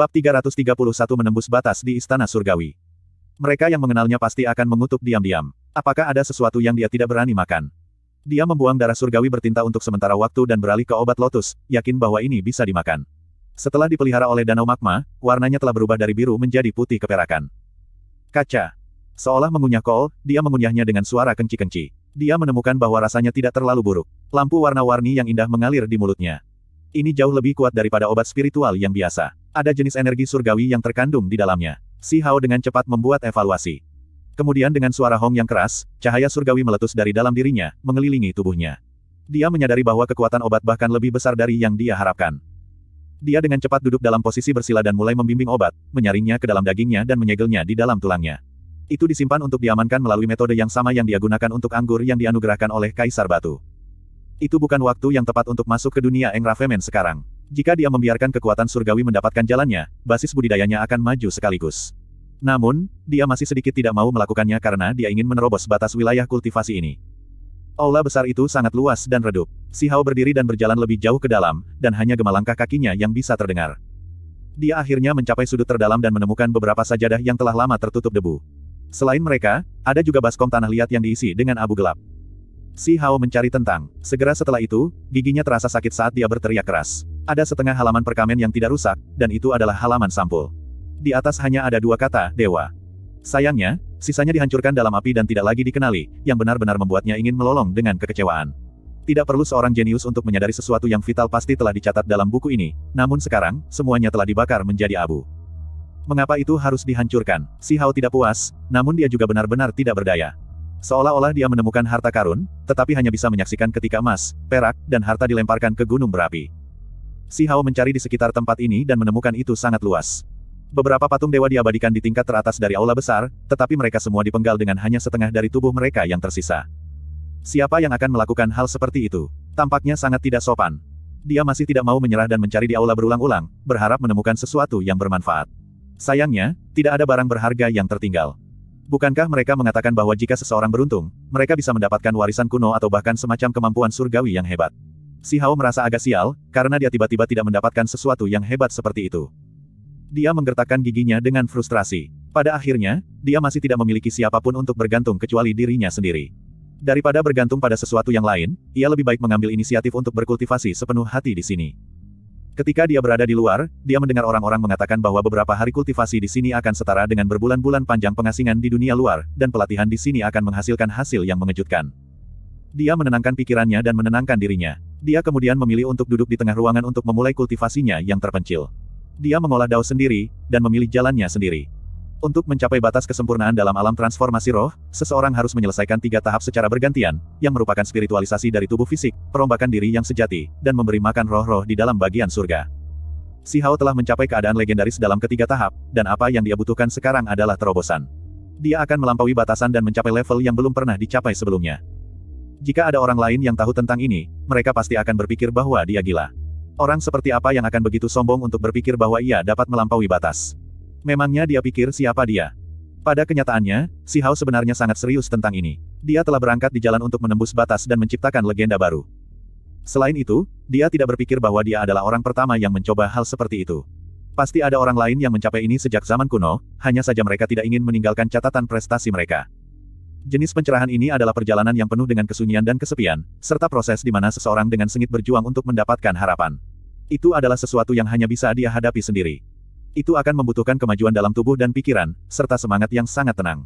Bab 331 menembus batas di Istana Surgawi. Mereka yang mengenalnya pasti akan mengutuk diam-diam. Apakah ada sesuatu yang dia tidak berani makan? Dia membuang darah surgawi bertinta untuk sementara waktu dan beralih ke obat lotus, yakin bahwa ini bisa dimakan. Setelah dipelihara oleh danau magma, warnanya telah berubah dari biru menjadi putih keperakan. Kaca. Seolah mengunyah kol, dia mengunyahnya dengan suara kenci-kenci. Dia menemukan bahwa rasanya tidak terlalu buruk. Lampu warna-warni yang indah mengalir di mulutnya. Ini jauh lebih kuat daripada obat spiritual yang biasa. Ada jenis energi surgawi yang terkandung di dalamnya. Si Hao dengan cepat membuat evaluasi. Kemudian dengan suara Hong yang keras, cahaya surgawi meletus dari dalam dirinya, mengelilingi tubuhnya. Dia menyadari bahwa kekuatan obat bahkan lebih besar dari yang dia harapkan. Dia dengan cepat duduk dalam posisi bersila dan mulai membimbing obat, menyaringnya ke dalam dagingnya dan menyegelnya di dalam tulangnya. Itu disimpan untuk diamankan melalui metode yang sama yang dia gunakan untuk anggur yang dianugerahkan oleh Kaisar Batu. Itu bukan waktu yang tepat untuk masuk ke dunia Engrafemen sekarang. Jika dia membiarkan kekuatan surgawi mendapatkan jalannya, basis budidayanya akan maju sekaligus. Namun, dia masih sedikit tidak mau melakukannya karena dia ingin menerobos batas wilayah kultivasi ini. Aula besar itu sangat luas dan redup. Si Hao berdiri dan berjalan lebih jauh ke dalam, dan hanya gema kakinya yang bisa terdengar. Dia akhirnya mencapai sudut terdalam dan menemukan beberapa sajadah yang telah lama tertutup debu. Selain mereka, ada juga baskom tanah liat yang diisi dengan abu gelap. Si Hao mencari tentang. Segera setelah itu, giginya terasa sakit saat dia berteriak keras. Ada setengah halaman perkamen yang tidak rusak, dan itu adalah halaman sampul. Di atas hanya ada dua kata, dewa. Sayangnya, sisanya dihancurkan dalam api dan tidak lagi dikenali, yang benar-benar membuatnya ingin melolong dengan kekecewaan. Tidak perlu seorang jenius untuk menyadari sesuatu yang vital pasti telah dicatat dalam buku ini, namun sekarang, semuanya telah dibakar menjadi abu. Mengapa itu harus dihancurkan? Si Hao tidak puas, namun dia juga benar-benar tidak berdaya. Seolah-olah dia menemukan harta karun, tetapi hanya bisa menyaksikan ketika emas, perak, dan harta dilemparkan ke gunung berapi. Si Hao mencari di sekitar tempat ini dan menemukan itu sangat luas. Beberapa patung dewa diabadikan di tingkat teratas dari aula besar, tetapi mereka semua dipenggal dengan hanya setengah dari tubuh mereka yang tersisa. Siapa yang akan melakukan hal seperti itu? Tampaknya sangat tidak sopan. Dia masih tidak mau menyerah dan mencari di aula berulang-ulang, berharap menemukan sesuatu yang bermanfaat. Sayangnya, tidak ada barang berharga yang tertinggal. Bukankah mereka mengatakan bahwa jika seseorang beruntung, mereka bisa mendapatkan warisan kuno atau bahkan semacam kemampuan surgawi yang hebat? Si Hao merasa agak sial, karena dia tiba-tiba tidak mendapatkan sesuatu yang hebat seperti itu. Dia menggertakkan giginya dengan frustrasi. Pada akhirnya, dia masih tidak memiliki siapapun untuk bergantung kecuali dirinya sendiri. Daripada bergantung pada sesuatu yang lain, ia lebih baik mengambil inisiatif untuk berkultivasi sepenuh hati di sini. Ketika dia berada di luar, dia mendengar orang-orang mengatakan bahwa beberapa hari kultivasi di sini akan setara dengan berbulan-bulan panjang pengasingan di dunia luar, dan pelatihan di sini akan menghasilkan hasil yang mengejutkan. Dia menenangkan pikirannya dan menenangkan dirinya. Dia kemudian memilih untuk duduk di tengah ruangan untuk memulai kultivasinya yang terpencil. Dia mengolah dao sendiri, dan memilih jalannya sendiri. Untuk mencapai batas kesempurnaan dalam alam transformasi roh, seseorang harus menyelesaikan tiga tahap secara bergantian, yang merupakan spiritualisasi dari tubuh fisik, perombakan diri yang sejati, dan memberi makan roh-roh di dalam bagian surga. Si Hao telah mencapai keadaan legendaris dalam ketiga tahap, dan apa yang dia butuhkan sekarang adalah terobosan. Dia akan melampaui batasan dan mencapai level yang belum pernah dicapai sebelumnya. Jika ada orang lain yang tahu tentang ini, mereka pasti akan berpikir bahwa dia gila. Orang seperti apa yang akan begitu sombong untuk berpikir bahwa ia dapat melampaui batas? Memangnya dia pikir siapa dia? Pada kenyataannya, si Hao sebenarnya sangat serius tentang ini. Dia telah berangkat di jalan untuk menembus batas dan menciptakan legenda baru. Selain itu, dia tidak berpikir bahwa dia adalah orang pertama yang mencoba hal seperti itu. Pasti ada orang lain yang mencapai ini sejak zaman kuno, hanya saja mereka tidak ingin meninggalkan catatan prestasi mereka. Jenis pencerahan ini adalah perjalanan yang penuh dengan kesunyian dan kesepian, serta proses di mana seseorang dengan sengit berjuang untuk mendapatkan harapan. Itu adalah sesuatu yang hanya bisa dia hadapi sendiri. Itu akan membutuhkan kemajuan dalam tubuh dan pikiran, serta semangat yang sangat tenang.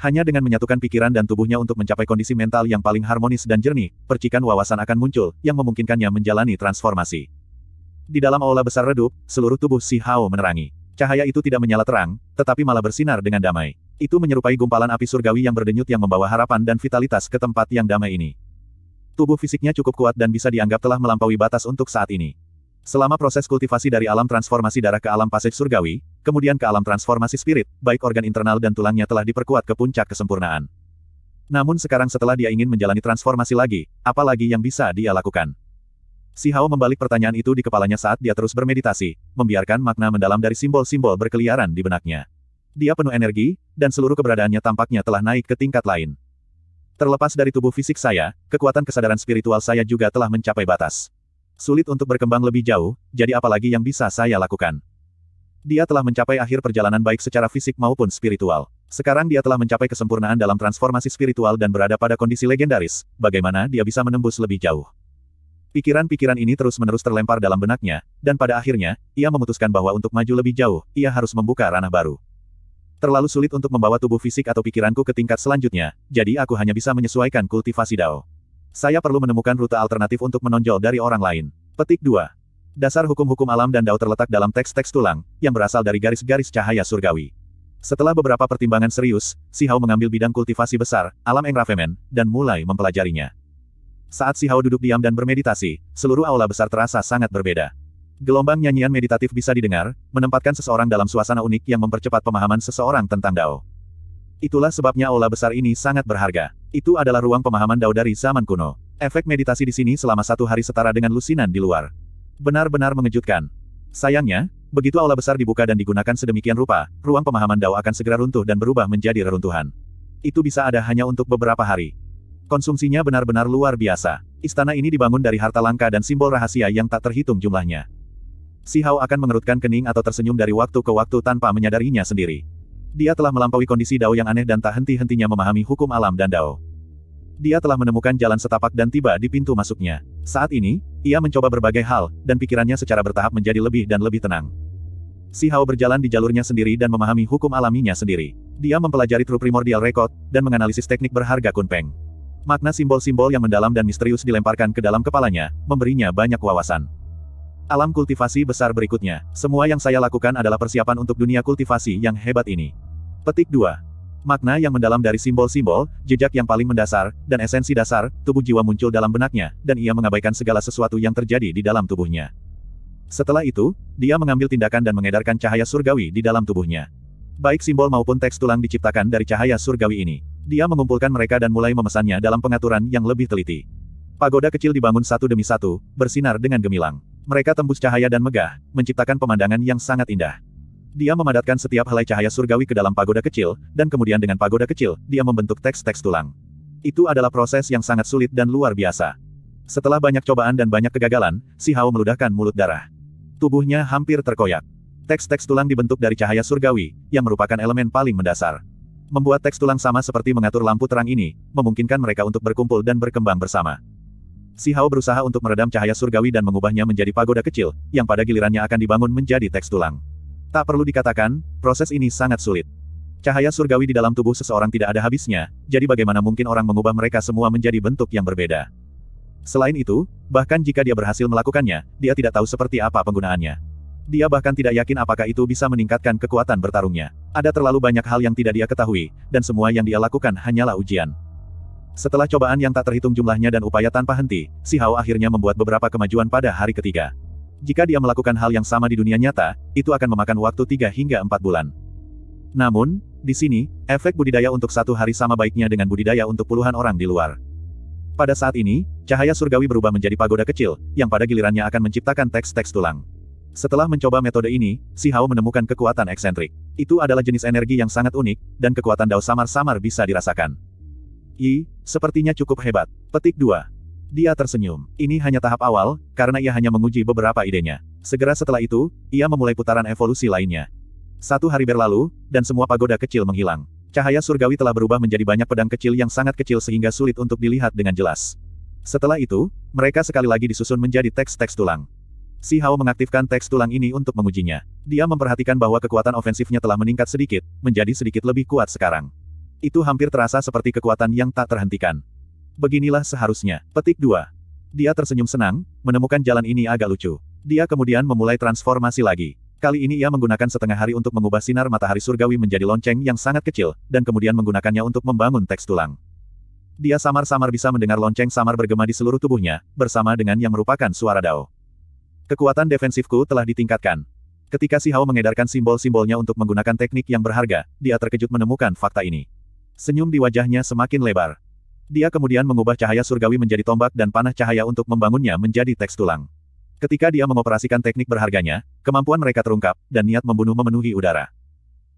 Hanya dengan menyatukan pikiran dan tubuhnya untuk mencapai kondisi mental yang paling harmonis dan jernih, percikan wawasan akan muncul, yang memungkinkannya menjalani transformasi. Di dalam aula besar redup, seluruh tubuh Si Hao menerangi. Cahaya itu tidak menyala terang, tetapi malah bersinar dengan damai. Itu menyerupai gumpalan api surgawi yang berdenyut yang membawa harapan dan vitalitas ke tempat yang damai ini. Tubuh fisiknya cukup kuat dan bisa dianggap telah melampaui batas untuk saat ini. Selama proses kultivasi dari alam transformasi darah ke alam pasif surgawi, kemudian ke alam transformasi spirit, baik organ internal dan tulangnya telah diperkuat ke puncak kesempurnaan. Namun sekarang setelah dia ingin menjalani transformasi lagi, apa lagi yang bisa dia lakukan? Si Hao membalik pertanyaan itu di kepalanya saat dia terus bermeditasi, membiarkan makna mendalam dari simbol-simbol berkeliaran di benaknya. Dia penuh energi, dan seluruh keberadaannya tampaknya telah naik ke tingkat lain. Terlepas dari tubuh fisik saya, kekuatan kesadaran spiritual saya juga telah mencapai batas. Sulit untuk berkembang lebih jauh, jadi apalagi yang bisa saya lakukan. Dia telah mencapai akhir perjalanan baik secara fisik maupun spiritual. Sekarang dia telah mencapai kesempurnaan dalam transformasi spiritual dan berada pada kondisi legendaris, bagaimana dia bisa menembus lebih jauh. Pikiran-pikiran ini terus-menerus terlempar dalam benaknya, dan pada akhirnya, ia memutuskan bahwa untuk maju lebih jauh, ia harus membuka ranah baru. Terlalu sulit untuk membawa tubuh fisik atau pikiranku ke tingkat selanjutnya, jadi aku hanya bisa menyesuaikan kultivasi Dao. Saya perlu menemukan rute alternatif untuk menonjol dari orang lain. Petik 2. Dasar hukum-hukum alam dan Dao terletak dalam teks-teks tulang, yang berasal dari garis-garis cahaya surgawi. Setelah beberapa pertimbangan serius, Si Hao mengambil bidang kultivasi besar, alam Engravemen, dan mulai mempelajarinya. Saat Si Hao duduk diam dan bermeditasi, seluruh aula besar terasa sangat berbeda. Gelombang nyanyian meditatif bisa didengar, menempatkan seseorang dalam suasana unik yang mempercepat pemahaman seseorang tentang Dao. Itulah sebabnya aula besar ini sangat berharga. Itu adalah ruang pemahaman Dao dari zaman kuno. Efek meditasi di sini selama satu hari setara dengan lusinan di luar. Benar-benar mengejutkan. Sayangnya, begitu aula besar dibuka dan digunakan sedemikian rupa, ruang pemahaman Dao akan segera runtuh dan berubah menjadi reruntuhan. Itu bisa ada hanya untuk beberapa hari. Konsumsinya benar-benar luar biasa. Istana ini dibangun dari harta langka dan simbol rahasia yang tak terhitung jumlahnya. Si Hao akan mengerutkan kening atau tersenyum dari waktu ke waktu tanpa menyadarinya sendiri. Dia telah melampaui kondisi Dao yang aneh dan tak henti-hentinya memahami hukum alam dan Dao. Dia telah menemukan jalan setapak dan tiba di pintu masuknya. Saat ini, ia mencoba berbagai hal, dan pikirannya secara bertahap menjadi lebih dan lebih tenang. Si Hao berjalan di jalurnya sendiri dan memahami hukum alaminya sendiri. Dia mempelajari true primordial record, dan menganalisis teknik berharga kunpeng. Makna simbol-simbol yang mendalam dan misterius dilemparkan ke dalam kepalanya, memberinya banyak wawasan. Alam kultivasi besar berikutnya, semua yang saya lakukan adalah persiapan untuk dunia kultivasi yang hebat ini. Petik 2. Makna yang mendalam dari simbol-simbol, jejak yang paling mendasar, dan esensi dasar, tubuh jiwa muncul dalam benaknya, dan ia mengabaikan segala sesuatu yang terjadi di dalam tubuhnya. Setelah itu, dia mengambil tindakan dan mengedarkan cahaya surgawi di dalam tubuhnya. Baik simbol maupun teks tulang diciptakan dari cahaya surgawi ini. Dia mengumpulkan mereka dan mulai memesannya dalam pengaturan yang lebih teliti. Pagoda kecil dibangun satu demi satu, bersinar dengan gemilang. Mereka tembus cahaya dan megah, menciptakan pemandangan yang sangat indah. Dia memadatkan setiap helai cahaya surgawi ke dalam pagoda kecil, dan kemudian dengan pagoda kecil, dia membentuk teks-teks tulang. Itu adalah proses yang sangat sulit dan luar biasa. Setelah banyak cobaan dan banyak kegagalan, si Hao meludahkan mulut darah. Tubuhnya hampir terkoyak. Teks-teks tulang dibentuk dari cahaya surgawi, yang merupakan elemen paling mendasar. Membuat teks tulang sama seperti mengatur lampu terang ini, memungkinkan mereka untuk berkumpul dan berkembang bersama. Si Hao berusaha untuk meredam cahaya surgawi dan mengubahnya menjadi pagoda kecil, yang pada gilirannya akan dibangun menjadi teks tulang. Tak perlu dikatakan, proses ini sangat sulit. Cahaya surgawi di dalam tubuh seseorang tidak ada habisnya, jadi bagaimana mungkin orang mengubah mereka semua menjadi bentuk yang berbeda. Selain itu, bahkan jika dia berhasil melakukannya, dia tidak tahu seperti apa penggunaannya. Dia bahkan tidak yakin apakah itu bisa meningkatkan kekuatan bertarungnya. Ada terlalu banyak hal yang tidak dia ketahui, dan semua yang dia lakukan hanyalah ujian. Setelah cobaan yang tak terhitung jumlahnya dan upaya tanpa henti, Si Hao akhirnya membuat beberapa kemajuan pada hari ketiga. Jika dia melakukan hal yang sama di dunia nyata, itu akan memakan waktu 3 hingga 4 bulan. Namun, di sini, efek budidaya untuk satu hari sama baiknya dengan budidaya untuk puluhan orang di luar. Pada saat ini, cahaya surgawi berubah menjadi pagoda kecil, yang pada gilirannya akan menciptakan teks-teks tulang. Setelah mencoba metode ini, Si Hao menemukan kekuatan eksentrik. Itu adalah jenis energi yang sangat unik, dan kekuatan Dao samar-samar bisa dirasakan. I, sepertinya cukup hebat. Petik 2. Dia tersenyum. Ini hanya tahap awal, karena ia hanya menguji beberapa idenya. Segera setelah itu, ia memulai putaran evolusi lainnya. Satu hari berlalu, dan semua pagoda kecil menghilang. Cahaya surgawi telah berubah menjadi banyak pedang kecil yang sangat kecil sehingga sulit untuk dilihat dengan jelas. Setelah itu, mereka sekali lagi disusun menjadi teks-teks tulang. Si Hao mengaktifkan teks tulang ini untuk mengujinya. Dia memperhatikan bahwa kekuatan ofensifnya telah meningkat sedikit, menjadi sedikit lebih kuat sekarang. Itu hampir terasa seperti kekuatan yang tak terhentikan. Beginilah seharusnya. Petik 2. Dia tersenyum senang, menemukan jalan ini agak lucu. Dia kemudian memulai transformasi lagi. Kali ini ia menggunakan setengah hari untuk mengubah sinar matahari surgawi menjadi lonceng yang sangat kecil, dan kemudian menggunakannya untuk membangun teks tulang. Dia samar-samar bisa mendengar lonceng samar bergema di seluruh tubuhnya, bersama dengan yang merupakan suara Dao. Kekuatan defensifku telah ditingkatkan. Ketika Si Hao mengedarkan simbol-simbolnya untuk menggunakan teknik yang berharga, dia terkejut menemukan fakta ini. Senyum di wajahnya semakin lebar. Dia kemudian mengubah cahaya surgawi menjadi tombak dan panah cahaya untuk membangunnya menjadi teks tulang. Ketika dia mengoperasikan teknik berharganya, kemampuan mereka terungkap, dan niat membunuh memenuhi udara.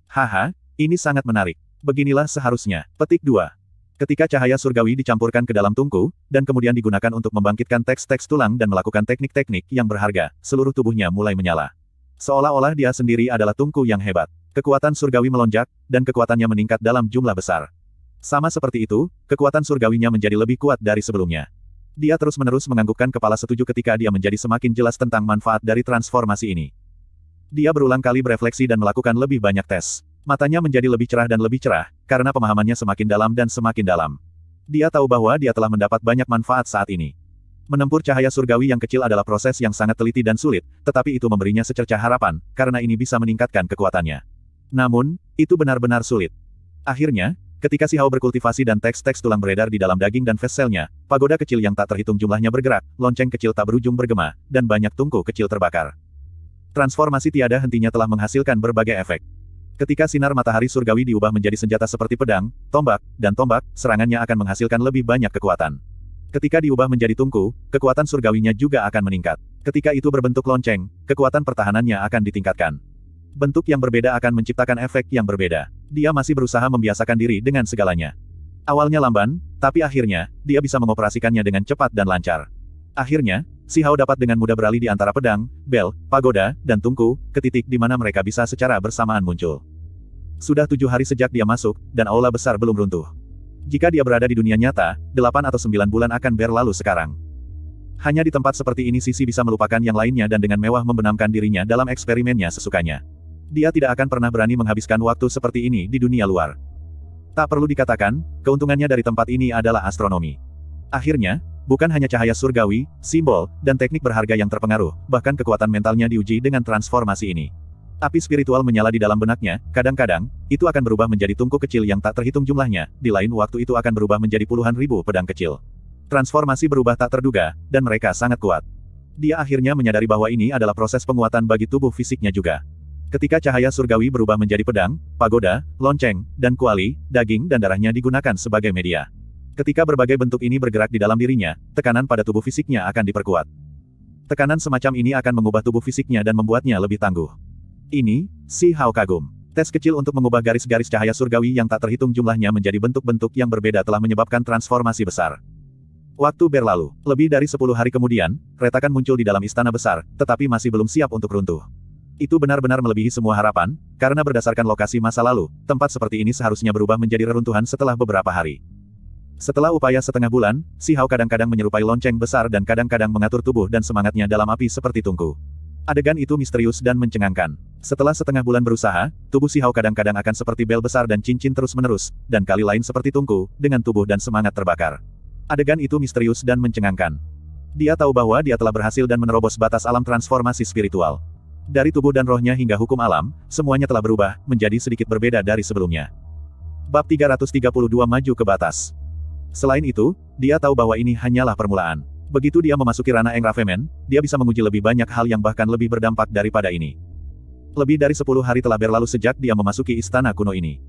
Haha, ini sangat menarik. Beginilah seharusnya. Petik 2. Ketika cahaya surgawi dicampurkan ke dalam tungku, dan kemudian digunakan untuk membangkitkan teks-teks tulang dan melakukan teknik-teknik yang berharga, seluruh tubuhnya mulai menyala. Seolah-olah dia sendiri adalah tungku yang hebat. Kekuatan surgawi melonjak, dan kekuatannya meningkat dalam jumlah besar. Sama seperti itu, kekuatan surgawinya menjadi lebih kuat dari sebelumnya. Dia terus-menerus menganggukkan kepala setuju ketika dia menjadi semakin jelas tentang manfaat dari transformasi ini. Dia berulang kali berefleksi dan melakukan lebih banyak tes. Matanya menjadi lebih cerah dan lebih cerah, karena pemahamannya semakin dalam dan semakin dalam. Dia tahu bahwa dia telah mendapat banyak manfaat saat ini. Menempur cahaya surgawi yang kecil adalah proses yang sangat teliti dan sulit, tetapi itu memberinya secerca harapan, karena ini bisa meningkatkan kekuatannya. Namun, itu benar-benar sulit. Akhirnya, ketika si Hao berkultivasi dan teks-teks tulang beredar di dalam daging dan veselnya, pagoda kecil yang tak terhitung jumlahnya bergerak, lonceng kecil tak berujung bergema, dan banyak tungku kecil terbakar. Transformasi tiada hentinya telah menghasilkan berbagai efek. Ketika sinar matahari surgawi diubah menjadi senjata seperti pedang, tombak, dan tombak, serangannya akan menghasilkan lebih banyak kekuatan. Ketika diubah menjadi tungku, kekuatan surgawinya juga akan meningkat. Ketika itu berbentuk lonceng, kekuatan pertahanannya akan ditingkatkan bentuk yang berbeda akan menciptakan efek yang berbeda. Dia masih berusaha membiasakan diri dengan segalanya. Awalnya lamban, tapi akhirnya, dia bisa mengoperasikannya dengan cepat dan lancar. Akhirnya, si Hao dapat dengan mudah beralih di antara pedang, bel, pagoda, dan tungku, ke titik di mana mereka bisa secara bersamaan muncul. Sudah tujuh hari sejak dia masuk, dan aula besar belum runtuh. Jika dia berada di dunia nyata, delapan atau sembilan bulan akan berlalu sekarang. Hanya di tempat seperti ini Sisi bisa melupakan yang lainnya dan dengan mewah membenamkan dirinya dalam eksperimennya sesukanya dia tidak akan pernah berani menghabiskan waktu seperti ini di dunia luar. Tak perlu dikatakan, keuntungannya dari tempat ini adalah astronomi. Akhirnya, bukan hanya cahaya surgawi, simbol, dan teknik berharga yang terpengaruh, bahkan kekuatan mentalnya diuji dengan transformasi ini. Api spiritual menyala di dalam benaknya, kadang-kadang, itu akan berubah menjadi tungku kecil yang tak terhitung jumlahnya, di lain waktu itu akan berubah menjadi puluhan ribu pedang kecil. Transformasi berubah tak terduga, dan mereka sangat kuat. Dia akhirnya menyadari bahwa ini adalah proses penguatan bagi tubuh fisiknya juga. Ketika cahaya surgawi berubah menjadi pedang, pagoda, lonceng, dan kuali, daging dan darahnya digunakan sebagai media. Ketika berbagai bentuk ini bergerak di dalam dirinya, tekanan pada tubuh fisiknya akan diperkuat. Tekanan semacam ini akan mengubah tubuh fisiknya dan membuatnya lebih tangguh. Ini, si Hao kagum. Tes kecil untuk mengubah garis-garis cahaya surgawi yang tak terhitung jumlahnya menjadi bentuk-bentuk yang berbeda telah menyebabkan transformasi besar. Waktu berlalu, lebih dari 10 hari kemudian, retakan muncul di dalam istana besar, tetapi masih belum siap untuk runtuh. Itu benar-benar melebihi semua harapan, karena berdasarkan lokasi masa lalu, tempat seperti ini seharusnya berubah menjadi reruntuhan setelah beberapa hari. Setelah upaya setengah bulan, si Hao kadang-kadang menyerupai lonceng besar dan kadang-kadang mengatur tubuh dan semangatnya dalam api seperti tungku. Adegan itu misterius dan mencengangkan. Setelah setengah bulan berusaha, tubuh si Hao kadang-kadang akan seperti bel besar dan cincin terus-menerus, dan kali lain seperti tungku, dengan tubuh dan semangat terbakar. Adegan itu misterius dan mencengangkan. Dia tahu bahwa dia telah berhasil dan menerobos batas alam transformasi spiritual. Dari tubuh dan rohnya hingga hukum alam, semuanya telah berubah, menjadi sedikit berbeda dari sebelumnya. Bab 332 maju ke batas. Selain itu, dia tahu bahwa ini hanyalah permulaan. Begitu dia memasuki ranah Engravemen, dia bisa menguji lebih banyak hal yang bahkan lebih berdampak daripada ini. Lebih dari 10 hari telah berlalu sejak dia memasuki istana kuno ini.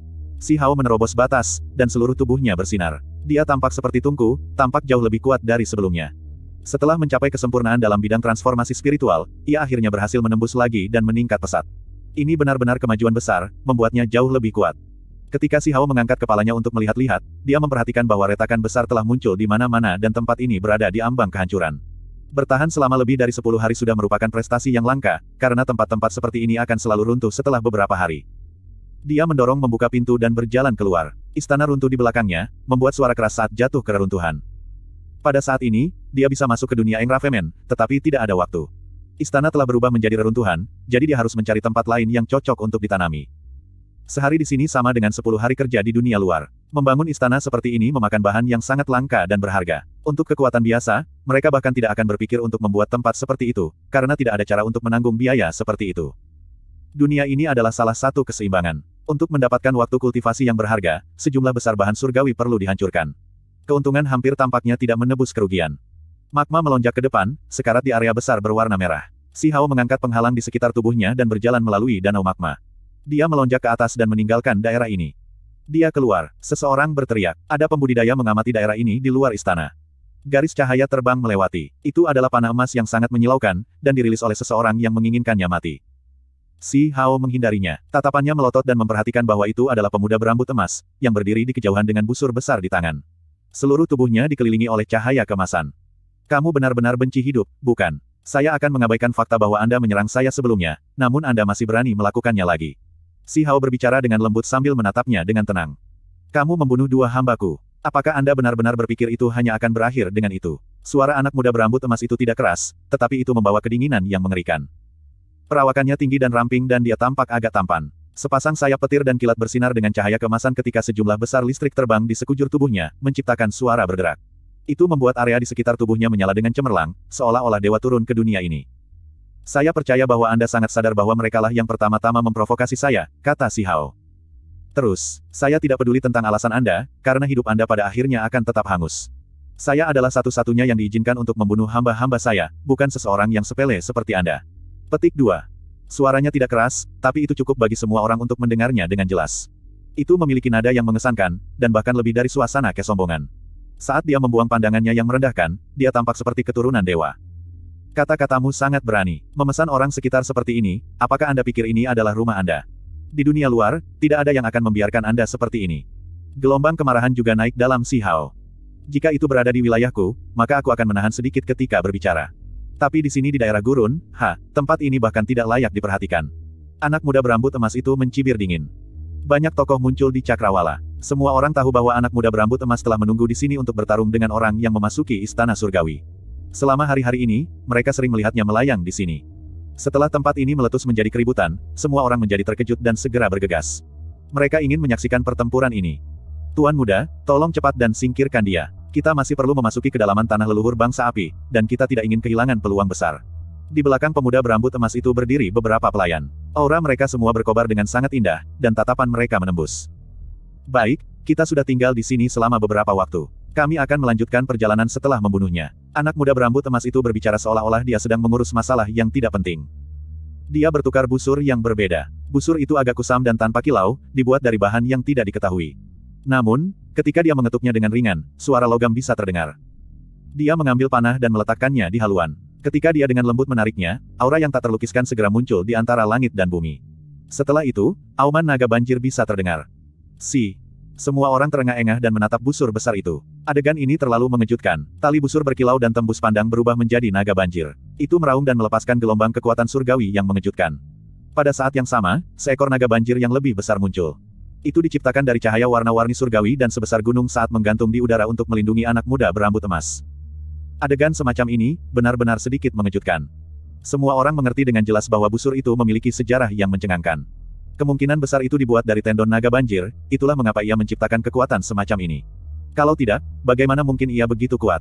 Si Hao menerobos batas, dan seluruh tubuhnya bersinar. Dia tampak seperti tungku, tampak jauh lebih kuat dari sebelumnya. Setelah mencapai kesempurnaan dalam bidang transformasi spiritual, ia akhirnya berhasil menembus lagi dan meningkat pesat. Ini benar-benar kemajuan besar, membuatnya jauh lebih kuat. Ketika Si Hao mengangkat kepalanya untuk melihat-lihat, dia memperhatikan bahwa retakan besar telah muncul di mana-mana dan tempat ini berada di ambang kehancuran. Bertahan selama lebih dari 10 hari sudah merupakan prestasi yang langka, karena tempat-tempat seperti ini akan selalu runtuh setelah beberapa hari. Dia mendorong membuka pintu dan berjalan keluar. Istana runtuh di belakangnya, membuat suara keras saat jatuh ke reruntuhan. Pada saat ini, dia bisa masuk ke dunia Engravemen, tetapi tidak ada waktu. Istana telah berubah menjadi reruntuhan, jadi dia harus mencari tempat lain yang cocok untuk ditanami. Sehari di sini sama dengan 10 hari kerja di dunia luar. Membangun istana seperti ini memakan bahan yang sangat langka dan berharga. Untuk kekuatan biasa, mereka bahkan tidak akan berpikir untuk membuat tempat seperti itu, karena tidak ada cara untuk menanggung biaya seperti itu. Dunia ini adalah salah satu keseimbangan. Untuk mendapatkan waktu kultivasi yang berharga, sejumlah besar bahan surgawi perlu dihancurkan. Keuntungan hampir tampaknya tidak menebus kerugian. Magma melonjak ke depan, sekarat di area besar berwarna merah. Si Hao mengangkat penghalang di sekitar tubuhnya dan berjalan melalui danau magma. Dia melonjak ke atas dan meninggalkan daerah ini. Dia keluar, seseorang berteriak, ada pembudidaya mengamati daerah ini di luar istana. Garis cahaya terbang melewati, itu adalah panah emas yang sangat menyilaukan, dan dirilis oleh seseorang yang menginginkannya mati. Si Hao menghindarinya, tatapannya melotot dan memperhatikan bahwa itu adalah pemuda berambut emas, yang berdiri di kejauhan dengan busur besar di tangan. Seluruh tubuhnya dikelilingi oleh cahaya kemasan. Kamu benar-benar benci hidup, bukan? Saya akan mengabaikan fakta bahwa Anda menyerang saya sebelumnya, namun Anda masih berani melakukannya lagi. Si Hao berbicara dengan lembut sambil menatapnya dengan tenang. Kamu membunuh dua hambaku. Apakah Anda benar-benar berpikir itu hanya akan berakhir dengan itu? Suara anak muda berambut emas itu tidak keras, tetapi itu membawa kedinginan yang mengerikan. Perawakannya tinggi dan ramping dan dia tampak agak tampan. Sepasang sayap petir dan kilat bersinar dengan cahaya kemasan ketika sejumlah besar listrik terbang di sekujur tubuhnya, menciptakan suara bergerak. Itu membuat area di sekitar tubuhnya menyala dengan cemerlang, seolah-olah dewa turun ke dunia ini. Saya percaya bahwa Anda sangat sadar bahwa merekalah yang pertama-tama memprovokasi saya, kata si Hao. Terus, saya tidak peduli tentang alasan Anda, karena hidup Anda pada akhirnya akan tetap hangus. Saya adalah satu-satunya yang diizinkan untuk membunuh hamba-hamba saya, bukan seseorang yang sepele seperti Anda. Petik 2. Suaranya tidak keras, tapi itu cukup bagi semua orang untuk mendengarnya dengan jelas. Itu memiliki nada yang mengesankan, dan bahkan lebih dari suasana kesombongan. Saat dia membuang pandangannya yang merendahkan, dia tampak seperti keturunan dewa. Kata-katamu sangat berani. Memesan orang sekitar seperti ini, apakah Anda pikir ini adalah rumah Anda? Di dunia luar, tidak ada yang akan membiarkan Anda seperti ini. Gelombang kemarahan juga naik dalam si Hao. Jika itu berada di wilayahku, maka aku akan menahan sedikit ketika berbicara. Tapi di sini di daerah gurun, ha, tempat ini bahkan tidak layak diperhatikan. Anak muda berambut emas itu mencibir dingin. Banyak tokoh muncul di Cakrawala. Semua orang tahu bahwa anak muda berambut emas telah menunggu di sini untuk bertarung dengan orang yang memasuki istana surgawi. Selama hari-hari ini, mereka sering melihatnya melayang di sini. Setelah tempat ini meletus menjadi keributan, semua orang menjadi terkejut dan segera bergegas. Mereka ingin menyaksikan pertempuran ini. Tuan muda, tolong cepat dan singkirkan dia. Kita masih perlu memasuki kedalaman tanah leluhur bangsa api, dan kita tidak ingin kehilangan peluang besar. Di belakang pemuda berambut emas itu berdiri beberapa pelayan. Aura mereka semua berkobar dengan sangat indah, dan tatapan mereka menembus. Baik, kita sudah tinggal di sini selama beberapa waktu. Kami akan melanjutkan perjalanan setelah membunuhnya. Anak muda berambut emas itu berbicara seolah-olah dia sedang mengurus masalah yang tidak penting. Dia bertukar busur yang berbeda. Busur itu agak kusam dan tanpa kilau, dibuat dari bahan yang tidak diketahui. Namun, Ketika dia mengetuknya dengan ringan, suara logam bisa terdengar. Dia mengambil panah dan meletakkannya di haluan. Ketika dia dengan lembut menariknya, aura yang tak terlukiskan segera muncul di antara langit dan bumi. Setelah itu, auman naga banjir bisa terdengar. Si. Semua orang terengah-engah dan menatap busur besar itu. Adegan ini terlalu mengejutkan. Tali busur berkilau dan tembus pandang berubah menjadi naga banjir. Itu meraung dan melepaskan gelombang kekuatan surgawi yang mengejutkan. Pada saat yang sama, seekor naga banjir yang lebih besar muncul. Itu diciptakan dari cahaya warna-warni surgawi dan sebesar gunung saat menggantung di udara untuk melindungi anak muda berambut emas. Adegan semacam ini, benar-benar sedikit mengejutkan. Semua orang mengerti dengan jelas bahwa busur itu memiliki sejarah yang mencengangkan. Kemungkinan besar itu dibuat dari tendon naga banjir, itulah mengapa ia menciptakan kekuatan semacam ini. Kalau tidak, bagaimana mungkin ia begitu kuat?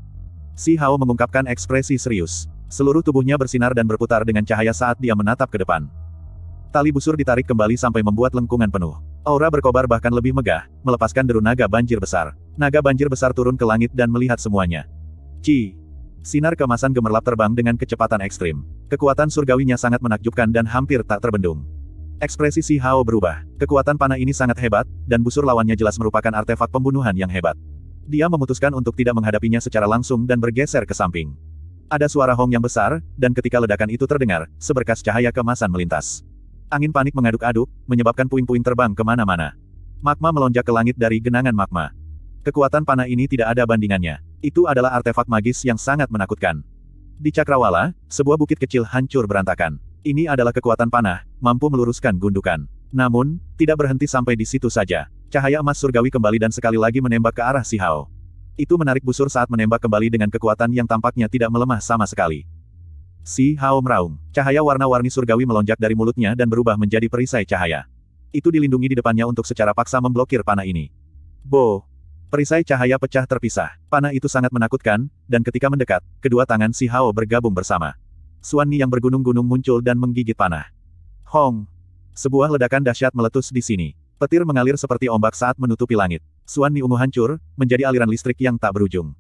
Si Hao mengungkapkan ekspresi serius. Seluruh tubuhnya bersinar dan berputar dengan cahaya saat dia menatap ke depan. Tali busur ditarik kembali sampai membuat lengkungan penuh. Aura berkobar bahkan lebih megah, melepaskan deru naga banjir besar. Naga banjir besar turun ke langit dan melihat semuanya. Ci. Sinar kemasan gemerlap terbang dengan kecepatan ekstrim. Kekuatan surgawinya sangat menakjubkan dan hampir tak terbendung. Ekspresi Si Hao berubah. Kekuatan panah ini sangat hebat, dan busur lawannya jelas merupakan artefak pembunuhan yang hebat. Dia memutuskan untuk tidak menghadapinya secara langsung dan bergeser ke samping. Ada suara hong yang besar, dan ketika ledakan itu terdengar, seberkas cahaya kemasan melintas. Angin panik mengaduk-aduk, menyebabkan puing-puing terbang kemana-mana. Magma melonjak ke langit dari genangan magma. Kekuatan panah ini tidak ada bandingannya. Itu adalah artefak magis yang sangat menakutkan. Di Cakrawala, sebuah bukit kecil hancur berantakan. Ini adalah kekuatan panah, mampu meluruskan gundukan. Namun, tidak berhenti sampai di situ saja. Cahaya emas surgawi kembali dan sekali lagi menembak ke arah Si Hao. Itu menarik busur saat menembak kembali dengan kekuatan yang tampaknya tidak melemah sama sekali. Si Hao meraung. Cahaya warna-warni surgawi melonjak dari mulutnya dan berubah menjadi perisai cahaya. Itu dilindungi di depannya untuk secara paksa memblokir panah ini. Bo! Perisai cahaya pecah terpisah. Panah itu sangat menakutkan, dan ketika mendekat, kedua tangan Si Hao bergabung bersama. Suanni yang bergunung-gunung muncul dan menggigit panah. Hong! Sebuah ledakan dahsyat meletus di sini. Petir mengalir seperti ombak saat menutupi langit. Suanni ungu hancur, menjadi aliran listrik yang tak berujung.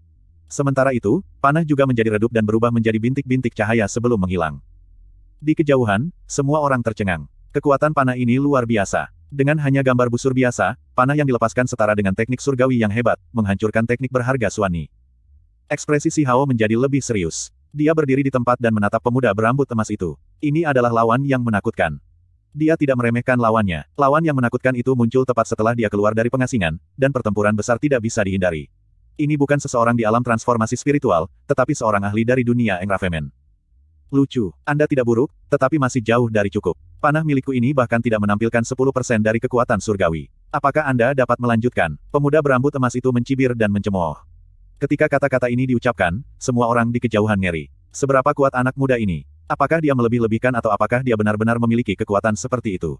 Sementara itu, panah juga menjadi redup dan berubah menjadi bintik-bintik cahaya sebelum menghilang. Di kejauhan, semua orang tercengang. Kekuatan panah ini luar biasa. Dengan hanya gambar busur biasa, panah yang dilepaskan setara dengan teknik surgawi yang hebat, menghancurkan teknik berharga Suani. Ekspresi Si Hao menjadi lebih serius. Dia berdiri di tempat dan menatap pemuda berambut emas itu. Ini adalah lawan yang menakutkan. Dia tidak meremehkan lawannya. Lawan yang menakutkan itu muncul tepat setelah dia keluar dari pengasingan, dan pertempuran besar tidak bisa dihindari. Ini bukan seseorang di alam transformasi spiritual, tetapi seorang ahli dari dunia Engravemen. Lucu, Anda tidak buruk, tetapi masih jauh dari cukup. Panah milikku ini bahkan tidak menampilkan 10% dari kekuatan surgawi. Apakah Anda dapat melanjutkan? Pemuda berambut emas itu mencibir dan mencemooh. Ketika kata-kata ini diucapkan, semua orang di kejauhan ngeri. Seberapa kuat anak muda ini? Apakah dia melebih-lebihkan atau apakah dia benar-benar memiliki kekuatan seperti itu?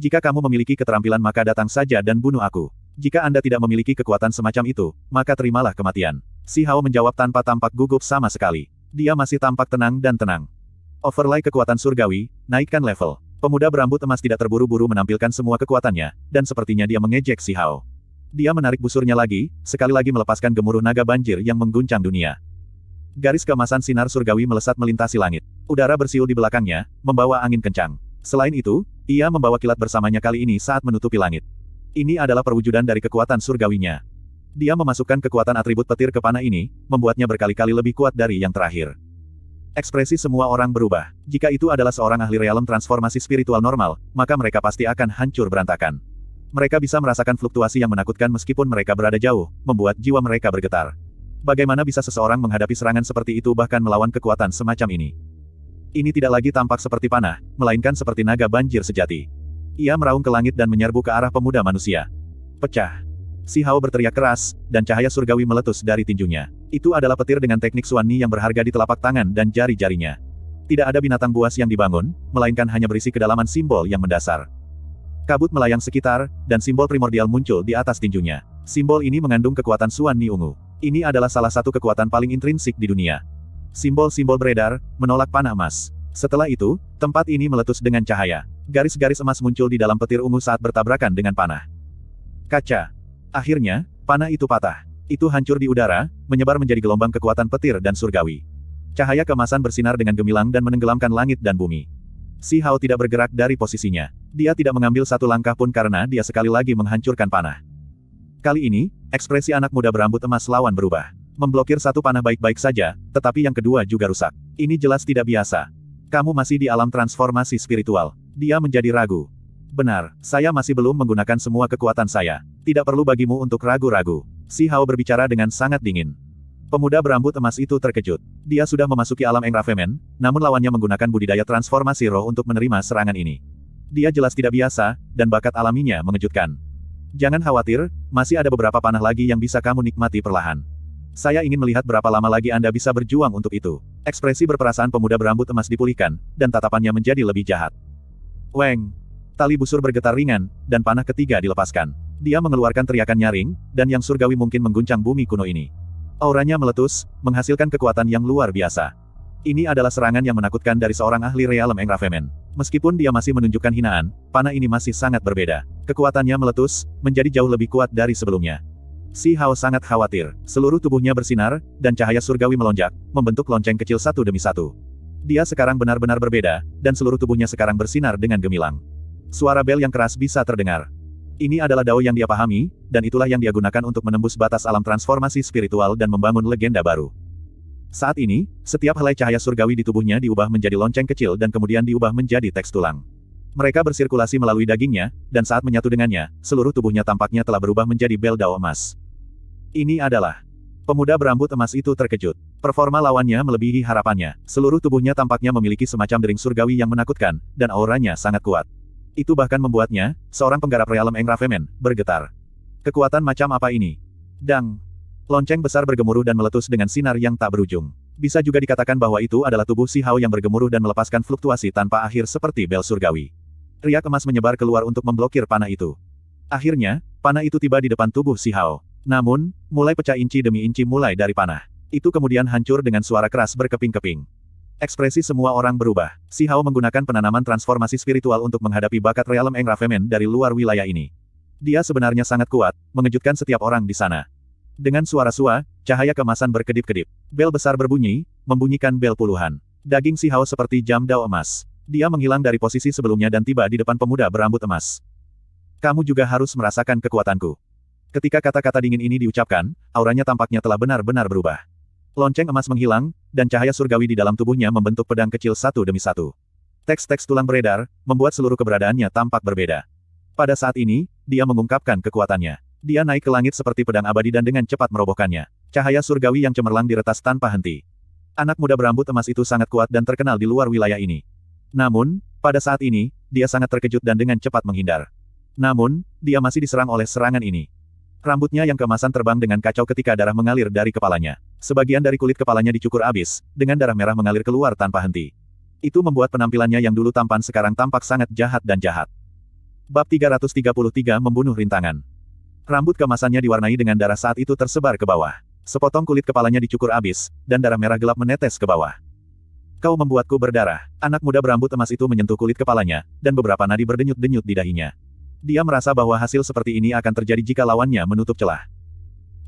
Jika kamu memiliki keterampilan maka datang saja dan bunuh aku jika Anda tidak memiliki kekuatan semacam itu, maka terimalah kematian. Si Hao menjawab tanpa tampak gugup sama sekali. Dia masih tampak tenang dan tenang. Overlay kekuatan surgawi, naikkan level. Pemuda berambut emas tidak terburu-buru menampilkan semua kekuatannya, dan sepertinya dia mengejek si Hao. Dia menarik busurnya lagi, sekali lagi melepaskan gemuruh naga banjir yang mengguncang dunia. Garis kemasan sinar surgawi melesat melintasi langit. Udara bersiul di belakangnya, membawa angin kencang. Selain itu, ia membawa kilat bersamanya kali ini saat menutupi langit. Ini adalah perwujudan dari kekuatan surgawinya. Dia memasukkan kekuatan atribut petir ke panah ini, membuatnya berkali-kali lebih kuat dari yang terakhir. Ekspresi semua orang berubah. Jika itu adalah seorang ahli realem transformasi spiritual normal, maka mereka pasti akan hancur berantakan. Mereka bisa merasakan fluktuasi yang menakutkan meskipun mereka berada jauh, membuat jiwa mereka bergetar. Bagaimana bisa seseorang menghadapi serangan seperti itu bahkan melawan kekuatan semacam ini? Ini tidak lagi tampak seperti panah, melainkan seperti naga banjir sejati. Ia meraung ke langit dan menyerbu ke arah pemuda manusia. Pecah. Si Hao berteriak keras, dan cahaya surgawi meletus dari tinjunya. Itu adalah petir dengan teknik Suani yang berharga di telapak tangan dan jari-jarinya. Tidak ada binatang buas yang dibangun, melainkan hanya berisi kedalaman simbol yang mendasar. Kabut melayang sekitar, dan simbol primordial muncul di atas tinjunya. Simbol ini mengandung kekuatan Suani ungu. Ini adalah salah satu kekuatan paling intrinsik di dunia. Simbol-simbol beredar, menolak panah emas. Setelah itu, tempat ini meletus dengan cahaya. Garis-garis emas muncul di dalam petir ungu saat bertabrakan dengan panah. Kaca. Akhirnya, panah itu patah. Itu hancur di udara, menyebar menjadi gelombang kekuatan petir dan surgawi. Cahaya kemasan bersinar dengan gemilang dan menenggelamkan langit dan bumi. Si Hao tidak bergerak dari posisinya. Dia tidak mengambil satu langkah pun karena dia sekali lagi menghancurkan panah. Kali ini, ekspresi anak muda berambut emas lawan berubah. Memblokir satu panah baik-baik saja, tetapi yang kedua juga rusak. Ini jelas tidak biasa. Kamu masih di alam transformasi spiritual. Dia menjadi ragu. Benar, saya masih belum menggunakan semua kekuatan saya. Tidak perlu bagimu untuk ragu-ragu. Si Hao berbicara dengan sangat dingin. Pemuda berambut emas itu terkejut. Dia sudah memasuki alam Engrafemen, namun lawannya menggunakan budidaya transformasi roh untuk menerima serangan ini. Dia jelas tidak biasa, dan bakat alaminya mengejutkan. Jangan khawatir, masih ada beberapa panah lagi yang bisa kamu nikmati perlahan. Saya ingin melihat berapa lama lagi Anda bisa berjuang untuk itu. Ekspresi berperasaan pemuda berambut emas dipulihkan, dan tatapannya menjadi lebih jahat. Weng! Tali busur bergetar ringan, dan panah ketiga dilepaskan. Dia mengeluarkan teriakan nyaring, dan yang surgawi mungkin mengguncang bumi kuno ini. Auranya meletus, menghasilkan kekuatan yang luar biasa. Ini adalah serangan yang menakutkan dari seorang ahli realem Engravemen. Meskipun dia masih menunjukkan hinaan, panah ini masih sangat berbeda. Kekuatannya meletus, menjadi jauh lebih kuat dari sebelumnya. Si Hao sangat khawatir, seluruh tubuhnya bersinar, dan cahaya surgawi melonjak, membentuk lonceng kecil satu demi satu. Dia sekarang benar-benar berbeda, dan seluruh tubuhnya sekarang bersinar dengan gemilang. Suara bel yang keras bisa terdengar. Ini adalah dao yang dia pahami, dan itulah yang dia gunakan untuk menembus batas alam transformasi spiritual dan membangun legenda baru. Saat ini, setiap helai cahaya surgawi di tubuhnya diubah menjadi lonceng kecil dan kemudian diubah menjadi teks tulang. Mereka bersirkulasi melalui dagingnya, dan saat menyatu dengannya, seluruh tubuhnya tampaknya telah berubah menjadi bel dao emas. Ini adalah Pemuda berambut emas itu terkejut. Performa lawannya melebihi harapannya. Seluruh tubuhnya tampaknya memiliki semacam dering surgawi yang menakutkan, dan auranya sangat kuat. Itu bahkan membuatnya, seorang penggarap realem Engrafemen, bergetar. Kekuatan macam apa ini? Dang! Lonceng besar bergemuruh dan meletus dengan sinar yang tak berujung. Bisa juga dikatakan bahwa itu adalah tubuh si Hao yang bergemuruh dan melepaskan fluktuasi tanpa akhir seperti bel surgawi. Riak emas menyebar keluar untuk memblokir panah itu. Akhirnya, panah itu tiba di depan tubuh si Hao. Namun, mulai pecah inci demi inci mulai dari panah. Itu kemudian hancur dengan suara keras berkeping-keping. Ekspresi semua orang berubah. Si Hao menggunakan penanaman transformasi spiritual untuk menghadapi bakat realem Engravemen dari luar wilayah ini. Dia sebenarnya sangat kuat, mengejutkan setiap orang di sana. Dengan suara sua, cahaya kemasan berkedip-kedip. Bel besar berbunyi, membunyikan bel puluhan. Daging si Hao seperti jam dao emas. Dia menghilang dari posisi sebelumnya dan tiba di depan pemuda berambut emas. Kamu juga harus merasakan kekuatanku. Ketika kata-kata dingin ini diucapkan, auranya tampaknya telah benar-benar berubah. Lonceng emas menghilang, dan cahaya surgawi di dalam tubuhnya membentuk pedang kecil satu demi satu. Teks-teks tulang beredar, membuat seluruh keberadaannya tampak berbeda. Pada saat ini, dia mengungkapkan kekuatannya. Dia naik ke langit seperti pedang abadi dan dengan cepat merobohkannya. Cahaya surgawi yang cemerlang diretas tanpa henti. Anak muda berambut emas itu sangat kuat dan terkenal di luar wilayah ini. Namun, pada saat ini, dia sangat terkejut dan dengan cepat menghindar. Namun, dia masih diserang oleh serangan ini. Rambutnya yang kemasan terbang dengan kacau ketika darah mengalir dari kepalanya. Sebagian dari kulit kepalanya dicukur abis, dengan darah merah mengalir keluar tanpa henti. Itu membuat penampilannya yang dulu tampan sekarang tampak sangat jahat dan jahat. Bab 333 Membunuh Rintangan Rambut kemasannya diwarnai dengan darah saat itu tersebar ke bawah. Sepotong kulit kepalanya dicukur abis, dan darah merah gelap menetes ke bawah. Kau membuatku berdarah. Anak muda berambut emas itu menyentuh kulit kepalanya, dan beberapa nadi berdenyut-denyut di dahinya. Dia merasa bahwa hasil seperti ini akan terjadi jika lawannya menutup celah.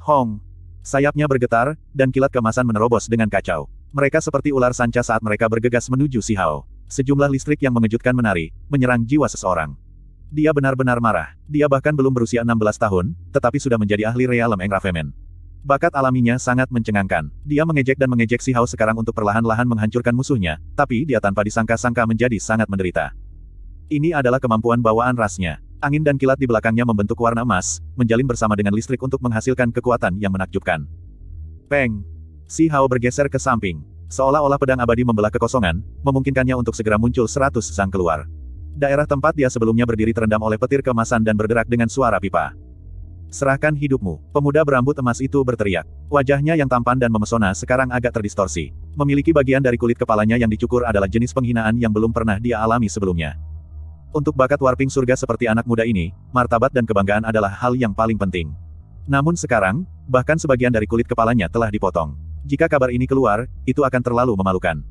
Hong! Sayapnya bergetar, dan kilat kemasan menerobos dengan kacau. Mereka seperti ular sanca saat mereka bergegas menuju Si Hao. Sejumlah listrik yang mengejutkan menari, menyerang jiwa seseorang. Dia benar-benar marah. Dia bahkan belum berusia 16 tahun, tetapi sudah menjadi ahli realem Engrafemen. Bakat alaminya sangat mencengangkan. Dia mengejek dan mengejek si Hao sekarang untuk perlahan-lahan menghancurkan musuhnya, tapi dia tanpa disangka-sangka menjadi sangat menderita. Ini adalah kemampuan bawaan rasnya. Angin dan kilat di belakangnya membentuk warna emas, menjalin bersama dengan listrik untuk menghasilkan kekuatan yang menakjubkan. Peng! Si Hao bergeser ke samping. Seolah-olah pedang abadi membelah kekosongan, memungkinkannya untuk segera muncul seratus sang keluar. Daerah tempat dia sebelumnya berdiri terendam oleh petir kemasan dan berderak dengan suara pipa. Serahkan hidupmu, pemuda berambut emas itu berteriak. Wajahnya yang tampan dan memesona sekarang agak terdistorsi. Memiliki bagian dari kulit kepalanya yang dicukur adalah jenis penghinaan yang belum pernah dia alami sebelumnya. Untuk bakat warping surga seperti anak muda ini, martabat dan kebanggaan adalah hal yang paling penting. Namun sekarang, bahkan sebagian dari kulit kepalanya telah dipotong. Jika kabar ini keluar, itu akan terlalu memalukan.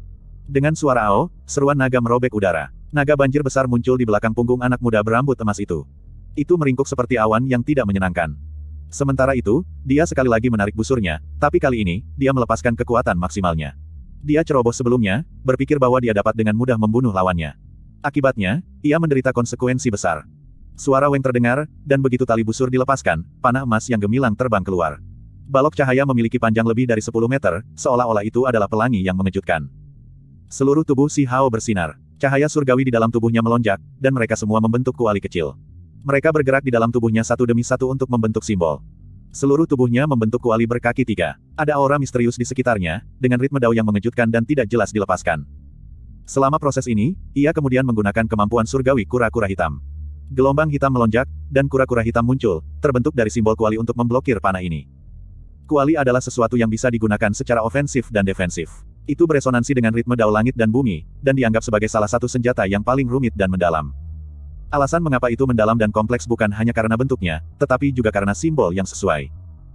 Dengan suara ao, seruan naga merobek udara. Naga banjir besar muncul di belakang punggung anak muda berambut emas itu itu meringkuk seperti awan yang tidak menyenangkan. Sementara itu, dia sekali lagi menarik busurnya, tapi kali ini, dia melepaskan kekuatan maksimalnya. Dia ceroboh sebelumnya, berpikir bahwa dia dapat dengan mudah membunuh lawannya. Akibatnya, ia menderita konsekuensi besar. Suara Weng terdengar, dan begitu tali busur dilepaskan, panah emas yang gemilang terbang keluar. Balok cahaya memiliki panjang lebih dari 10 meter, seolah-olah itu adalah pelangi yang mengejutkan. Seluruh tubuh Si Hao bersinar. Cahaya surgawi di dalam tubuhnya melonjak, dan mereka semua membentuk kuali kecil. Mereka bergerak di dalam tubuhnya satu demi satu untuk membentuk simbol. Seluruh tubuhnya membentuk kuali berkaki tiga. Ada aura misterius di sekitarnya, dengan ritme dao yang mengejutkan dan tidak jelas dilepaskan. Selama proses ini, ia kemudian menggunakan kemampuan surgawi kura-kura hitam. Gelombang hitam melonjak, dan kura-kura hitam muncul, terbentuk dari simbol kuali untuk memblokir panah ini. Kuali adalah sesuatu yang bisa digunakan secara ofensif dan defensif. Itu beresonansi dengan ritme dao langit dan bumi, dan dianggap sebagai salah satu senjata yang paling rumit dan mendalam. Alasan mengapa itu mendalam dan kompleks bukan hanya karena bentuknya, tetapi juga karena simbol yang sesuai.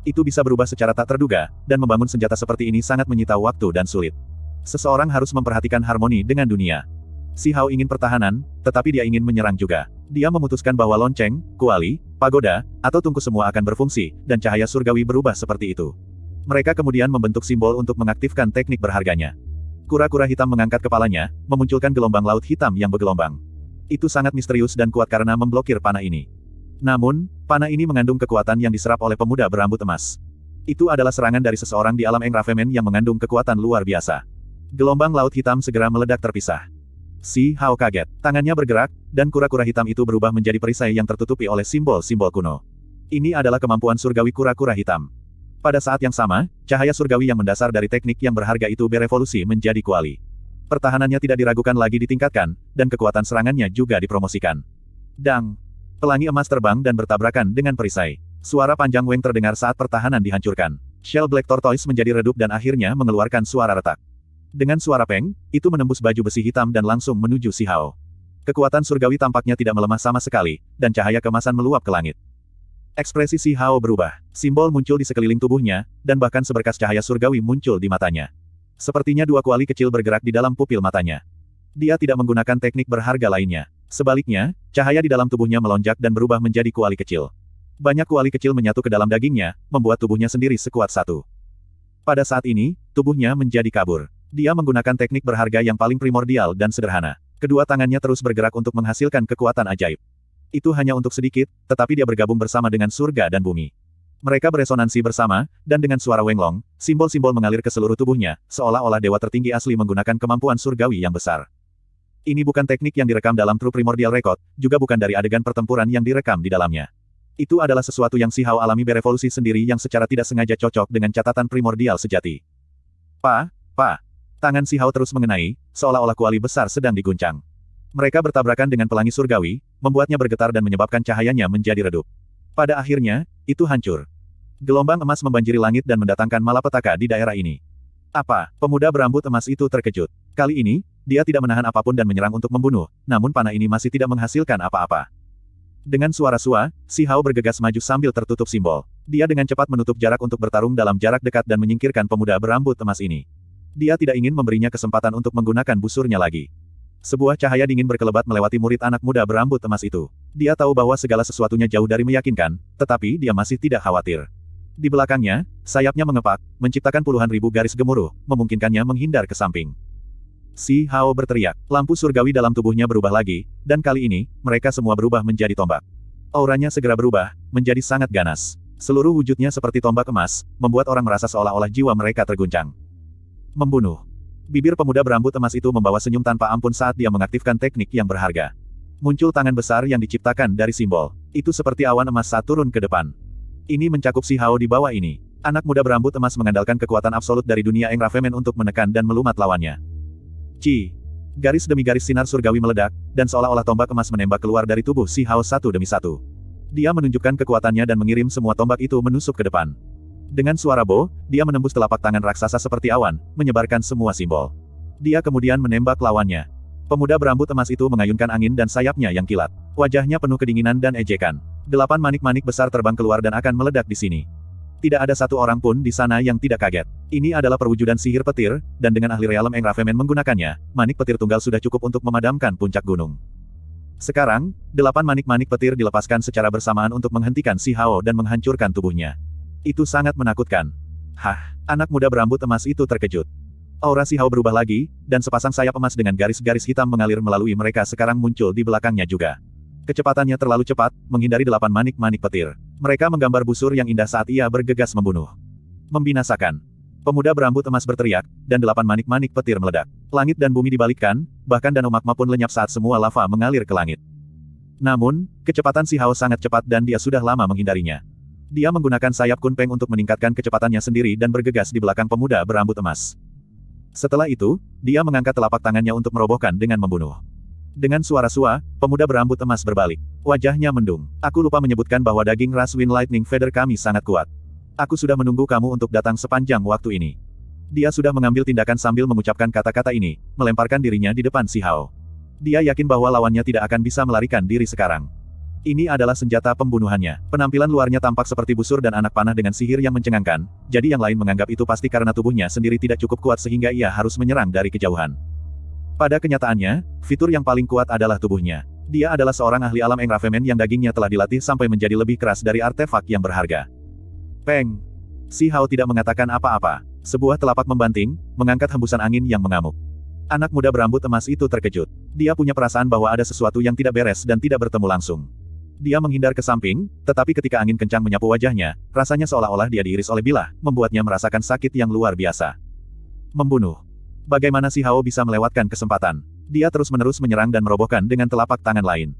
Itu bisa berubah secara tak terduga, dan membangun senjata seperti ini sangat menyita waktu dan sulit. Seseorang harus memperhatikan harmoni dengan dunia. Si Hao ingin pertahanan, tetapi dia ingin menyerang juga. Dia memutuskan bahwa lonceng, kuali, pagoda, atau tungku semua akan berfungsi, dan cahaya surgawi berubah seperti itu. Mereka kemudian membentuk simbol untuk mengaktifkan teknik berharganya. Kura-kura hitam mengangkat kepalanya, memunculkan gelombang laut hitam yang bergelombang. Itu sangat misterius dan kuat karena memblokir panah ini. Namun, panah ini mengandung kekuatan yang diserap oleh pemuda berambut emas. Itu adalah serangan dari seseorang di alam Engravemen yang mengandung kekuatan luar biasa. Gelombang laut hitam segera meledak terpisah. Si Hao kaget, tangannya bergerak, dan kura-kura hitam itu berubah menjadi perisai yang tertutupi oleh simbol-simbol kuno. Ini adalah kemampuan surgawi kura-kura hitam. Pada saat yang sama, cahaya surgawi yang mendasar dari teknik yang berharga itu berevolusi menjadi kuali pertahanannya tidak diragukan lagi ditingkatkan, dan kekuatan serangannya juga dipromosikan. Dang! Pelangi emas terbang dan bertabrakan dengan perisai. Suara panjang Weng terdengar saat pertahanan dihancurkan. Shell Black Tortoise menjadi redup dan akhirnya mengeluarkan suara retak. Dengan suara peng, itu menembus baju besi hitam dan langsung menuju Si Hao. Kekuatan surgawi tampaknya tidak melemah sama sekali, dan cahaya kemasan meluap ke langit. Ekspresi Si Hao berubah, simbol muncul di sekeliling tubuhnya, dan bahkan seberkas cahaya surgawi muncul di matanya. Sepertinya dua kuali kecil bergerak di dalam pupil matanya. Dia tidak menggunakan teknik berharga lainnya. Sebaliknya, cahaya di dalam tubuhnya melonjak dan berubah menjadi kuali kecil. Banyak kuali kecil menyatu ke dalam dagingnya, membuat tubuhnya sendiri sekuat satu. Pada saat ini, tubuhnya menjadi kabur. Dia menggunakan teknik berharga yang paling primordial dan sederhana. Kedua tangannya terus bergerak untuk menghasilkan kekuatan ajaib. Itu hanya untuk sedikit, tetapi dia bergabung bersama dengan surga dan bumi. Mereka beresonansi bersama, dan dengan suara wenglong, simbol-simbol mengalir ke seluruh tubuhnya, seolah-olah dewa tertinggi asli menggunakan kemampuan surgawi yang besar. Ini bukan teknik yang direkam dalam True Primordial Record, juga bukan dari adegan pertempuran yang direkam di dalamnya. Itu adalah sesuatu yang si alami berevolusi sendiri yang secara tidak sengaja cocok dengan catatan primordial sejati. Pa, pa. Tangan si terus mengenai, seolah-olah kuali besar sedang diguncang. Mereka bertabrakan dengan pelangi surgawi, membuatnya bergetar dan menyebabkan cahayanya menjadi redup. Pada akhirnya, itu hancur. Gelombang emas membanjiri langit dan mendatangkan malapetaka di daerah ini. Apa? Pemuda berambut emas itu terkejut. Kali ini, dia tidak menahan apapun dan menyerang untuk membunuh, namun panah ini masih tidak menghasilkan apa-apa. Dengan suara sua, Si Hao bergegas maju sambil tertutup simbol. Dia dengan cepat menutup jarak untuk bertarung dalam jarak dekat dan menyingkirkan pemuda berambut emas ini. Dia tidak ingin memberinya kesempatan untuk menggunakan busurnya lagi. Sebuah cahaya dingin berkelebat melewati murid anak muda berambut emas itu. Dia tahu bahwa segala sesuatunya jauh dari meyakinkan, tetapi dia masih tidak khawatir. Di belakangnya, sayapnya mengepak, menciptakan puluhan ribu garis gemuruh, memungkinkannya menghindar ke samping. Si Hao berteriak, lampu surgawi dalam tubuhnya berubah lagi, dan kali ini, mereka semua berubah menjadi tombak. Auranya segera berubah, menjadi sangat ganas. Seluruh wujudnya seperti tombak emas, membuat orang merasa seolah-olah jiwa mereka terguncang. Membunuh. Bibir pemuda berambut emas itu membawa senyum tanpa ampun saat dia mengaktifkan teknik yang berharga. Muncul tangan besar yang diciptakan dari simbol. Itu seperti awan emas saat turun ke depan. Ini mencakup si Hao di bawah ini. Anak muda berambut emas mengandalkan kekuatan absolut dari dunia Eng Ravemen untuk menekan dan melumat lawannya. Ci. Garis demi garis sinar surgawi meledak, dan seolah-olah tombak emas menembak keluar dari tubuh si Hao satu demi satu. Dia menunjukkan kekuatannya dan mengirim semua tombak itu menusuk ke depan. Dengan suara bo, dia menembus telapak tangan raksasa seperti awan, menyebarkan semua simbol. Dia kemudian menembak lawannya. Pemuda berambut emas itu mengayunkan angin dan sayapnya yang kilat. Wajahnya penuh kedinginan dan ejekan. Delapan manik-manik besar terbang keluar dan akan meledak di sini. Tidak ada satu orang pun di sana yang tidak kaget. Ini adalah perwujudan sihir petir, dan dengan ahli realem Engravemen menggunakannya, manik petir tunggal sudah cukup untuk memadamkan puncak gunung. Sekarang, delapan manik-manik petir dilepaskan secara bersamaan untuk menghentikan si Hao dan menghancurkan tubuhnya. Itu sangat menakutkan. Hah, anak muda berambut emas itu terkejut. Aura si Hao berubah lagi, dan sepasang sayap emas dengan garis-garis hitam mengalir melalui mereka sekarang muncul di belakangnya juga. Kecepatannya terlalu cepat, menghindari delapan manik-manik petir. Mereka menggambar busur yang indah saat ia bergegas membunuh. Membinasakan. Pemuda berambut emas berteriak, dan delapan manik-manik petir meledak. Langit dan bumi dibalikkan, bahkan danau magma pun lenyap saat semua lava mengalir ke langit. Namun, kecepatan si Hao sangat cepat dan dia sudah lama menghindarinya. Dia menggunakan sayap kunpeng untuk meningkatkan kecepatannya sendiri dan bergegas di belakang pemuda berambut emas. Setelah itu, dia mengangkat telapak tangannya untuk merobohkan dengan membunuh. Dengan suara sua, pemuda berambut emas berbalik. Wajahnya mendung. Aku lupa menyebutkan bahwa daging ras Wind Lightning Feather kami sangat kuat. Aku sudah menunggu kamu untuk datang sepanjang waktu ini. Dia sudah mengambil tindakan sambil mengucapkan kata-kata ini, melemparkan dirinya di depan Si Hao. Dia yakin bahwa lawannya tidak akan bisa melarikan diri sekarang. Ini adalah senjata pembunuhannya. Penampilan luarnya tampak seperti busur dan anak panah dengan sihir yang mencengangkan, jadi yang lain menganggap itu pasti karena tubuhnya sendiri tidak cukup kuat sehingga ia harus menyerang dari kejauhan. Pada kenyataannya, fitur yang paling kuat adalah tubuhnya. Dia adalah seorang ahli alam engravemen yang dagingnya telah dilatih sampai menjadi lebih keras dari artefak yang berharga. Peng! Si Hao tidak mengatakan apa-apa. Sebuah telapak membanting, mengangkat hembusan angin yang mengamuk. Anak muda berambut emas itu terkejut. Dia punya perasaan bahwa ada sesuatu yang tidak beres dan tidak bertemu langsung. Dia menghindar ke samping, tetapi ketika angin kencang menyapu wajahnya, rasanya seolah-olah dia diiris oleh bilah, membuatnya merasakan sakit yang luar biasa. Membunuh. Bagaimana si Hao bisa melewatkan kesempatan? Dia terus-menerus menyerang dan merobohkan dengan telapak tangan lain.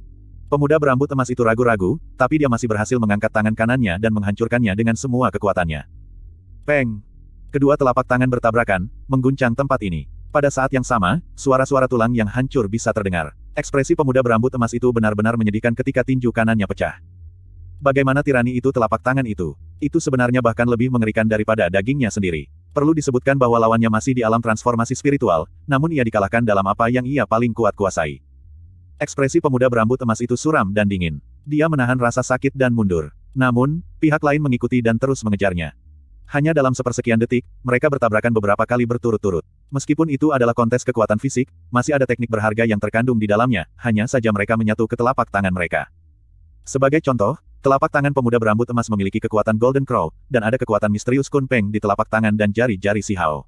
Pemuda berambut emas itu ragu-ragu, tapi dia masih berhasil mengangkat tangan kanannya dan menghancurkannya dengan semua kekuatannya. Peng! Kedua telapak tangan bertabrakan, mengguncang tempat ini. Pada saat yang sama, suara-suara tulang yang hancur bisa terdengar. Ekspresi pemuda berambut emas itu benar-benar menyedihkan ketika tinju kanannya pecah. Bagaimana tirani itu telapak tangan itu? Itu sebenarnya bahkan lebih mengerikan daripada dagingnya sendiri. Perlu disebutkan bahwa lawannya masih di alam transformasi spiritual, namun ia dikalahkan dalam apa yang ia paling kuat kuasai. Ekspresi pemuda berambut emas itu suram dan dingin. Dia menahan rasa sakit dan mundur. Namun, pihak lain mengikuti dan terus mengejarnya. Hanya dalam sepersekian detik, mereka bertabrakan beberapa kali berturut-turut. Meskipun itu adalah kontes kekuatan fisik, masih ada teknik berharga yang terkandung di dalamnya, hanya saja mereka menyatu ke telapak tangan mereka. Sebagai contoh, telapak tangan pemuda berambut emas memiliki kekuatan Golden Crow, dan ada kekuatan misterius Kunpeng di telapak tangan dan jari-jari Si Hao.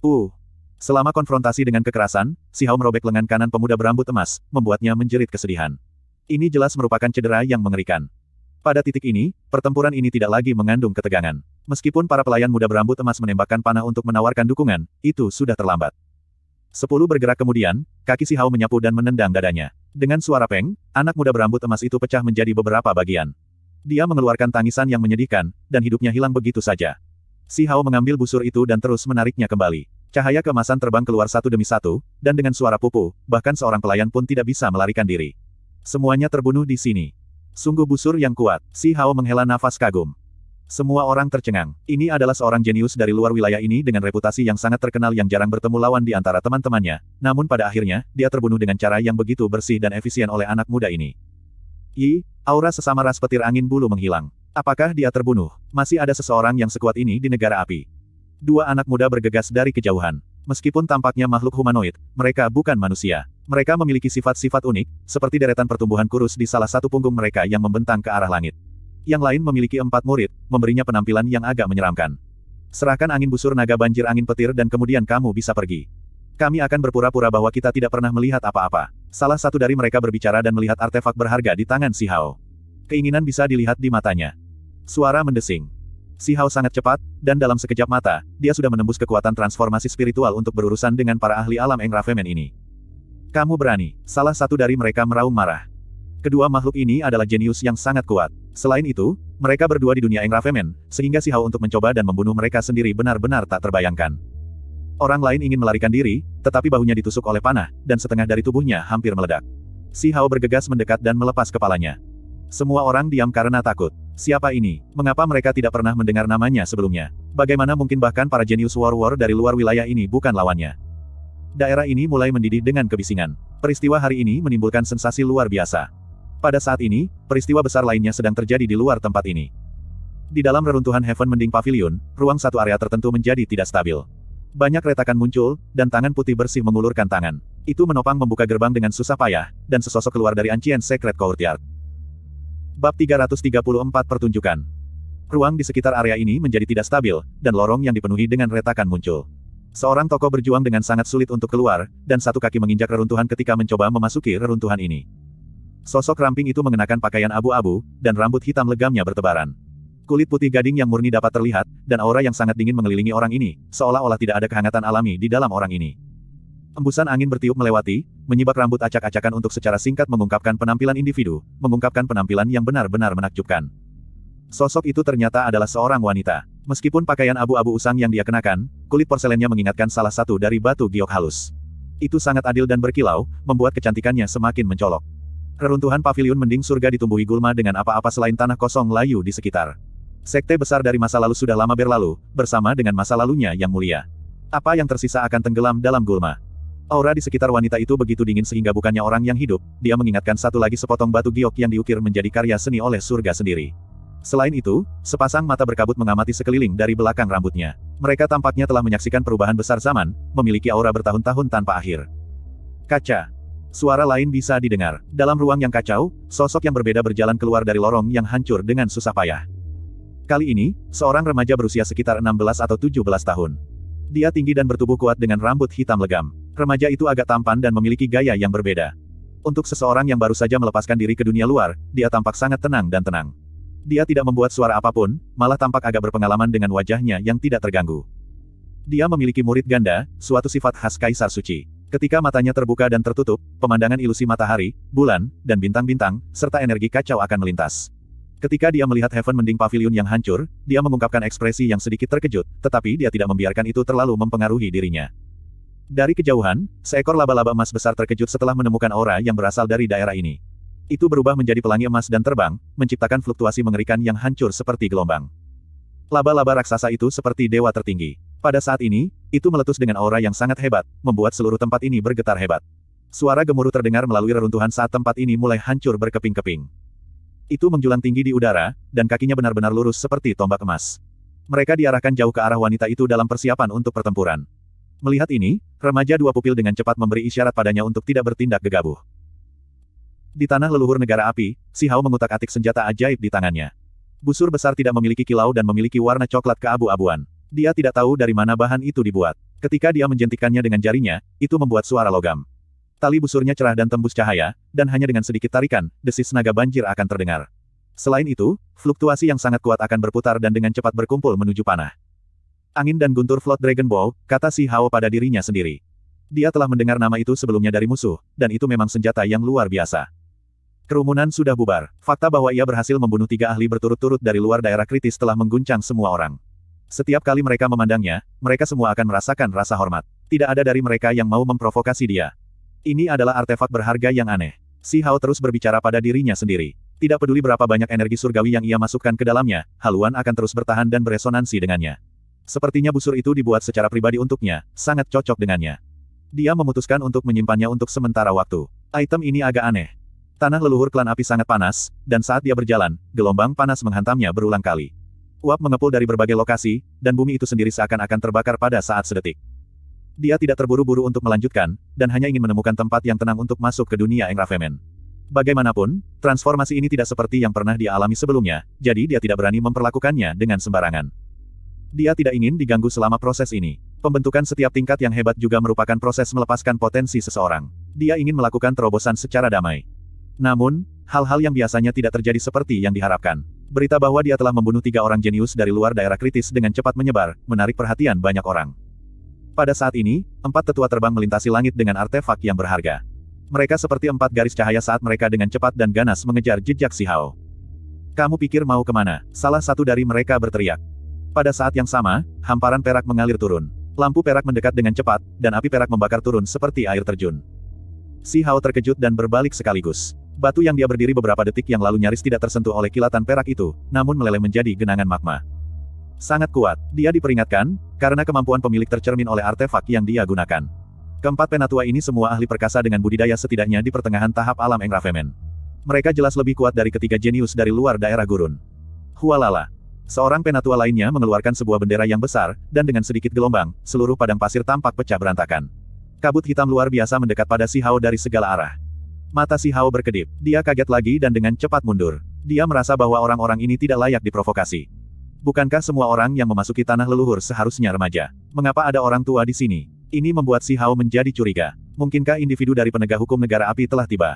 Uh. Selama konfrontasi dengan kekerasan, Si Hao merobek lengan kanan pemuda berambut emas, membuatnya menjerit kesedihan. Ini jelas merupakan cedera yang mengerikan. Pada titik ini, pertempuran ini tidak lagi mengandung ketegangan. Meskipun para pelayan muda berambut emas menembakkan panah untuk menawarkan dukungan, itu sudah terlambat. Sepuluh bergerak kemudian, kaki si Hao menyapu dan menendang dadanya. Dengan suara peng, anak muda berambut emas itu pecah menjadi beberapa bagian. Dia mengeluarkan tangisan yang menyedihkan, dan hidupnya hilang begitu saja. Si Hao mengambil busur itu dan terus menariknya kembali. Cahaya kemasan terbang keluar satu demi satu, dan dengan suara pupu, bahkan seorang pelayan pun tidak bisa melarikan diri. Semuanya terbunuh di sini. Sungguh busur yang kuat, si Hao menghela nafas kagum. Semua orang tercengang. Ini adalah seorang jenius dari luar wilayah ini dengan reputasi yang sangat terkenal yang jarang bertemu lawan di antara teman-temannya. Namun pada akhirnya, dia terbunuh dengan cara yang begitu bersih dan efisien oleh anak muda ini. Yi, aura sesama ras petir angin bulu menghilang. Apakah dia terbunuh? Masih ada seseorang yang sekuat ini di negara api. Dua anak muda bergegas dari kejauhan. Meskipun tampaknya makhluk humanoid, mereka bukan manusia. Mereka memiliki sifat-sifat unik, seperti deretan pertumbuhan kurus di salah satu punggung mereka yang membentang ke arah langit. Yang lain memiliki empat murid, memberinya penampilan yang agak menyeramkan. Serahkan angin busur naga banjir angin petir dan kemudian kamu bisa pergi. Kami akan berpura-pura bahwa kita tidak pernah melihat apa-apa. Salah satu dari mereka berbicara dan melihat artefak berharga di tangan Si Hao. Keinginan bisa dilihat di matanya. Suara mendesing. Si Hao sangat cepat, dan dalam sekejap mata, dia sudah menembus kekuatan transformasi spiritual untuk berurusan dengan para ahli alam Engravemen ini. Kamu berani, salah satu dari mereka meraung marah. Kedua makhluk ini adalah jenius yang sangat kuat. Selain itu, mereka berdua di dunia Engravemen, sehingga si Hao untuk mencoba dan membunuh mereka sendiri benar-benar tak terbayangkan. Orang lain ingin melarikan diri, tetapi bahunya ditusuk oleh panah, dan setengah dari tubuhnya hampir meledak. Si Hao bergegas mendekat dan melepas kepalanya. Semua orang diam karena takut. Siapa ini? Mengapa mereka tidak pernah mendengar namanya sebelumnya? Bagaimana mungkin bahkan para jenius war-war dari luar wilayah ini bukan lawannya? Daerah ini mulai mendidih dengan kebisingan. Peristiwa hari ini menimbulkan sensasi luar biasa. Pada saat ini, peristiwa besar lainnya sedang terjadi di luar tempat ini. Di dalam reruntuhan Heaven Mending Pavilion, ruang satu area tertentu menjadi tidak stabil. Banyak retakan muncul, dan tangan putih bersih mengulurkan tangan. Itu menopang membuka gerbang dengan susah payah, dan sesosok keluar dari ancient secret courtyard. Bab 334 Pertunjukan Ruang di sekitar area ini menjadi tidak stabil, dan lorong yang dipenuhi dengan retakan muncul. Seorang tokoh berjuang dengan sangat sulit untuk keluar, dan satu kaki menginjak reruntuhan ketika mencoba memasuki reruntuhan ini. Sosok ramping itu mengenakan pakaian abu-abu, dan rambut hitam legamnya bertebaran. Kulit putih gading yang murni dapat terlihat, dan aura yang sangat dingin mengelilingi orang ini, seolah-olah tidak ada kehangatan alami di dalam orang ini. Embusan angin bertiup melewati, menyibak rambut acak-acakan untuk secara singkat mengungkapkan penampilan individu, mengungkapkan penampilan yang benar-benar menakjubkan. Sosok itu ternyata adalah seorang wanita. Meskipun pakaian abu-abu usang yang dia kenakan, kulit porselennya mengingatkan salah satu dari batu giok halus. Itu sangat adil dan berkilau, membuat kecantikannya semakin mencolok. Reruntuhan pavilion mending surga ditumbuhi gulma dengan apa-apa selain tanah kosong layu di sekitar. Sekte besar dari masa lalu sudah lama berlalu, bersama dengan masa lalunya yang mulia. Apa yang tersisa akan tenggelam dalam gulma. Aura di sekitar wanita itu begitu dingin sehingga bukannya orang yang hidup, dia mengingatkan satu lagi sepotong batu giok yang diukir menjadi karya seni oleh surga sendiri. Selain itu, sepasang mata berkabut mengamati sekeliling dari belakang rambutnya. Mereka tampaknya telah menyaksikan perubahan besar zaman, memiliki aura bertahun-tahun tanpa akhir. Kaca Suara lain bisa didengar. Dalam ruang yang kacau, sosok yang berbeda berjalan keluar dari lorong yang hancur dengan susah payah. Kali ini, seorang remaja berusia sekitar 16 atau 17 tahun. Dia tinggi dan bertubuh kuat dengan rambut hitam legam. Remaja itu agak tampan dan memiliki gaya yang berbeda. Untuk seseorang yang baru saja melepaskan diri ke dunia luar, dia tampak sangat tenang dan tenang. Dia tidak membuat suara apapun, malah tampak agak berpengalaman dengan wajahnya yang tidak terganggu. Dia memiliki murid ganda, suatu sifat khas Kaisar Suci. Ketika matanya terbuka dan tertutup, pemandangan ilusi matahari, bulan, dan bintang-bintang, serta energi kacau akan melintas. Ketika dia melihat Heaven Mending Pavilion yang hancur, dia mengungkapkan ekspresi yang sedikit terkejut, tetapi dia tidak membiarkan itu terlalu mempengaruhi dirinya. Dari kejauhan, seekor laba-laba emas besar terkejut setelah menemukan aura yang berasal dari daerah ini. Itu berubah menjadi pelangi emas dan terbang, menciptakan fluktuasi mengerikan yang hancur seperti gelombang. Laba-laba raksasa itu seperti dewa tertinggi. Pada saat ini, itu meletus dengan aura yang sangat hebat, membuat seluruh tempat ini bergetar hebat. Suara gemuruh terdengar melalui reruntuhan saat tempat ini mulai hancur berkeping-keping. Itu menjulang tinggi di udara, dan kakinya benar-benar lurus seperti tombak emas. Mereka diarahkan jauh ke arah wanita itu dalam persiapan untuk pertempuran. Melihat ini, remaja dua pupil dengan cepat memberi isyarat padanya untuk tidak bertindak gegabah. Di tanah leluhur negara api, si Hao mengutak-atik senjata ajaib di tangannya. Busur besar tidak memiliki kilau dan memiliki warna coklat keabu-abuan. Dia tidak tahu dari mana bahan itu dibuat. Ketika dia menjentikannya dengan jarinya, itu membuat suara logam. Tali busurnya cerah dan tembus cahaya, dan hanya dengan sedikit tarikan, desis naga banjir akan terdengar. Selain itu, fluktuasi yang sangat kuat akan berputar dan dengan cepat berkumpul menuju panah. Angin dan guntur float Dragon Ball, kata si Hao pada dirinya sendiri. Dia telah mendengar nama itu sebelumnya dari musuh, dan itu memang senjata yang luar biasa. Kerumunan sudah bubar. Fakta bahwa ia berhasil membunuh tiga ahli berturut-turut dari luar daerah kritis telah mengguncang semua orang. Setiap kali mereka memandangnya, mereka semua akan merasakan rasa hormat. Tidak ada dari mereka yang mau memprovokasi dia. Ini adalah artefak berharga yang aneh. Si Hao terus berbicara pada dirinya sendiri. Tidak peduli berapa banyak energi surgawi yang ia masukkan ke dalamnya, haluan akan terus bertahan dan beresonansi dengannya. Sepertinya busur itu dibuat secara pribadi untuknya, sangat cocok dengannya. Dia memutuskan untuk menyimpannya untuk sementara waktu. Item ini agak aneh. Tanah leluhur klan api sangat panas, dan saat dia berjalan, gelombang panas menghantamnya berulang kali. Uap mengepul dari berbagai lokasi, dan bumi itu sendiri seakan-akan terbakar pada saat sedetik. Dia tidak terburu-buru untuk melanjutkan, dan hanya ingin menemukan tempat yang tenang untuk masuk ke dunia Engrafemen. Bagaimanapun, transformasi ini tidak seperti yang pernah dia alami sebelumnya, jadi dia tidak berani memperlakukannya dengan sembarangan. Dia tidak ingin diganggu selama proses ini. Pembentukan setiap tingkat yang hebat juga merupakan proses melepaskan potensi seseorang. Dia ingin melakukan terobosan secara damai. Namun, hal-hal yang biasanya tidak terjadi seperti yang diharapkan. Berita bahwa dia telah membunuh tiga orang jenius dari luar daerah kritis dengan cepat menyebar, menarik perhatian banyak orang. Pada saat ini, empat tetua terbang melintasi langit dengan artefak yang berharga. Mereka seperti empat garis cahaya saat mereka dengan cepat dan ganas mengejar jejak si Hao. Kamu pikir mau kemana? Salah satu dari mereka berteriak. Pada saat yang sama, hamparan perak mengalir turun. Lampu perak mendekat dengan cepat, dan api perak membakar turun seperti air terjun. Si Hao terkejut dan berbalik sekaligus. Batu yang dia berdiri beberapa detik yang lalu nyaris tidak tersentuh oleh kilatan perak itu, namun meleleh menjadi genangan magma. Sangat kuat, dia diperingatkan, karena kemampuan pemilik tercermin oleh artefak yang dia gunakan. Keempat penatua ini semua ahli perkasa dengan budidaya setidaknya di pertengahan tahap alam Engrafemen. Mereka jelas lebih kuat dari ketiga jenius dari luar daerah gurun. Hualala. Seorang penatua lainnya mengeluarkan sebuah bendera yang besar, dan dengan sedikit gelombang, seluruh padang pasir tampak pecah berantakan. Kabut hitam luar biasa mendekat pada si Hao dari segala arah. Mata si Hao berkedip. Dia kaget lagi dan dengan cepat mundur. Dia merasa bahwa orang-orang ini tidak layak diprovokasi. Bukankah semua orang yang memasuki tanah leluhur seharusnya remaja? Mengapa ada orang tua di sini? Ini membuat si Hao menjadi curiga. Mungkinkah individu dari penegak hukum negara api telah tiba?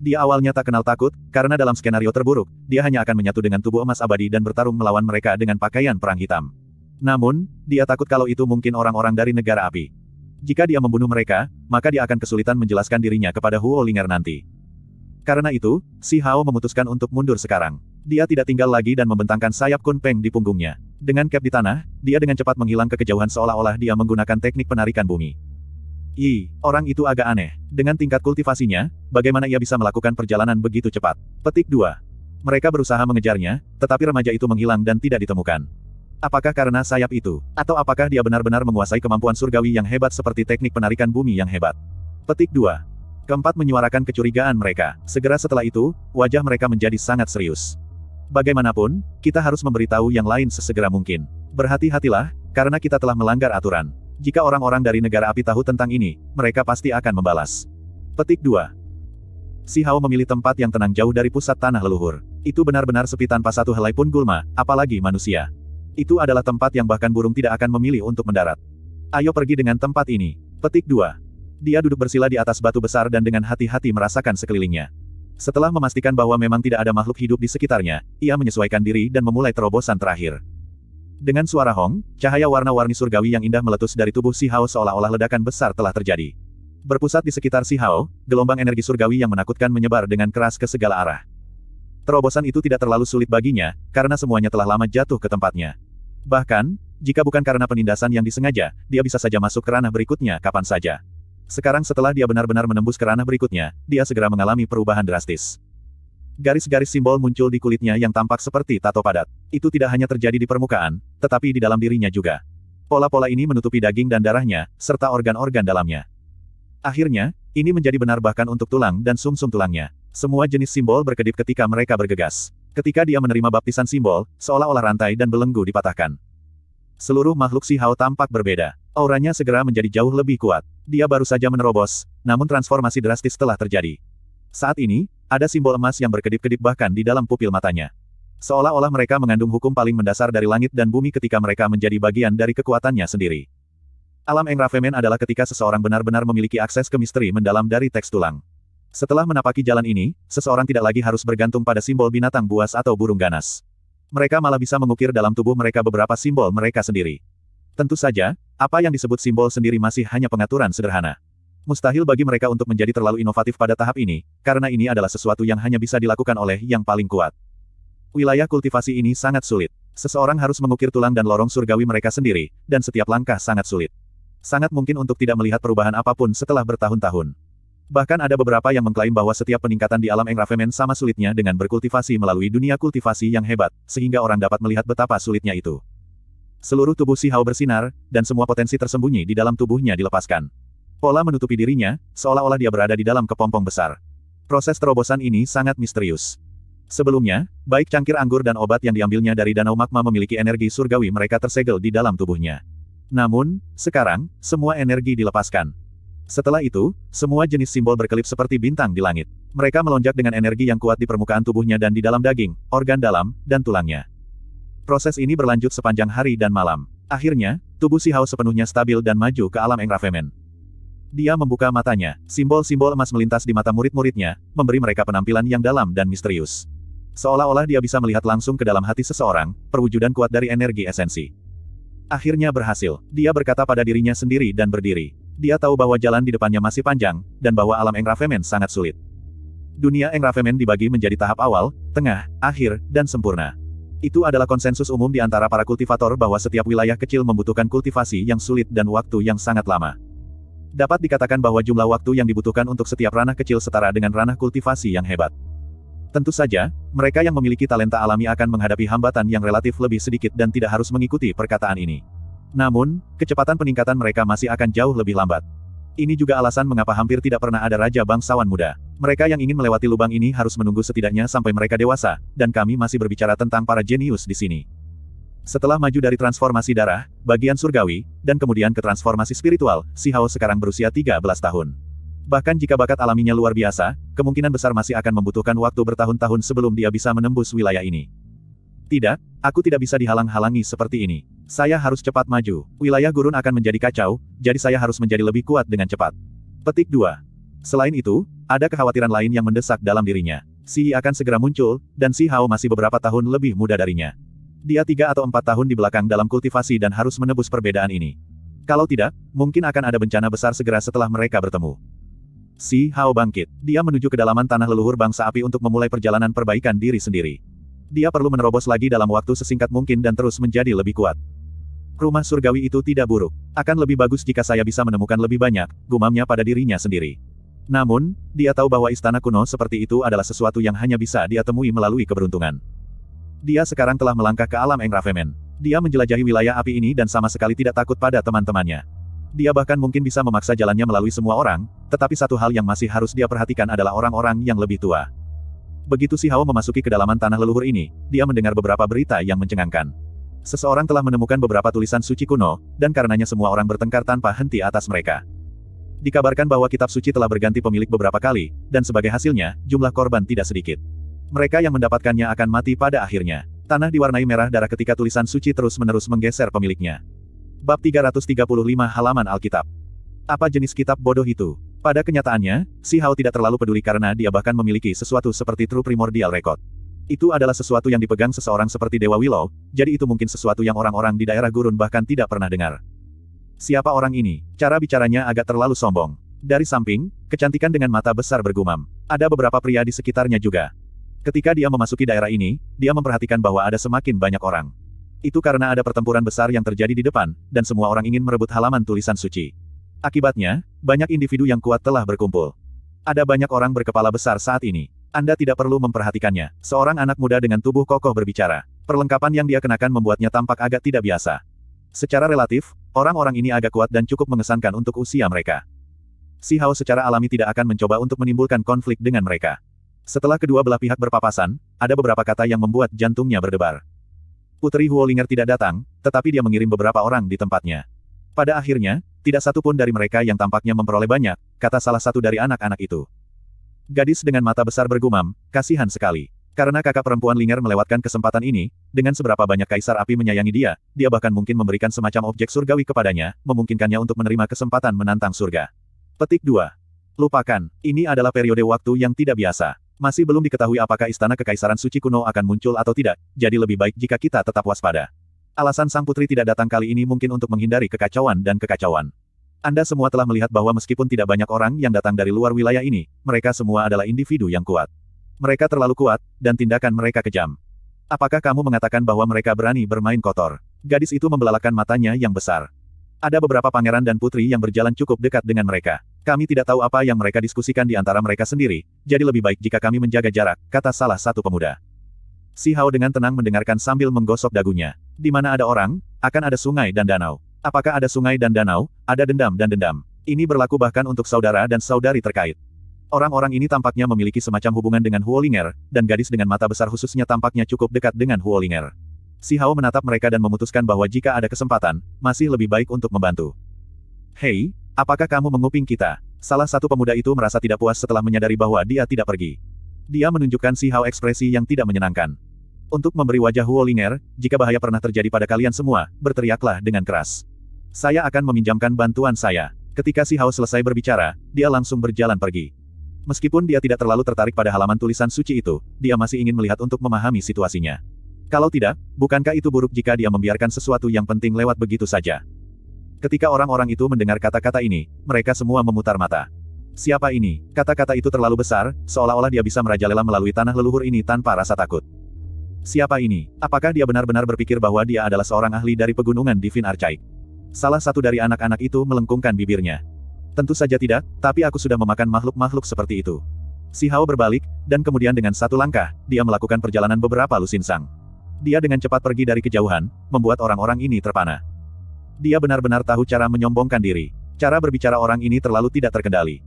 Dia awalnya tak kenal takut, karena dalam skenario terburuk, dia hanya akan menyatu dengan tubuh emas abadi dan bertarung melawan mereka dengan pakaian perang hitam. Namun, dia takut kalau itu mungkin orang-orang dari negara api. Jika dia membunuh mereka, maka dia akan kesulitan menjelaskan dirinya kepada Huo Linger nanti. Karena itu, Si Hao memutuskan untuk mundur sekarang. Dia tidak tinggal lagi dan membentangkan sayap Kun Peng di punggungnya. Dengan cap di tanah, dia dengan cepat menghilang ke kejauhan seolah-olah dia menggunakan teknik penarikan bumi. I, orang itu agak aneh. Dengan tingkat kultivasinya, bagaimana ia bisa melakukan perjalanan begitu cepat? Petik 2. Mereka berusaha mengejarnya, tetapi remaja itu menghilang dan tidak ditemukan. Apakah karena sayap itu? Atau apakah dia benar-benar menguasai kemampuan surgawi yang hebat seperti teknik penarikan bumi yang hebat? Petik 2. Keempat menyuarakan kecurigaan mereka. Segera setelah itu, wajah mereka menjadi sangat serius. Bagaimanapun, kita harus memberitahu yang lain sesegera mungkin. Berhati-hatilah, karena kita telah melanggar aturan. Jika orang-orang dari negara api tahu tentang ini, mereka pasti akan membalas. Petik 2. Si Hao memilih tempat yang tenang jauh dari pusat tanah leluhur. Itu benar-benar sepi tanpa satu helai pun gulma, apalagi manusia. Itu adalah tempat yang bahkan burung tidak akan memilih untuk mendarat. Ayo pergi dengan tempat ini. Petik 2. Dia duduk bersila di atas batu besar dan dengan hati-hati merasakan sekelilingnya. Setelah memastikan bahwa memang tidak ada makhluk hidup di sekitarnya, ia menyesuaikan diri dan memulai terobosan terakhir. Dengan suara hong, cahaya warna-warni surgawi yang indah meletus dari tubuh Si Hao seolah-olah ledakan besar telah terjadi. Berpusat di sekitar Si Hao, gelombang energi surgawi yang menakutkan menyebar dengan keras ke segala arah. Terobosan itu tidak terlalu sulit baginya, karena semuanya telah lama jatuh ke tempatnya. Bahkan, jika bukan karena penindasan yang disengaja, dia bisa saja masuk ke ranah berikutnya kapan saja. Sekarang setelah dia benar-benar menembus ke ranah berikutnya, dia segera mengalami perubahan drastis. Garis-garis simbol muncul di kulitnya yang tampak seperti tato padat. Itu tidak hanya terjadi di permukaan, tetapi di dalam dirinya juga. Pola-pola ini menutupi daging dan darahnya, serta organ-organ dalamnya. Akhirnya, ini menjadi benar bahkan untuk tulang dan sumsum -sum tulangnya. Semua jenis simbol berkedip ketika mereka bergegas. Ketika dia menerima baptisan simbol, seolah-olah rantai dan belenggu dipatahkan. Seluruh makhluk si Hao tampak berbeda. Auranya segera menjadi jauh lebih kuat. Dia baru saja menerobos, namun transformasi drastis telah terjadi. Saat ini, ada simbol emas yang berkedip-kedip bahkan di dalam pupil matanya. Seolah-olah mereka mengandung hukum paling mendasar dari langit dan bumi ketika mereka menjadi bagian dari kekuatannya sendiri. Alam Engrafemen adalah ketika seseorang benar-benar memiliki akses ke misteri mendalam dari teks tulang. Setelah menapaki jalan ini, seseorang tidak lagi harus bergantung pada simbol binatang buas atau burung ganas. Mereka malah bisa mengukir dalam tubuh mereka beberapa simbol mereka sendiri. Tentu saja, apa yang disebut simbol sendiri masih hanya pengaturan sederhana. Mustahil bagi mereka untuk menjadi terlalu inovatif pada tahap ini, karena ini adalah sesuatu yang hanya bisa dilakukan oleh yang paling kuat. Wilayah kultivasi ini sangat sulit. Seseorang harus mengukir tulang dan lorong surgawi mereka sendiri, dan setiap langkah sangat sulit. Sangat mungkin untuk tidak melihat perubahan apapun setelah bertahun-tahun. Bahkan ada beberapa yang mengklaim bahwa setiap peningkatan di alam Men sama sulitnya dengan berkultivasi melalui dunia kultivasi yang hebat, sehingga orang dapat melihat betapa sulitnya itu. Seluruh tubuh Si Hao bersinar, dan semua potensi tersembunyi di dalam tubuhnya dilepaskan. Pola menutupi dirinya, seolah-olah dia berada di dalam kepompong besar. Proses terobosan ini sangat misterius. Sebelumnya, baik cangkir anggur dan obat yang diambilnya dari danau magma memiliki energi surgawi mereka tersegel di dalam tubuhnya. Namun, sekarang, semua energi dilepaskan. Setelah itu, semua jenis simbol berkelip seperti bintang di langit. Mereka melonjak dengan energi yang kuat di permukaan tubuhnya dan di dalam daging, organ dalam, dan tulangnya. Proses ini berlanjut sepanjang hari dan malam. Akhirnya, tubuh si Hao sepenuhnya stabil dan maju ke alam Engrafemen. Dia membuka matanya, simbol-simbol emas melintas di mata murid-muridnya, memberi mereka penampilan yang dalam dan misterius. Seolah-olah dia bisa melihat langsung ke dalam hati seseorang, perwujudan kuat dari energi esensi. Akhirnya berhasil, dia berkata pada dirinya sendiri dan berdiri. Dia tahu bahwa jalan di depannya masih panjang, dan bahwa alam Engravemen sangat sulit. Dunia Engravemen dibagi menjadi tahap awal, tengah, akhir, dan sempurna. Itu adalah konsensus umum di antara para kultivator bahwa setiap wilayah kecil membutuhkan kultivasi yang sulit dan waktu yang sangat lama. Dapat dikatakan bahwa jumlah waktu yang dibutuhkan untuk setiap ranah kecil setara dengan ranah kultivasi yang hebat. Tentu saja, mereka yang memiliki talenta alami akan menghadapi hambatan yang relatif lebih sedikit dan tidak harus mengikuti perkataan ini. Namun, kecepatan peningkatan mereka masih akan jauh lebih lambat. Ini juga alasan mengapa hampir tidak pernah ada raja bangsawan muda. Mereka yang ingin melewati lubang ini harus menunggu setidaknya sampai mereka dewasa, dan kami masih berbicara tentang para jenius di sini. Setelah maju dari transformasi darah, bagian surgawi, dan kemudian ke transformasi spiritual, si Hao sekarang berusia 13 tahun. Bahkan jika bakat alaminya luar biasa, kemungkinan besar masih akan membutuhkan waktu bertahun-tahun sebelum dia bisa menembus wilayah ini. Tidak, aku tidak bisa dihalang-halangi seperti ini. Saya harus cepat maju. Wilayah gurun akan menjadi kacau, jadi saya harus menjadi lebih kuat dengan cepat. Petik 2. Selain itu, ada kekhawatiran lain yang mendesak dalam dirinya. Si akan segera muncul, dan Si Hao masih beberapa tahun lebih muda darinya. Dia tiga atau empat tahun di belakang dalam kultivasi dan harus menebus perbedaan ini. Kalau tidak, mungkin akan ada bencana besar segera setelah mereka bertemu. Si Hao bangkit. Dia menuju kedalaman tanah leluhur bangsa api untuk memulai perjalanan perbaikan diri sendiri. Dia perlu menerobos lagi dalam waktu sesingkat mungkin dan terus menjadi lebih kuat. Rumah surgawi itu tidak buruk. Akan lebih bagus jika saya bisa menemukan lebih banyak, gumamnya pada dirinya sendiri. Namun, dia tahu bahwa istana kuno seperti itu adalah sesuatu yang hanya bisa dia temui melalui keberuntungan. Dia sekarang telah melangkah ke alam Engravemen. Dia menjelajahi wilayah api ini dan sama sekali tidak takut pada teman-temannya. Dia bahkan mungkin bisa memaksa jalannya melalui semua orang, tetapi satu hal yang masih harus dia perhatikan adalah orang-orang yang lebih tua. Begitu si Hao memasuki kedalaman tanah leluhur ini, dia mendengar beberapa berita yang mencengangkan. Seseorang telah menemukan beberapa tulisan suci kuno, dan karenanya semua orang bertengkar tanpa henti atas mereka. Dikabarkan bahwa kitab suci telah berganti pemilik beberapa kali, dan sebagai hasilnya, jumlah korban tidak sedikit. Mereka yang mendapatkannya akan mati pada akhirnya. Tanah diwarnai merah darah ketika tulisan suci terus-menerus menggeser pemiliknya. Bab 335 halaman Alkitab apa jenis kitab bodoh itu? Pada kenyataannya, Si Hao tidak terlalu peduli karena dia bahkan memiliki sesuatu seperti True Primordial Record. Itu adalah sesuatu yang dipegang seseorang seperti Dewa Willow, jadi itu mungkin sesuatu yang orang-orang di daerah gurun bahkan tidak pernah dengar. Siapa orang ini? Cara bicaranya agak terlalu sombong. Dari samping, kecantikan dengan mata besar bergumam. Ada beberapa pria di sekitarnya juga. Ketika dia memasuki daerah ini, dia memperhatikan bahwa ada semakin banyak orang. Itu karena ada pertempuran besar yang terjadi di depan, dan semua orang ingin merebut halaman tulisan suci. Akibatnya, banyak individu yang kuat telah berkumpul. Ada banyak orang berkepala besar saat ini. Anda tidak perlu memperhatikannya. Seorang anak muda dengan tubuh kokoh berbicara. Perlengkapan yang dia kenakan membuatnya tampak agak tidak biasa. Secara relatif, orang-orang ini agak kuat dan cukup mengesankan untuk usia mereka. Si Hao secara alami tidak akan mencoba untuk menimbulkan konflik dengan mereka. Setelah kedua belah pihak berpapasan, ada beberapa kata yang membuat jantungnya berdebar. Putri Huolinger tidak datang, tetapi dia mengirim beberapa orang di tempatnya. Pada akhirnya, tidak satu pun dari mereka yang tampaknya memperoleh banyak, kata salah satu dari anak-anak itu. Gadis dengan mata besar bergumam, kasihan sekali. Karena kakak perempuan Linger melewatkan kesempatan ini, dengan seberapa banyak kaisar api menyayangi dia, dia bahkan mungkin memberikan semacam objek surgawi kepadanya, memungkinkannya untuk menerima kesempatan menantang surga. Petik 2. Lupakan, ini adalah periode waktu yang tidak biasa. Masih belum diketahui apakah istana kekaisaran suci kuno akan muncul atau tidak, jadi lebih baik jika kita tetap waspada. Alasan sang putri tidak datang kali ini mungkin untuk menghindari kekacauan dan kekacauan. Anda semua telah melihat bahwa meskipun tidak banyak orang yang datang dari luar wilayah ini, mereka semua adalah individu yang kuat. Mereka terlalu kuat, dan tindakan mereka kejam. Apakah kamu mengatakan bahwa mereka berani bermain kotor? Gadis itu membelalakan matanya yang besar. Ada beberapa pangeran dan putri yang berjalan cukup dekat dengan mereka. Kami tidak tahu apa yang mereka diskusikan di antara mereka sendiri, jadi lebih baik jika kami menjaga jarak, kata salah satu pemuda. Si Hao dengan tenang mendengarkan sambil menggosok dagunya. Di mana ada orang, akan ada sungai dan danau. Apakah ada sungai dan danau, ada dendam dan dendam. Ini berlaku bahkan untuk saudara dan saudari terkait. Orang-orang ini tampaknya memiliki semacam hubungan dengan Huolinger, dan gadis dengan mata besar khususnya tampaknya cukup dekat dengan Huolinger. Si Hao menatap mereka dan memutuskan bahwa jika ada kesempatan, masih lebih baik untuk membantu. Hei, apakah kamu menguping kita? Salah satu pemuda itu merasa tidak puas setelah menyadari bahwa dia tidak pergi. Dia menunjukkan si Hao ekspresi yang tidak menyenangkan untuk memberi wajah Huolinger, jika bahaya pernah terjadi pada kalian semua, berteriaklah dengan keras. Saya akan meminjamkan bantuan saya. Ketika si Hao selesai berbicara, dia langsung berjalan pergi. Meskipun dia tidak terlalu tertarik pada halaman tulisan suci itu, dia masih ingin melihat untuk memahami situasinya. Kalau tidak, bukankah itu buruk jika dia membiarkan sesuatu yang penting lewat begitu saja? Ketika orang-orang itu mendengar kata-kata ini, mereka semua memutar mata. Siapa ini? Kata-kata itu terlalu besar, seolah-olah dia bisa merajalela melalui tanah leluhur ini tanpa rasa takut. Siapa ini? Apakah dia benar-benar berpikir bahwa dia adalah seorang ahli dari pegunungan Divin Arcaik? Salah satu dari anak-anak itu melengkungkan bibirnya. Tentu saja tidak, tapi aku sudah memakan makhluk-makhluk seperti itu. Si Hao berbalik, dan kemudian dengan satu langkah, dia melakukan perjalanan beberapa lusinsang. Dia dengan cepat pergi dari kejauhan, membuat orang-orang ini terpana. Dia benar-benar tahu cara menyombongkan diri. Cara berbicara orang ini terlalu tidak terkendali.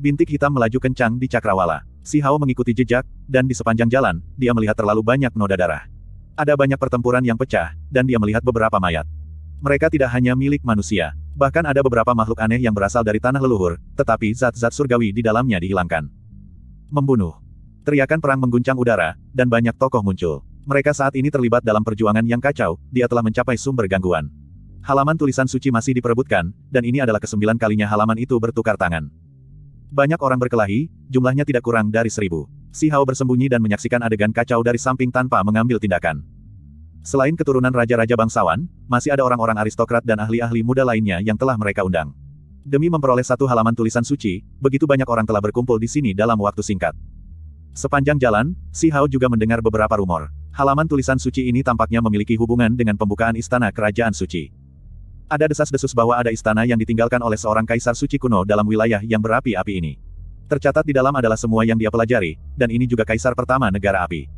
Bintik hitam melaju kencang di cakrawala. Si Hao mengikuti jejak, dan di sepanjang jalan, dia melihat terlalu banyak noda darah. Ada banyak pertempuran yang pecah, dan dia melihat beberapa mayat. Mereka tidak hanya milik manusia, bahkan ada beberapa makhluk aneh yang berasal dari tanah leluhur, tetapi zat-zat surgawi di dalamnya dihilangkan. Membunuh. Teriakan perang mengguncang udara, dan banyak tokoh muncul. Mereka saat ini terlibat dalam perjuangan yang kacau, dia telah mencapai sumber gangguan. Halaman tulisan suci masih diperebutkan, dan ini adalah kesembilan kalinya halaman itu bertukar tangan. Banyak orang berkelahi, jumlahnya tidak kurang dari seribu. Si Hao bersembunyi dan menyaksikan adegan kacau dari samping tanpa mengambil tindakan. Selain keturunan raja-raja bangsawan, masih ada orang-orang aristokrat dan ahli-ahli muda lainnya yang telah mereka undang. Demi memperoleh satu halaman tulisan suci, begitu banyak orang telah berkumpul di sini dalam waktu singkat. Sepanjang jalan, Si Hao juga mendengar beberapa rumor. Halaman tulisan suci ini tampaknya memiliki hubungan dengan pembukaan istana kerajaan suci. Ada desas-desus bahwa ada istana yang ditinggalkan oleh seorang kaisar suci kuno dalam wilayah yang berapi-api ini. Tercatat di dalam adalah semua yang dia pelajari, dan ini juga kaisar pertama negara api.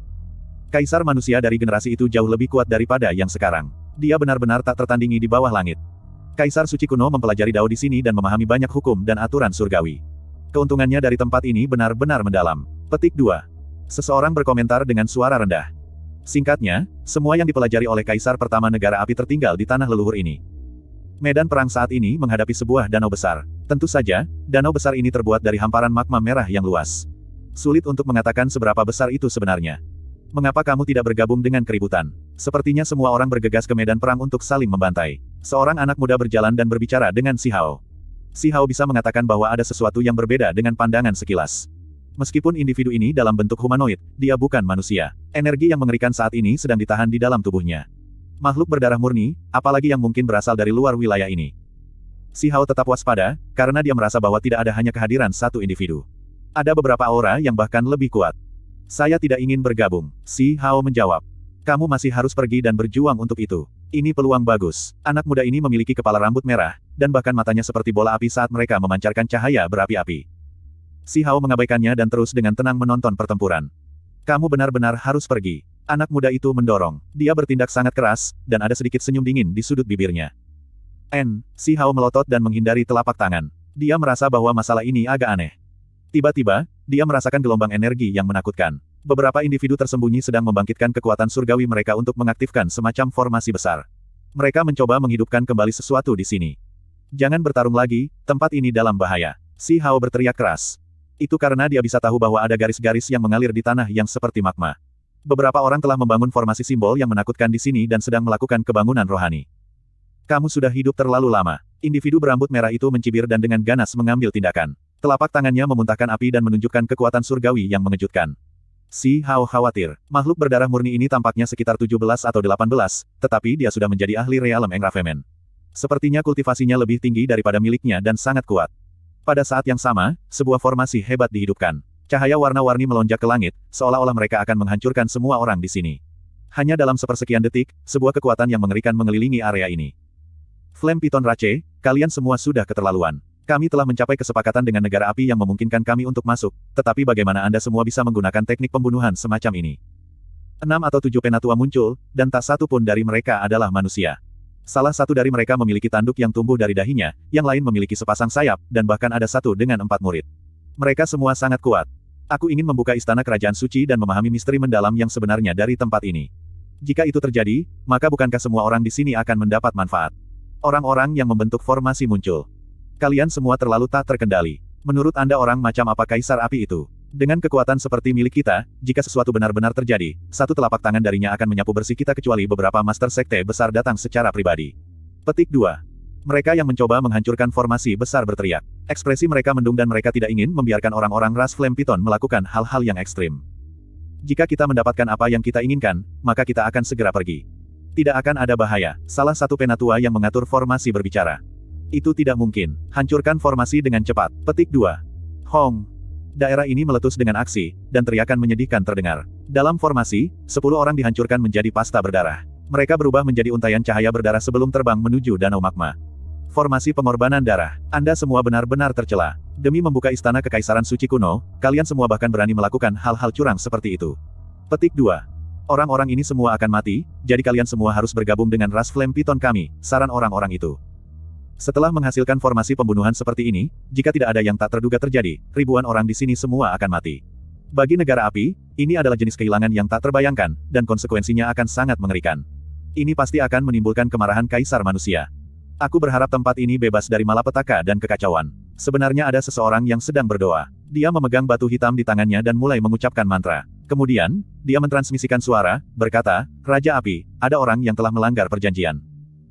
Kaisar manusia dari generasi itu jauh lebih kuat daripada yang sekarang. Dia benar-benar tak tertandingi di bawah langit. Kaisar suci kuno mempelajari Dao di sini dan memahami banyak hukum dan aturan surgawi. Keuntungannya dari tempat ini benar-benar mendalam. Petik 2. Seseorang berkomentar dengan suara rendah. Singkatnya, semua yang dipelajari oleh kaisar pertama negara api tertinggal di tanah leluhur ini. Medan perang saat ini menghadapi sebuah danau besar. Tentu saja, danau besar ini terbuat dari hamparan magma merah yang luas. Sulit untuk mengatakan seberapa besar itu sebenarnya. Mengapa kamu tidak bergabung dengan keributan? Sepertinya semua orang bergegas ke medan perang untuk saling membantai. Seorang anak muda berjalan dan berbicara dengan Si Hao. Si Hao bisa mengatakan bahwa ada sesuatu yang berbeda dengan pandangan sekilas. Meskipun individu ini dalam bentuk humanoid, dia bukan manusia. Energi yang mengerikan saat ini sedang ditahan di dalam tubuhnya. Makhluk berdarah murni, apalagi yang mungkin berasal dari luar wilayah ini. Si Hao tetap waspada, karena dia merasa bahwa tidak ada hanya kehadiran satu individu. Ada beberapa aura yang bahkan lebih kuat. Saya tidak ingin bergabung, si Hao menjawab. Kamu masih harus pergi dan berjuang untuk itu. Ini peluang bagus. Anak muda ini memiliki kepala rambut merah, dan bahkan matanya seperti bola api saat mereka memancarkan cahaya berapi-api. Si Hao mengabaikannya dan terus dengan tenang menonton pertempuran. Kamu benar-benar harus pergi. Anak muda itu mendorong. Dia bertindak sangat keras, dan ada sedikit senyum dingin di sudut bibirnya. N. Si Hao melotot dan menghindari telapak tangan. Dia merasa bahwa masalah ini agak aneh. Tiba-tiba, dia merasakan gelombang energi yang menakutkan. Beberapa individu tersembunyi sedang membangkitkan kekuatan surgawi mereka untuk mengaktifkan semacam formasi besar. Mereka mencoba menghidupkan kembali sesuatu di sini. Jangan bertarung lagi, tempat ini dalam bahaya. Si Hao berteriak keras. Itu karena dia bisa tahu bahwa ada garis-garis yang mengalir di tanah yang seperti magma. Beberapa orang telah membangun formasi simbol yang menakutkan di sini dan sedang melakukan kebangunan rohani. Kamu sudah hidup terlalu lama. Individu berambut merah itu mencibir dan dengan ganas mengambil tindakan. Telapak tangannya memuntahkan api dan menunjukkan kekuatan surgawi yang mengejutkan. Si Hao khawatir, makhluk berdarah murni ini tampaknya sekitar 17 atau 18, tetapi dia sudah menjadi ahli realem Engrafemen. Sepertinya kultivasinya lebih tinggi daripada miliknya dan sangat kuat. Pada saat yang sama, sebuah formasi hebat dihidupkan. Cahaya warna-warni melonjak ke langit, seolah-olah mereka akan menghancurkan semua orang di sini. Hanya dalam sepersekian detik, sebuah kekuatan yang mengerikan mengelilingi area ini. Flame Piton Rache, kalian semua sudah keterlaluan. Kami telah mencapai kesepakatan dengan negara api yang memungkinkan kami untuk masuk, tetapi bagaimana Anda semua bisa menggunakan teknik pembunuhan semacam ini? Enam atau tujuh penatua muncul, dan tak satu pun dari mereka adalah manusia. Salah satu dari mereka memiliki tanduk yang tumbuh dari dahinya, yang lain memiliki sepasang sayap, dan bahkan ada satu dengan empat murid. Mereka semua sangat kuat. Aku ingin membuka istana kerajaan suci dan memahami misteri mendalam yang sebenarnya dari tempat ini. Jika itu terjadi, maka bukankah semua orang di sini akan mendapat manfaat? Orang-orang yang membentuk formasi muncul. Kalian semua terlalu tak terkendali. Menurut Anda orang macam apa kaisar api itu? Dengan kekuatan seperti milik kita, jika sesuatu benar-benar terjadi, satu telapak tangan darinya akan menyapu bersih kita kecuali beberapa master sekte besar datang secara pribadi. Petik 2. Mereka yang mencoba menghancurkan formasi besar berteriak. Ekspresi mereka mendung dan mereka tidak ingin membiarkan orang-orang ras Flame Piton melakukan hal-hal yang ekstrim. Jika kita mendapatkan apa yang kita inginkan, maka kita akan segera pergi. Tidak akan ada bahaya, salah satu penatua yang mengatur formasi berbicara. Itu tidak mungkin, hancurkan formasi dengan cepat. Petik 2. Hong. Daerah ini meletus dengan aksi, dan teriakan menyedihkan terdengar. Dalam formasi, 10 orang dihancurkan menjadi pasta berdarah. Mereka berubah menjadi untayan cahaya berdarah sebelum terbang menuju Danau Magma. Formasi pengorbanan darah. Anda semua benar-benar tercela. Demi membuka istana kekaisaran suci kuno, kalian semua bahkan berani melakukan hal-hal curang seperti itu. Petik 2. Orang-orang ini semua akan mati, jadi kalian semua harus bergabung dengan ras flame piton kami, saran orang-orang itu. Setelah menghasilkan formasi pembunuhan seperti ini, jika tidak ada yang tak terduga terjadi, ribuan orang di sini semua akan mati. Bagi negara api, ini adalah jenis kehilangan yang tak terbayangkan, dan konsekuensinya akan sangat mengerikan. Ini pasti akan menimbulkan kemarahan kaisar manusia. Aku berharap tempat ini bebas dari malapetaka dan kekacauan. Sebenarnya ada seseorang yang sedang berdoa. Dia memegang batu hitam di tangannya dan mulai mengucapkan mantra. Kemudian, dia mentransmisikan suara, berkata, Raja Api, ada orang yang telah melanggar perjanjian.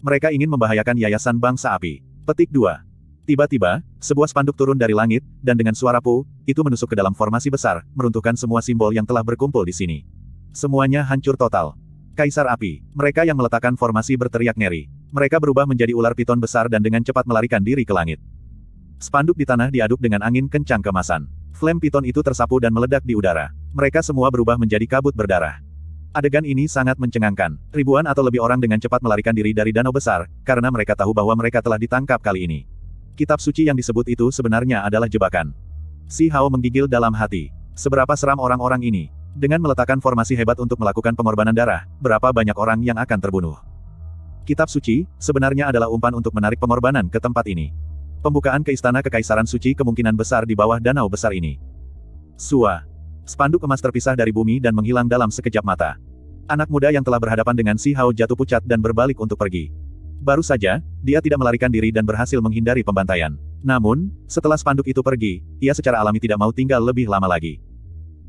Mereka ingin membahayakan Yayasan Bangsa Api. Petik 2. Tiba-tiba, sebuah spanduk turun dari langit, dan dengan suara pu, itu menusuk ke dalam formasi besar, meruntuhkan semua simbol yang telah berkumpul di sini. Semuanya hancur total. Kaisar Api, mereka yang meletakkan formasi berteriak ngeri. Mereka berubah menjadi ular piton besar dan dengan cepat melarikan diri ke langit. Spanduk di tanah diaduk dengan angin kencang kemasan. Flame piton itu tersapu dan meledak di udara. Mereka semua berubah menjadi kabut berdarah. Adegan ini sangat mencengangkan. Ribuan atau lebih orang dengan cepat melarikan diri dari danau besar, karena mereka tahu bahwa mereka telah ditangkap kali ini. Kitab suci yang disebut itu sebenarnya adalah jebakan. Si Hao menggigil dalam hati. Seberapa seram orang-orang ini. Dengan meletakkan formasi hebat untuk melakukan pengorbanan darah, berapa banyak orang yang akan terbunuh. Kitab suci, sebenarnya adalah umpan untuk menarik pengorbanan ke tempat ini. Pembukaan ke istana kekaisaran suci kemungkinan besar di bawah danau besar ini. Sua. Spanduk emas terpisah dari bumi dan menghilang dalam sekejap mata. Anak muda yang telah berhadapan dengan Si Hao jatuh pucat dan berbalik untuk pergi. Baru saja, dia tidak melarikan diri dan berhasil menghindari pembantaian. Namun, setelah spanduk itu pergi, ia secara alami tidak mau tinggal lebih lama lagi.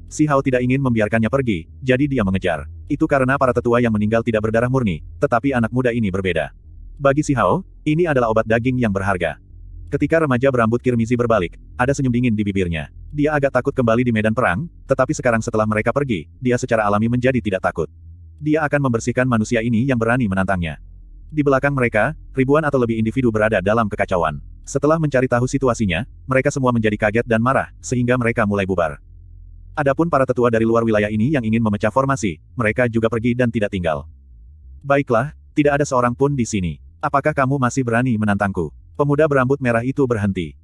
Si Hao tidak ingin membiarkannya pergi, jadi dia mengejar. Itu karena para tetua yang meninggal tidak berdarah murni, tetapi anak muda ini berbeda. Bagi si Hao, ini adalah obat daging yang berharga. Ketika remaja berambut kirmizi berbalik, ada senyum dingin di bibirnya. Dia agak takut kembali di medan perang, tetapi sekarang setelah mereka pergi, dia secara alami menjadi tidak takut. Dia akan membersihkan manusia ini yang berani menantangnya. Di belakang mereka, ribuan atau lebih individu berada dalam kekacauan. Setelah mencari tahu situasinya, mereka semua menjadi kaget dan marah, sehingga mereka mulai bubar. Adapun para tetua dari luar wilayah ini yang ingin memecah formasi, mereka juga pergi dan tidak tinggal. Baiklah, tidak ada seorang pun di sini. Apakah kamu masih berani menantangku? Pemuda berambut merah itu berhenti.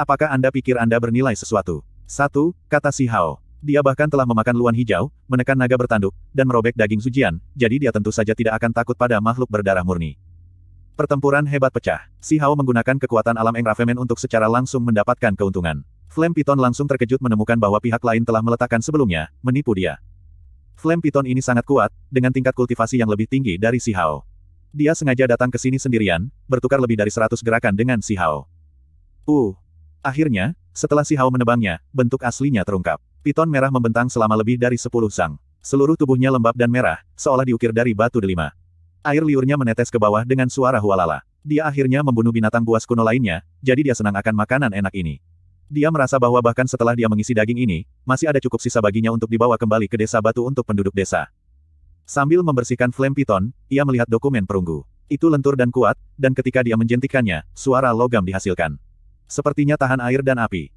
Apakah Anda pikir Anda bernilai sesuatu? Satu, kata si Hao. Dia bahkan telah memakan luan hijau, menekan naga bertanduk, dan merobek daging sujian, jadi dia tentu saja tidak akan takut pada makhluk berdarah murni. Pertempuran hebat pecah. Si Hao menggunakan kekuatan alam Engravemen untuk secara langsung mendapatkan keuntungan. Flame Piton langsung terkejut menemukan bahwa pihak lain telah meletakkan sebelumnya, menipu dia. Flame Piton ini sangat kuat, dengan tingkat kultivasi yang lebih tinggi dari Si Hao. Dia sengaja datang ke sini sendirian, bertukar lebih dari 100 gerakan dengan Si Hao. Uh. Akhirnya, setelah Si Hao menebangnya, bentuk aslinya terungkap. Piton merah membentang selama lebih dari 10 sang. Seluruh tubuhnya lembab dan merah, seolah diukir dari batu delima. Air liurnya menetes ke bawah dengan suara hualala. Dia akhirnya membunuh binatang buas kuno lainnya, jadi dia senang akan makanan enak ini. Dia merasa bahwa bahkan setelah dia mengisi daging ini, masih ada cukup sisa baginya untuk dibawa kembali ke desa batu untuk penduduk desa. Sambil membersihkan flame piton, ia melihat dokumen perunggu. Itu lentur dan kuat, dan ketika dia menjentikannya, suara logam dihasilkan. Sepertinya tahan air dan api.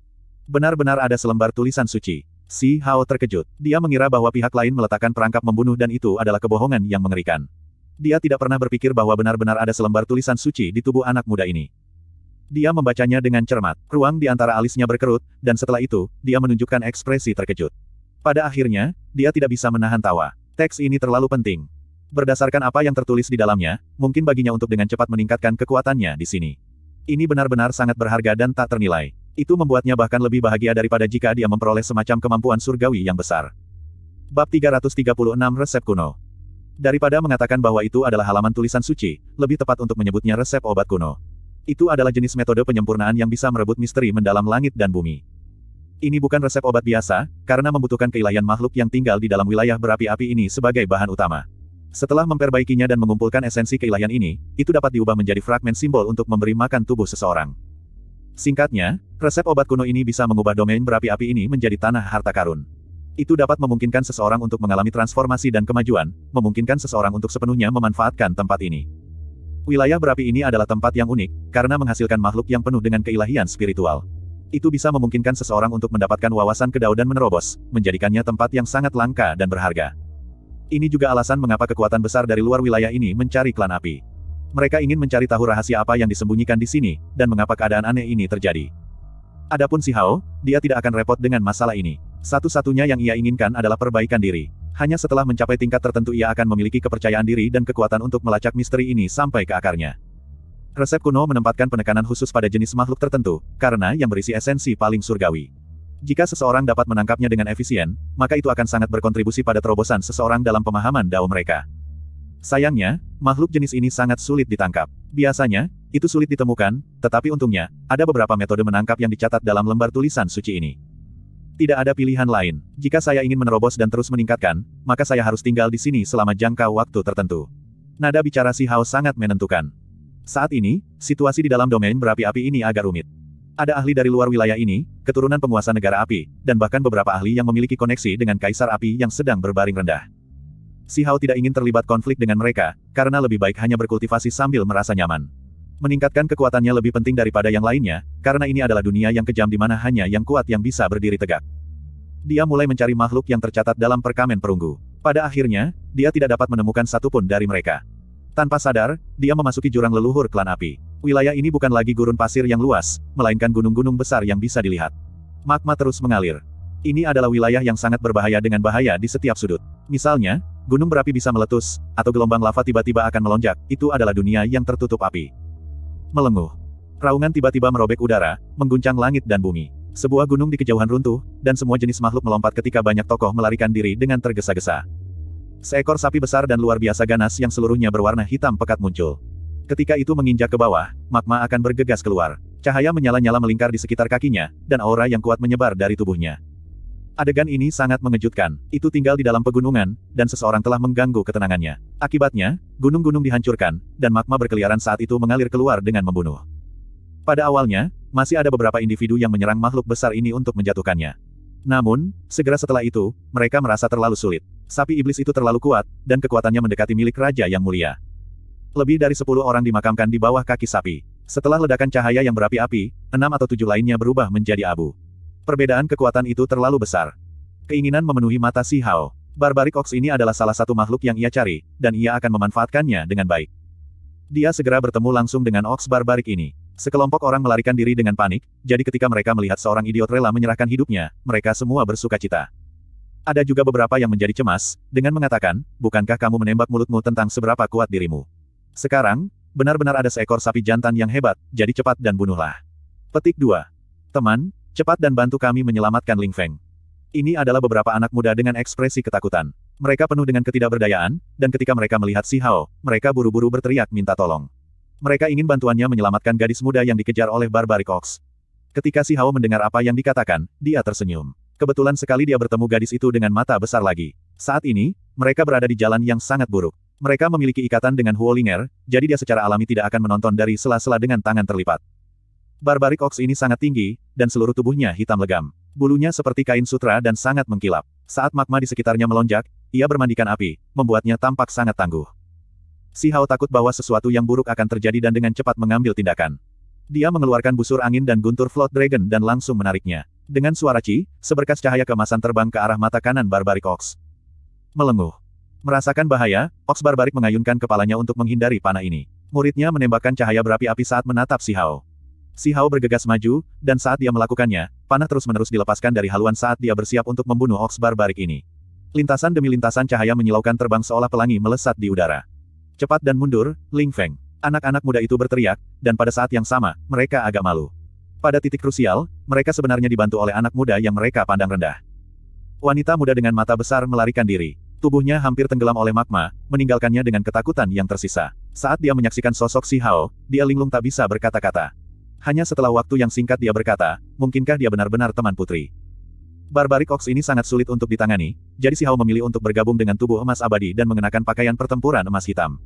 Benar-benar ada selembar tulisan suci. Si Hao terkejut. Dia mengira bahwa pihak lain meletakkan perangkap membunuh dan itu adalah kebohongan yang mengerikan. Dia tidak pernah berpikir bahwa benar-benar ada selembar tulisan suci di tubuh anak muda ini. Dia membacanya dengan cermat, ruang di antara alisnya berkerut, dan setelah itu, dia menunjukkan ekspresi terkejut. Pada akhirnya, dia tidak bisa menahan tawa. Teks ini terlalu penting. Berdasarkan apa yang tertulis di dalamnya, mungkin baginya untuk dengan cepat meningkatkan kekuatannya di sini. Ini benar-benar sangat berharga dan tak ternilai. Itu membuatnya bahkan lebih bahagia daripada jika dia memperoleh semacam kemampuan surgawi yang besar. Bab 336 Resep Kuno Daripada mengatakan bahwa itu adalah halaman tulisan suci, lebih tepat untuk menyebutnya resep obat kuno. Itu adalah jenis metode penyempurnaan yang bisa merebut misteri mendalam langit dan bumi. Ini bukan resep obat biasa, karena membutuhkan keilahian makhluk yang tinggal di dalam wilayah berapi-api ini sebagai bahan utama. Setelah memperbaikinya dan mengumpulkan esensi keilahian ini, itu dapat diubah menjadi fragmen simbol untuk memberi makan tubuh seseorang. Singkatnya, resep obat kuno ini bisa mengubah domain berapi-api ini menjadi tanah harta karun. Itu dapat memungkinkan seseorang untuk mengalami transformasi dan kemajuan, memungkinkan seseorang untuk sepenuhnya memanfaatkan tempat ini. Wilayah berapi ini adalah tempat yang unik, karena menghasilkan makhluk yang penuh dengan keilahian spiritual. Itu bisa memungkinkan seseorang untuk mendapatkan wawasan kedau dan menerobos, menjadikannya tempat yang sangat langka dan berharga. Ini juga alasan mengapa kekuatan besar dari luar wilayah ini mencari klan api. Mereka ingin mencari tahu rahasia apa yang disembunyikan di sini, dan mengapa keadaan aneh ini terjadi. Adapun si Hao, dia tidak akan repot dengan masalah ini. Satu-satunya yang ia inginkan adalah perbaikan diri hanya setelah mencapai tingkat tertentu ia akan memiliki kepercayaan diri dan kekuatan untuk melacak misteri ini sampai ke akarnya. Resep kuno menempatkan penekanan khusus pada jenis makhluk tertentu, karena yang berisi esensi paling surgawi. Jika seseorang dapat menangkapnya dengan efisien, maka itu akan sangat berkontribusi pada terobosan seseorang dalam pemahaman dao mereka. Sayangnya, makhluk jenis ini sangat sulit ditangkap. Biasanya, itu sulit ditemukan, tetapi untungnya, ada beberapa metode menangkap yang dicatat dalam lembar tulisan suci ini. Tidak ada pilihan lain. Jika saya ingin menerobos dan terus meningkatkan, maka saya harus tinggal di sini selama jangka waktu tertentu. Nada bicara si Hao sangat menentukan. Saat ini, situasi di dalam domain berapi-api ini agak rumit. Ada ahli dari luar wilayah ini, keturunan penguasa negara api, dan bahkan beberapa ahli yang memiliki koneksi dengan kaisar api yang sedang berbaring rendah. Si Hao tidak ingin terlibat konflik dengan mereka, karena lebih baik hanya berkultivasi sambil merasa nyaman. Meningkatkan kekuatannya lebih penting daripada yang lainnya, karena ini adalah dunia yang kejam di mana hanya yang kuat yang bisa berdiri tegak. Dia mulai mencari makhluk yang tercatat dalam perkamen perunggu. Pada akhirnya, dia tidak dapat menemukan satupun dari mereka. Tanpa sadar, dia memasuki jurang leluhur klan api. Wilayah ini bukan lagi gurun pasir yang luas, melainkan gunung-gunung besar yang bisa dilihat. Magma terus mengalir. Ini adalah wilayah yang sangat berbahaya dengan bahaya di setiap sudut. Misalnya, gunung berapi bisa meletus, atau gelombang lava tiba-tiba akan melonjak, itu adalah dunia yang tertutup api melenguh. Raungan tiba-tiba merobek udara, mengguncang langit dan bumi. Sebuah gunung di kejauhan runtuh, dan semua jenis makhluk melompat ketika banyak tokoh melarikan diri dengan tergesa-gesa. Seekor sapi besar dan luar biasa ganas yang seluruhnya berwarna hitam pekat muncul. Ketika itu menginjak ke bawah, magma akan bergegas keluar. Cahaya menyala-nyala melingkar di sekitar kakinya, dan aura yang kuat menyebar dari tubuhnya. Adegan ini sangat mengejutkan. Itu tinggal di dalam pegunungan, dan seseorang telah mengganggu ketenangannya. Akibatnya, gunung-gunung dihancurkan, dan magma berkeliaran saat itu mengalir keluar dengan membunuh. Pada awalnya, masih ada beberapa individu yang menyerang makhluk besar ini untuk menjatuhkannya. Namun, segera setelah itu, mereka merasa terlalu sulit. Sapi iblis itu terlalu kuat, dan kekuatannya mendekati milik raja yang mulia. Lebih dari sepuluh orang dimakamkan di bawah kaki sapi. Setelah ledakan cahaya yang berapi-api, enam atau tujuh lainnya berubah menjadi abu. Perbedaan kekuatan itu terlalu besar. Keinginan memenuhi mata Si Hao. Barbaric Ox ini adalah salah satu makhluk yang ia cari, dan ia akan memanfaatkannya dengan baik. Dia segera bertemu langsung dengan Ox Barbaric ini. Sekelompok orang melarikan diri dengan panik, jadi ketika mereka melihat seorang idiot rela menyerahkan hidupnya, mereka semua bersuka cita. Ada juga beberapa yang menjadi cemas, dengan mengatakan, bukankah kamu menembak mulutmu tentang seberapa kuat dirimu? Sekarang, benar-benar ada seekor sapi jantan yang hebat, jadi cepat dan bunuhlah. Petik 2. Teman, Cepat dan bantu kami menyelamatkan Ling Feng. Ini adalah beberapa anak muda dengan ekspresi ketakutan. Mereka penuh dengan ketidakberdayaan, dan ketika mereka melihat Si Hao, mereka buru-buru berteriak minta tolong. Mereka ingin bantuannya menyelamatkan gadis muda yang dikejar oleh Barbaric Ox. Ketika Si Hao mendengar apa yang dikatakan, dia tersenyum. Kebetulan sekali dia bertemu gadis itu dengan mata besar lagi. Saat ini, mereka berada di jalan yang sangat buruk. Mereka memiliki ikatan dengan Huolinger, jadi dia secara alami tidak akan menonton dari sela-sela dengan tangan terlipat. Barbaric Ox ini sangat tinggi, dan seluruh tubuhnya hitam legam. Bulunya seperti kain sutra dan sangat mengkilap. Saat magma di sekitarnya melonjak, ia bermandikan api, membuatnya tampak sangat tangguh. Si Hao takut bahwa sesuatu yang buruk akan terjadi dan dengan cepat mengambil tindakan. Dia mengeluarkan busur angin dan guntur Float Dragon dan langsung menariknya. Dengan suara Ci, seberkas cahaya kemasan terbang ke arah mata kanan Barbaric Ox. Melenguh. Merasakan bahaya, Ox Barbaric mengayunkan kepalanya untuk menghindari panah ini. Muridnya menembakkan cahaya berapi-api saat menatap si Hao. Si Hao bergegas maju, dan saat dia melakukannya, panah terus-menerus dilepaskan dari haluan saat dia bersiap untuk membunuh Ox barbarik ini. Lintasan demi lintasan cahaya menyilaukan terbang seolah pelangi melesat di udara. Cepat dan mundur, Ling Feng. Anak-anak muda itu berteriak, dan pada saat yang sama, mereka agak malu. Pada titik krusial, mereka sebenarnya dibantu oleh anak muda yang mereka pandang rendah. Wanita muda dengan mata besar melarikan diri. Tubuhnya hampir tenggelam oleh magma, meninggalkannya dengan ketakutan yang tersisa. Saat dia menyaksikan sosok Si Hao, dia linglung tak bisa berkata-kata. Hanya setelah waktu yang singkat dia berkata, mungkinkah dia benar-benar teman putri? Barbaric Ox ini sangat sulit untuk ditangani, jadi si Hao memilih untuk bergabung dengan tubuh emas abadi dan mengenakan pakaian pertempuran emas hitam.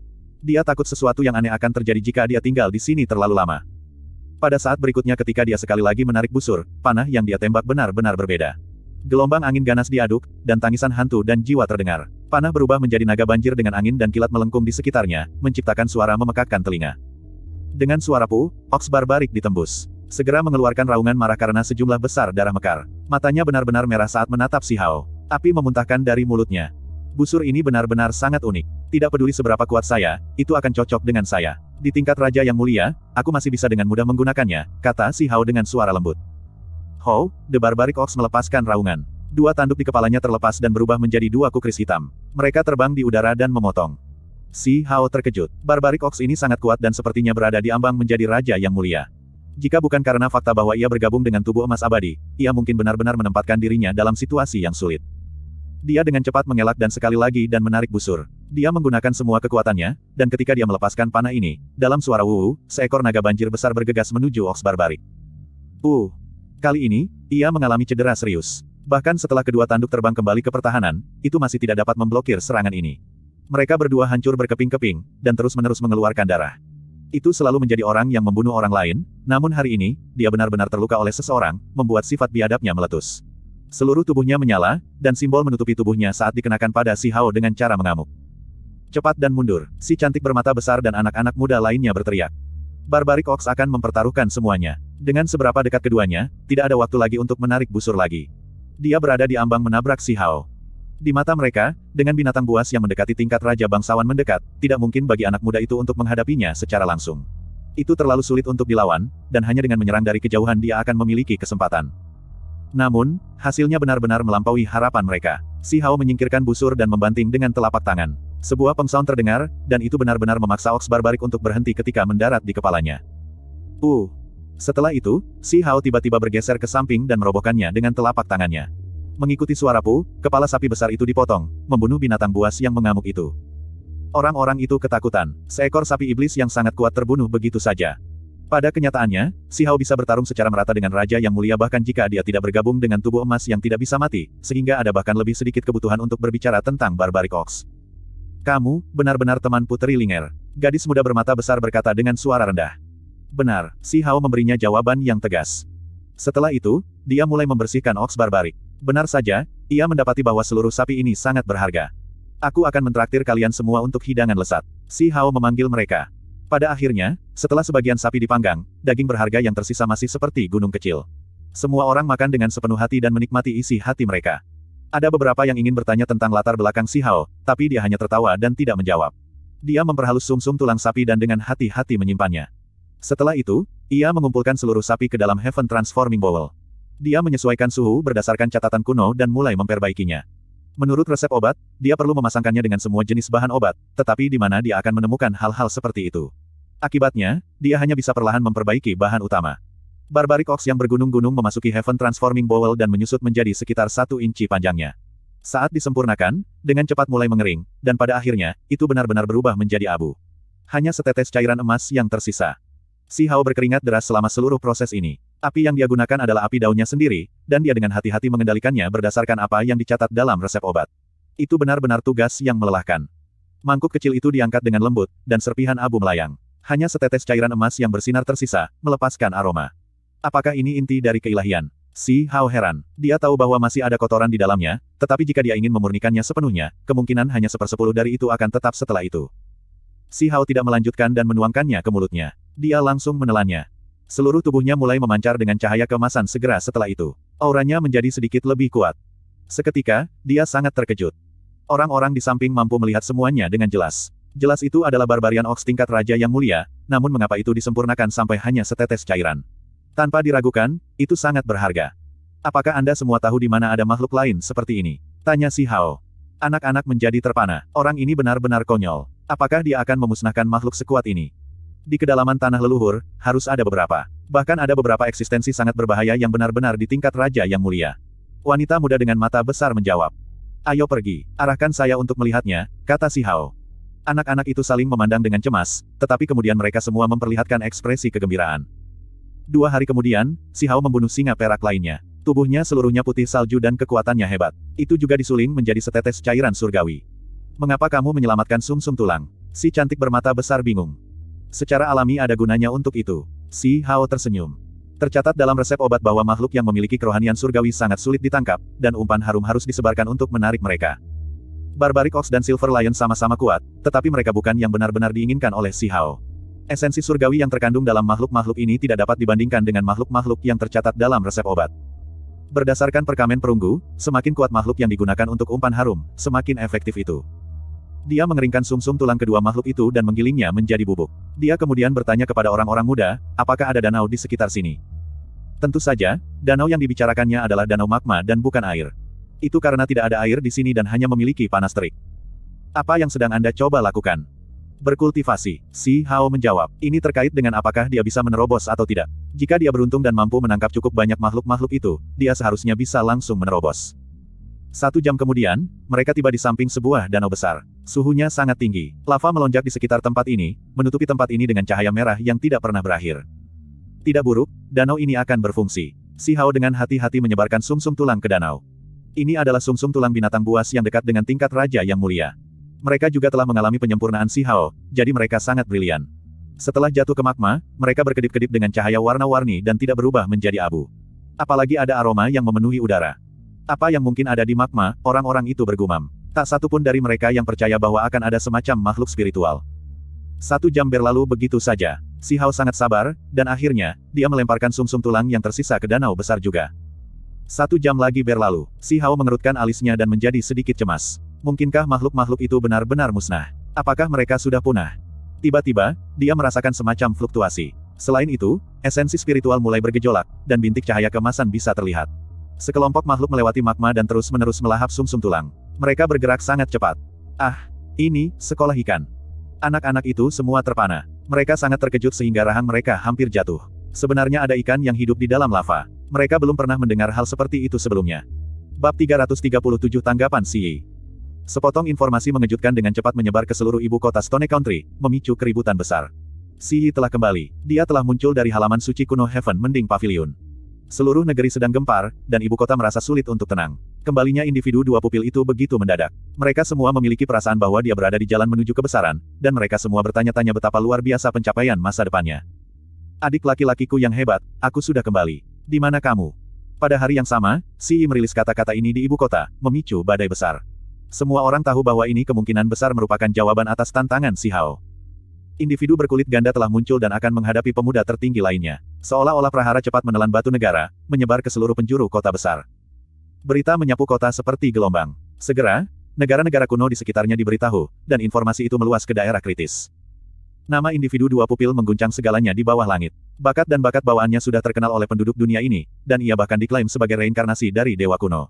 Dia takut sesuatu yang aneh akan terjadi jika dia tinggal di sini terlalu lama. Pada saat berikutnya ketika dia sekali lagi menarik busur, panah yang dia tembak benar-benar berbeda. Gelombang angin ganas diaduk, dan tangisan hantu dan jiwa terdengar. Panah berubah menjadi naga banjir dengan angin dan kilat melengkung di sekitarnya, menciptakan suara memekakkan telinga. Dengan suara pu, Ox Barbarik ditembus. Segera mengeluarkan raungan marah karena sejumlah besar darah mekar. Matanya benar-benar merah saat menatap si Hao. Api memuntahkan dari mulutnya. Busur ini benar-benar sangat unik. Tidak peduli seberapa kuat saya, itu akan cocok dengan saya. Di tingkat raja yang mulia, aku masih bisa dengan mudah menggunakannya, kata si Hao dengan suara lembut. Ho, The Barbaric Ox melepaskan raungan. Dua tanduk di kepalanya terlepas dan berubah menjadi dua kukris hitam. Mereka terbang di udara dan memotong. Si Hao terkejut. Barbaric Ox ini sangat kuat dan sepertinya berada di ambang menjadi raja yang mulia. Jika bukan karena fakta bahwa ia bergabung dengan tubuh emas abadi, ia mungkin benar-benar menempatkan dirinya dalam situasi yang sulit. Dia dengan cepat mengelak dan sekali lagi dan menarik busur. Dia menggunakan semua kekuatannya, dan ketika dia melepaskan panah ini, dalam suara wuwu, seekor naga banjir besar bergegas menuju Ox Barbaric. Uh. Kali ini, ia mengalami cedera serius. Bahkan setelah kedua tanduk terbang kembali ke pertahanan, itu masih tidak dapat memblokir serangan ini. Mereka berdua hancur berkeping-keping, dan terus-menerus mengeluarkan darah. Itu selalu menjadi orang yang membunuh orang lain, namun hari ini, dia benar-benar terluka oleh seseorang, membuat sifat biadabnya meletus. Seluruh tubuhnya menyala, dan simbol menutupi tubuhnya saat dikenakan pada si Hao dengan cara mengamuk. Cepat dan mundur, si cantik bermata besar dan anak-anak muda lainnya berteriak. Barbarik Ox akan mempertaruhkan semuanya. Dengan seberapa dekat keduanya, tidak ada waktu lagi untuk menarik busur lagi. Dia berada di ambang menabrak si Hao. Di mata mereka, dengan binatang buas yang mendekati tingkat Raja Bangsawan mendekat, tidak mungkin bagi anak muda itu untuk menghadapinya secara langsung. Itu terlalu sulit untuk dilawan, dan hanya dengan menyerang dari kejauhan dia akan memiliki kesempatan. Namun, hasilnya benar-benar melampaui harapan mereka. Si Hao menyingkirkan busur dan membanting dengan telapak tangan. Sebuah pengsaun terdengar, dan itu benar-benar memaksa Ox Barbarik untuk berhenti ketika mendarat di kepalanya. Uh! Setelah itu, Si Hao tiba-tiba bergeser ke samping dan merobohkannya dengan telapak tangannya. Mengikuti suara Pu, kepala sapi besar itu dipotong, membunuh binatang buas yang mengamuk itu. Orang-orang itu ketakutan, seekor sapi iblis yang sangat kuat terbunuh begitu saja. Pada kenyataannya, Si Hao bisa bertarung secara merata dengan Raja Yang Mulia bahkan jika dia tidak bergabung dengan tubuh emas yang tidak bisa mati, sehingga ada bahkan lebih sedikit kebutuhan untuk berbicara tentang Barbaric Ox. Kamu, benar-benar teman Putri Linger. Gadis muda bermata besar berkata dengan suara rendah. Benar, Si Hao memberinya jawaban yang tegas. Setelah itu, dia mulai membersihkan Ox Barbaric. Benar saja, ia mendapati bahwa seluruh sapi ini sangat berharga. Aku akan mentraktir kalian semua untuk hidangan lesat. Si Hao memanggil mereka. Pada akhirnya, setelah sebagian sapi dipanggang, daging berharga yang tersisa masih seperti gunung kecil. Semua orang makan dengan sepenuh hati dan menikmati isi hati mereka. Ada beberapa yang ingin bertanya tentang latar belakang Si Hao, tapi dia hanya tertawa dan tidak menjawab. Dia memperhalus sumsum -sum tulang sapi dan dengan hati-hati menyimpannya. Setelah itu, ia mengumpulkan seluruh sapi ke dalam Heaven Transforming Bowl. Dia menyesuaikan suhu berdasarkan catatan kuno dan mulai memperbaikinya. Menurut resep obat, dia perlu memasangkannya dengan semua jenis bahan obat, tetapi di mana dia akan menemukan hal-hal seperti itu. Akibatnya, dia hanya bisa perlahan memperbaiki bahan utama. Barbaric Ox yang bergunung-gunung memasuki Heaven Transforming Bowl dan menyusut menjadi sekitar satu inci panjangnya. Saat disempurnakan, dengan cepat mulai mengering, dan pada akhirnya, itu benar-benar berubah menjadi abu. Hanya setetes cairan emas yang tersisa. Si Hao berkeringat deras selama seluruh proses ini. Api yang dia gunakan adalah api daunnya sendiri, dan dia dengan hati-hati mengendalikannya berdasarkan apa yang dicatat dalam resep obat. Itu benar-benar tugas yang melelahkan. Mangkuk kecil itu diangkat dengan lembut, dan serpihan abu melayang. Hanya setetes cairan emas yang bersinar tersisa, melepaskan aroma. Apakah ini inti dari keilahian? Si Hao heran. Dia tahu bahwa masih ada kotoran di dalamnya, tetapi jika dia ingin memurnikannya sepenuhnya, kemungkinan hanya sepersepuluh dari itu akan tetap setelah itu. Si Hao tidak melanjutkan dan menuangkannya ke mulutnya. Dia langsung menelannya. Seluruh tubuhnya mulai memancar dengan cahaya kemasan segera setelah itu. Auranya menjadi sedikit lebih kuat. Seketika, dia sangat terkejut. Orang-orang di samping mampu melihat semuanya dengan jelas. Jelas itu adalah barbarian ox tingkat raja yang mulia, namun mengapa itu disempurnakan sampai hanya setetes cairan? Tanpa diragukan, itu sangat berharga. Apakah Anda semua tahu di mana ada makhluk lain seperti ini? Tanya si Hao. Anak-anak menjadi terpana. Orang ini benar-benar konyol. Apakah dia akan memusnahkan makhluk sekuat ini? Di kedalaman tanah leluhur, harus ada beberapa. Bahkan ada beberapa eksistensi sangat berbahaya yang benar-benar di tingkat raja yang mulia. Wanita muda dengan mata besar menjawab. Ayo pergi, arahkan saya untuk melihatnya, kata si Hao. Anak-anak itu saling memandang dengan cemas, tetapi kemudian mereka semua memperlihatkan ekspresi kegembiraan. Dua hari kemudian, si Hao membunuh singa perak lainnya. Tubuhnya seluruhnya putih salju dan kekuatannya hebat. Itu juga disuling menjadi setetes cairan surgawi. Mengapa kamu menyelamatkan sumsum -sum tulang? Si cantik bermata besar bingung. Secara alami ada gunanya untuk itu. Si Hao tersenyum. Tercatat dalam resep obat bahwa makhluk yang memiliki kerohanian surgawi sangat sulit ditangkap, dan umpan harum harus disebarkan untuk menarik mereka. Barbaric Ox dan Silver Lion sama-sama kuat, tetapi mereka bukan yang benar-benar diinginkan oleh Si Hao. Esensi surgawi yang terkandung dalam makhluk-makhluk ini tidak dapat dibandingkan dengan makhluk-makhluk yang tercatat dalam resep obat. Berdasarkan perkamen perunggu, semakin kuat makhluk yang digunakan untuk umpan harum, semakin efektif itu. Dia mengeringkan sumsum -sum tulang kedua makhluk itu dan menggilingnya menjadi bubuk. Dia kemudian bertanya kepada orang-orang muda, apakah ada danau di sekitar sini? Tentu saja, danau yang dibicarakannya adalah danau magma dan bukan air. Itu karena tidak ada air di sini dan hanya memiliki panas terik. Apa yang sedang Anda coba lakukan? Berkultivasi. Si Hao menjawab, ini terkait dengan apakah dia bisa menerobos atau tidak. Jika dia beruntung dan mampu menangkap cukup banyak makhluk-makhluk itu, dia seharusnya bisa langsung menerobos. Satu jam kemudian, mereka tiba di samping sebuah danau besar. Suhunya sangat tinggi. Lava melonjak di sekitar tempat ini, menutupi tempat ini dengan cahaya merah yang tidak pernah berakhir. Tidak buruk, danau ini akan berfungsi. Si Hao dengan hati-hati menyebarkan sumsum -sum tulang ke danau. Ini adalah sumsum -sum tulang binatang buas yang dekat dengan tingkat raja yang mulia. Mereka juga telah mengalami penyempurnaan Si Hao, jadi mereka sangat brilian. Setelah jatuh ke magma, mereka berkedip-kedip dengan cahaya warna-warni dan tidak berubah menjadi abu. Apalagi ada aroma yang memenuhi udara. Apa yang mungkin ada di magma, orang-orang itu bergumam. Tak satu pun dari mereka yang percaya bahwa akan ada semacam makhluk spiritual. Satu jam berlalu begitu saja. Si Hao sangat sabar, dan akhirnya, dia melemparkan sumsum -sum tulang yang tersisa ke danau besar juga. Satu jam lagi berlalu, si Hao mengerutkan alisnya dan menjadi sedikit cemas. Mungkinkah makhluk-makhluk itu benar-benar musnah? Apakah mereka sudah punah? Tiba-tiba, dia merasakan semacam fluktuasi. Selain itu, esensi spiritual mulai bergejolak, dan bintik cahaya kemasan bisa terlihat. Sekelompok makhluk melewati magma dan terus-menerus melahap sumsum -sum tulang. Mereka bergerak sangat cepat. Ah, ini, sekolah ikan. Anak-anak itu semua terpana. Mereka sangat terkejut sehingga rahang mereka hampir jatuh. Sebenarnya ada ikan yang hidup di dalam lava. Mereka belum pernah mendengar hal seperti itu sebelumnya. Bab 337 Tanggapan Si Sepotong informasi mengejutkan dengan cepat menyebar ke seluruh ibu kota Stone Country, memicu keributan besar. Si telah kembali. Dia telah muncul dari halaman suci kuno Heaven Mending Pavilion. Seluruh negeri sedang gempar, dan ibu kota merasa sulit untuk tenang. Kembalinya individu dua pupil itu begitu mendadak. Mereka semua memiliki perasaan bahwa dia berada di jalan menuju kebesaran, dan mereka semua bertanya-tanya betapa luar biasa pencapaian masa depannya. Adik laki-lakiku yang hebat, aku sudah kembali. Di mana kamu? Pada hari yang sama, Si e merilis kata-kata ini di ibu kota, memicu badai besar. Semua orang tahu bahwa ini kemungkinan besar merupakan jawaban atas tantangan Si Hao. Individu berkulit ganda telah muncul dan akan menghadapi pemuda tertinggi lainnya. Seolah-olah prahara cepat menelan batu negara, menyebar ke seluruh penjuru kota besar. Berita menyapu kota seperti gelombang. Segera, negara-negara kuno di sekitarnya diberitahu, dan informasi itu meluas ke daerah kritis. Nama individu dua pupil mengguncang segalanya di bawah langit. Bakat dan bakat bawaannya sudah terkenal oleh penduduk dunia ini, dan ia bahkan diklaim sebagai reinkarnasi dari dewa kuno.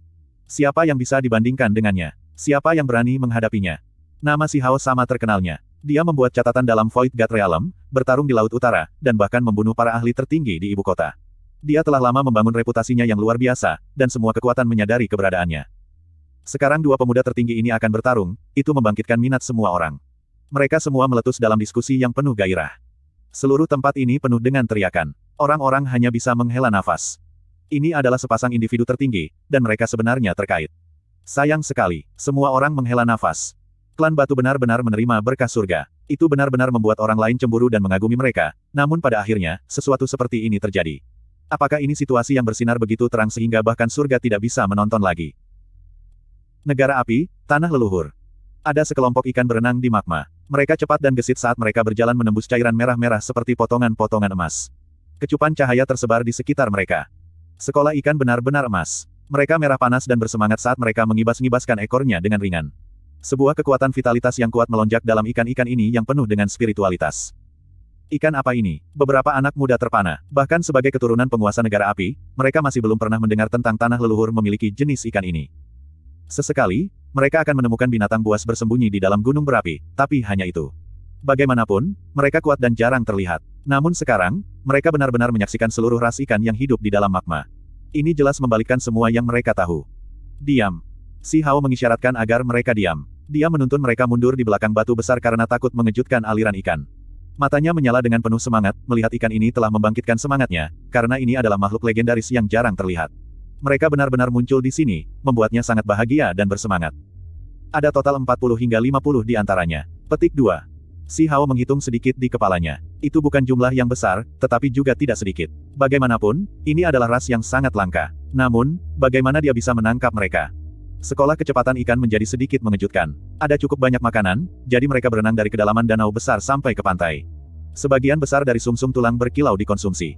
Siapa yang bisa dibandingkan dengannya? Siapa yang berani menghadapinya? Nama si Hao sama terkenalnya. Dia membuat catatan dalam Void God Realm, bertarung di Laut Utara, dan bahkan membunuh para ahli tertinggi di ibu kota. Dia telah lama membangun reputasinya yang luar biasa, dan semua kekuatan menyadari keberadaannya. Sekarang dua pemuda tertinggi ini akan bertarung, itu membangkitkan minat semua orang. Mereka semua meletus dalam diskusi yang penuh gairah. Seluruh tempat ini penuh dengan teriakan. Orang-orang hanya bisa menghela nafas. Ini adalah sepasang individu tertinggi, dan mereka sebenarnya terkait. Sayang sekali, semua orang menghela nafas. Klan Batu benar-benar menerima berkah surga. Itu benar-benar membuat orang lain cemburu dan mengagumi mereka, namun pada akhirnya, sesuatu seperti ini terjadi. Apakah ini situasi yang bersinar begitu terang sehingga bahkan surga tidak bisa menonton lagi? Negara api, tanah leluhur. Ada sekelompok ikan berenang di magma. Mereka cepat dan gesit saat mereka berjalan menembus cairan merah-merah seperti potongan-potongan emas. Kecupan cahaya tersebar di sekitar mereka. Sekolah ikan benar-benar emas. Mereka merah panas dan bersemangat saat mereka mengibas-ngibaskan ekornya dengan ringan. Sebuah kekuatan vitalitas yang kuat melonjak dalam ikan-ikan ini yang penuh dengan spiritualitas. Ikan apa ini? Beberapa anak muda terpana. Bahkan sebagai keturunan penguasa negara api, mereka masih belum pernah mendengar tentang tanah leluhur memiliki jenis ikan ini. Sesekali, mereka akan menemukan binatang buas bersembunyi di dalam gunung berapi, tapi hanya itu. Bagaimanapun, mereka kuat dan jarang terlihat. Namun sekarang, mereka benar-benar menyaksikan seluruh ras ikan yang hidup di dalam magma. Ini jelas membalikkan semua yang mereka tahu. Diam. Si Hao mengisyaratkan agar mereka diam. Dia menuntun mereka mundur di belakang batu besar karena takut mengejutkan aliran ikan. Matanya menyala dengan penuh semangat, melihat ikan ini telah membangkitkan semangatnya, karena ini adalah makhluk legendaris yang jarang terlihat. Mereka benar-benar muncul di sini, membuatnya sangat bahagia dan bersemangat. Ada total 40 hingga 50 di antaranya. Petik 2. Si Hao menghitung sedikit di kepalanya. Itu bukan jumlah yang besar, tetapi juga tidak sedikit. Bagaimanapun, ini adalah ras yang sangat langka. Namun, bagaimana dia bisa menangkap mereka? Sekolah kecepatan ikan menjadi sedikit mengejutkan. Ada cukup banyak makanan, jadi mereka berenang dari kedalaman danau besar sampai ke pantai. Sebagian besar dari sumsum -sum tulang berkilau dikonsumsi.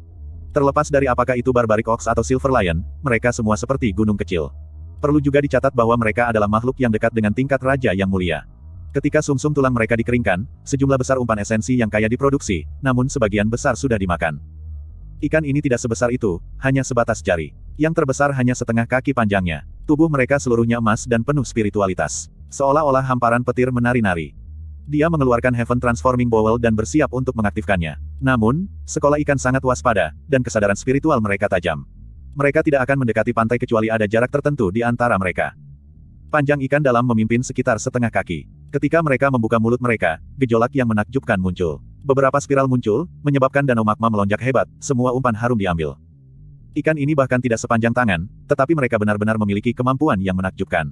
Terlepas dari apakah itu barbaric ox atau silver lion, mereka semua seperti gunung kecil. Perlu juga dicatat bahwa mereka adalah makhluk yang dekat dengan tingkat raja yang mulia. Ketika sumsum -sum tulang mereka dikeringkan, sejumlah besar umpan esensi yang kaya diproduksi, namun sebagian besar sudah dimakan. Ikan ini tidak sebesar itu, hanya sebatas jari. Yang terbesar hanya setengah kaki panjangnya. Tubuh mereka seluruhnya emas dan penuh spiritualitas. Seolah-olah hamparan petir menari-nari. Dia mengeluarkan Heaven Transforming Bowl dan bersiap untuk mengaktifkannya. Namun, sekolah ikan sangat waspada, dan kesadaran spiritual mereka tajam. Mereka tidak akan mendekati pantai kecuali ada jarak tertentu di antara mereka. Panjang ikan dalam memimpin sekitar setengah kaki. Ketika mereka membuka mulut mereka, gejolak yang menakjubkan muncul beberapa spiral muncul, menyebabkan danau magma melonjak hebat, semua umpan harum diambil. Ikan ini bahkan tidak sepanjang tangan, tetapi mereka benar-benar memiliki kemampuan yang menakjubkan.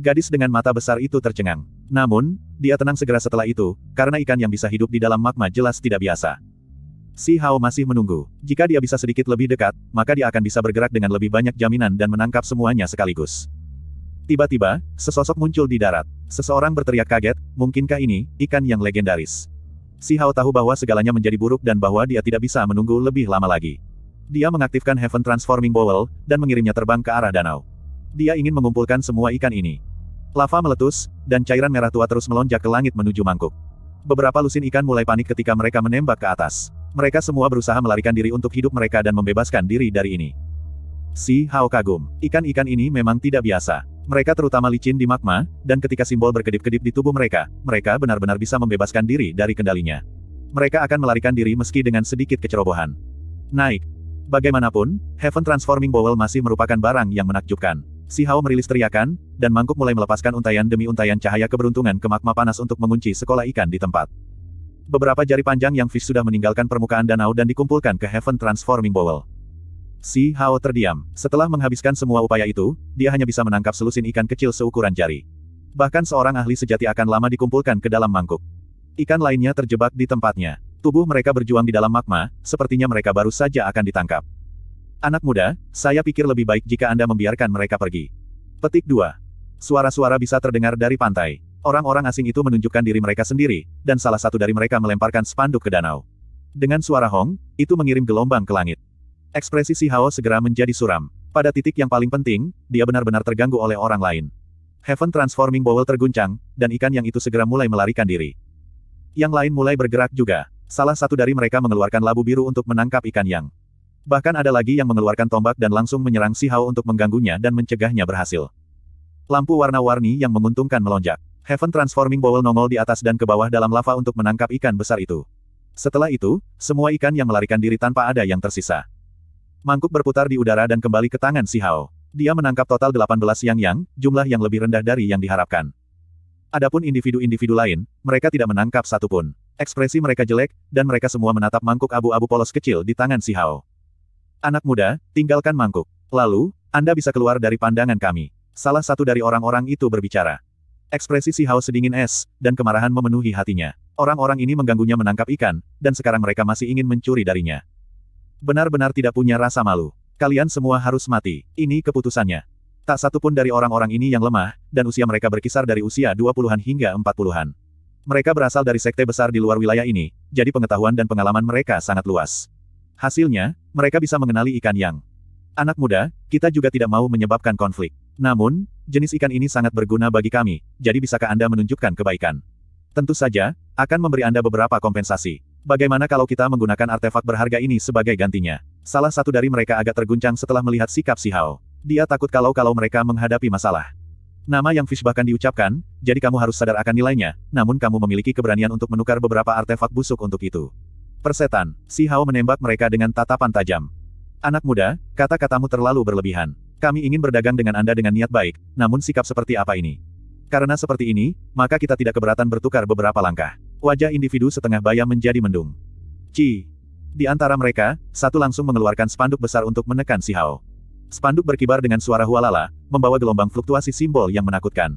Gadis dengan mata besar itu tercengang. Namun, dia tenang segera setelah itu, karena ikan yang bisa hidup di dalam magma jelas tidak biasa. Si Hao masih menunggu. Jika dia bisa sedikit lebih dekat, maka dia akan bisa bergerak dengan lebih banyak jaminan dan menangkap semuanya sekaligus. Tiba-tiba, sesosok muncul di darat. Seseorang berteriak kaget, mungkinkah ini, ikan yang legendaris? Si Hao tahu bahwa segalanya menjadi buruk dan bahwa dia tidak bisa menunggu lebih lama lagi. Dia mengaktifkan Heaven Transforming Bowl, dan mengirimnya terbang ke arah danau. Dia ingin mengumpulkan semua ikan ini. Lava meletus, dan cairan merah tua terus melonjak ke langit menuju mangkuk. Beberapa lusin ikan mulai panik ketika mereka menembak ke atas. Mereka semua berusaha melarikan diri untuk hidup mereka dan membebaskan diri dari ini. Si Hao kagum, ikan-ikan ini memang tidak biasa. Mereka terutama licin di magma, dan ketika simbol berkedip-kedip di tubuh mereka, mereka benar-benar bisa membebaskan diri dari kendalinya. Mereka akan melarikan diri meski dengan sedikit kecerobohan. Naik. Bagaimanapun, Heaven Transforming Bowl masih merupakan barang yang menakjubkan. Si Hao merilis teriakan, dan mangkuk mulai melepaskan untayan demi untayan cahaya keberuntungan ke magma panas untuk mengunci sekolah ikan di tempat. Beberapa jari panjang yang Fish sudah meninggalkan permukaan danau dan dikumpulkan ke Heaven Transforming Bowl. Si Hao terdiam. Setelah menghabiskan semua upaya itu, dia hanya bisa menangkap selusin ikan kecil seukuran jari. Bahkan seorang ahli sejati akan lama dikumpulkan ke dalam mangkuk. Ikan lainnya terjebak di tempatnya. Tubuh mereka berjuang di dalam magma, sepertinya mereka baru saja akan ditangkap. Anak muda, saya pikir lebih baik jika Anda membiarkan mereka pergi. Petik 2. Suara-suara bisa terdengar dari pantai. Orang-orang asing itu menunjukkan diri mereka sendiri, dan salah satu dari mereka melemparkan spanduk ke danau. Dengan suara hong, itu mengirim gelombang ke langit. Ekspresi Si Hao segera menjadi suram. Pada titik yang paling penting, dia benar-benar terganggu oleh orang lain. Heaven Transforming Bowl terguncang, dan ikan yang itu segera mulai melarikan diri. Yang lain mulai bergerak juga. Salah satu dari mereka mengeluarkan labu biru untuk menangkap ikan yang. Bahkan ada lagi yang mengeluarkan tombak dan langsung menyerang Si Hao untuk mengganggunya dan mencegahnya berhasil. Lampu warna-warni yang menguntungkan melonjak. Heaven Transforming Bowl nongol di atas dan ke bawah dalam lava untuk menangkap ikan besar itu. Setelah itu, semua ikan yang melarikan diri tanpa ada yang tersisa. Mangkuk berputar di udara dan kembali ke tangan Si Hao. Dia menangkap total 18 yang-yang, jumlah yang lebih rendah dari yang diharapkan. Adapun individu-individu lain, mereka tidak menangkap satupun. Ekspresi mereka jelek, dan mereka semua menatap mangkuk abu-abu polos kecil di tangan Si Hao. Anak muda, tinggalkan mangkuk. Lalu, Anda bisa keluar dari pandangan kami. Salah satu dari orang-orang itu berbicara. Ekspresi Si Hao sedingin es, dan kemarahan memenuhi hatinya. Orang-orang ini mengganggunya menangkap ikan, dan sekarang mereka masih ingin mencuri darinya. Benar-benar tidak punya rasa malu. Kalian semua harus mati. Ini keputusannya. Tak satu pun dari orang-orang ini yang lemah, dan usia mereka berkisar dari usia 20-an hingga 40-an. Mereka berasal dari sekte besar di luar wilayah ini, jadi pengetahuan dan pengalaman mereka sangat luas. Hasilnya, mereka bisa mengenali ikan yang anak muda, kita juga tidak mau menyebabkan konflik. Namun, jenis ikan ini sangat berguna bagi kami, jadi bisakah Anda menunjukkan kebaikan? Tentu saja, akan memberi Anda beberapa kompensasi. Bagaimana kalau kita menggunakan artefak berharga ini sebagai gantinya? Salah satu dari mereka agak terguncang setelah melihat sikap Si Hao. Dia takut kalau-kalau mereka menghadapi masalah. Nama yang Fish bahkan diucapkan, jadi kamu harus sadar akan nilainya, namun kamu memiliki keberanian untuk menukar beberapa artefak busuk untuk itu. Persetan, Si Hao menembak mereka dengan tatapan tajam. Anak muda, kata-katamu terlalu berlebihan. Kami ingin berdagang dengan Anda dengan niat baik, namun sikap seperti apa ini? Karena seperti ini, maka kita tidak keberatan bertukar beberapa langkah. Wajah individu setengah bayam menjadi mendung. Ci. Di antara mereka, satu langsung mengeluarkan spanduk besar untuk menekan si Hao. Spanduk berkibar dengan suara hualala, membawa gelombang fluktuasi simbol yang menakutkan.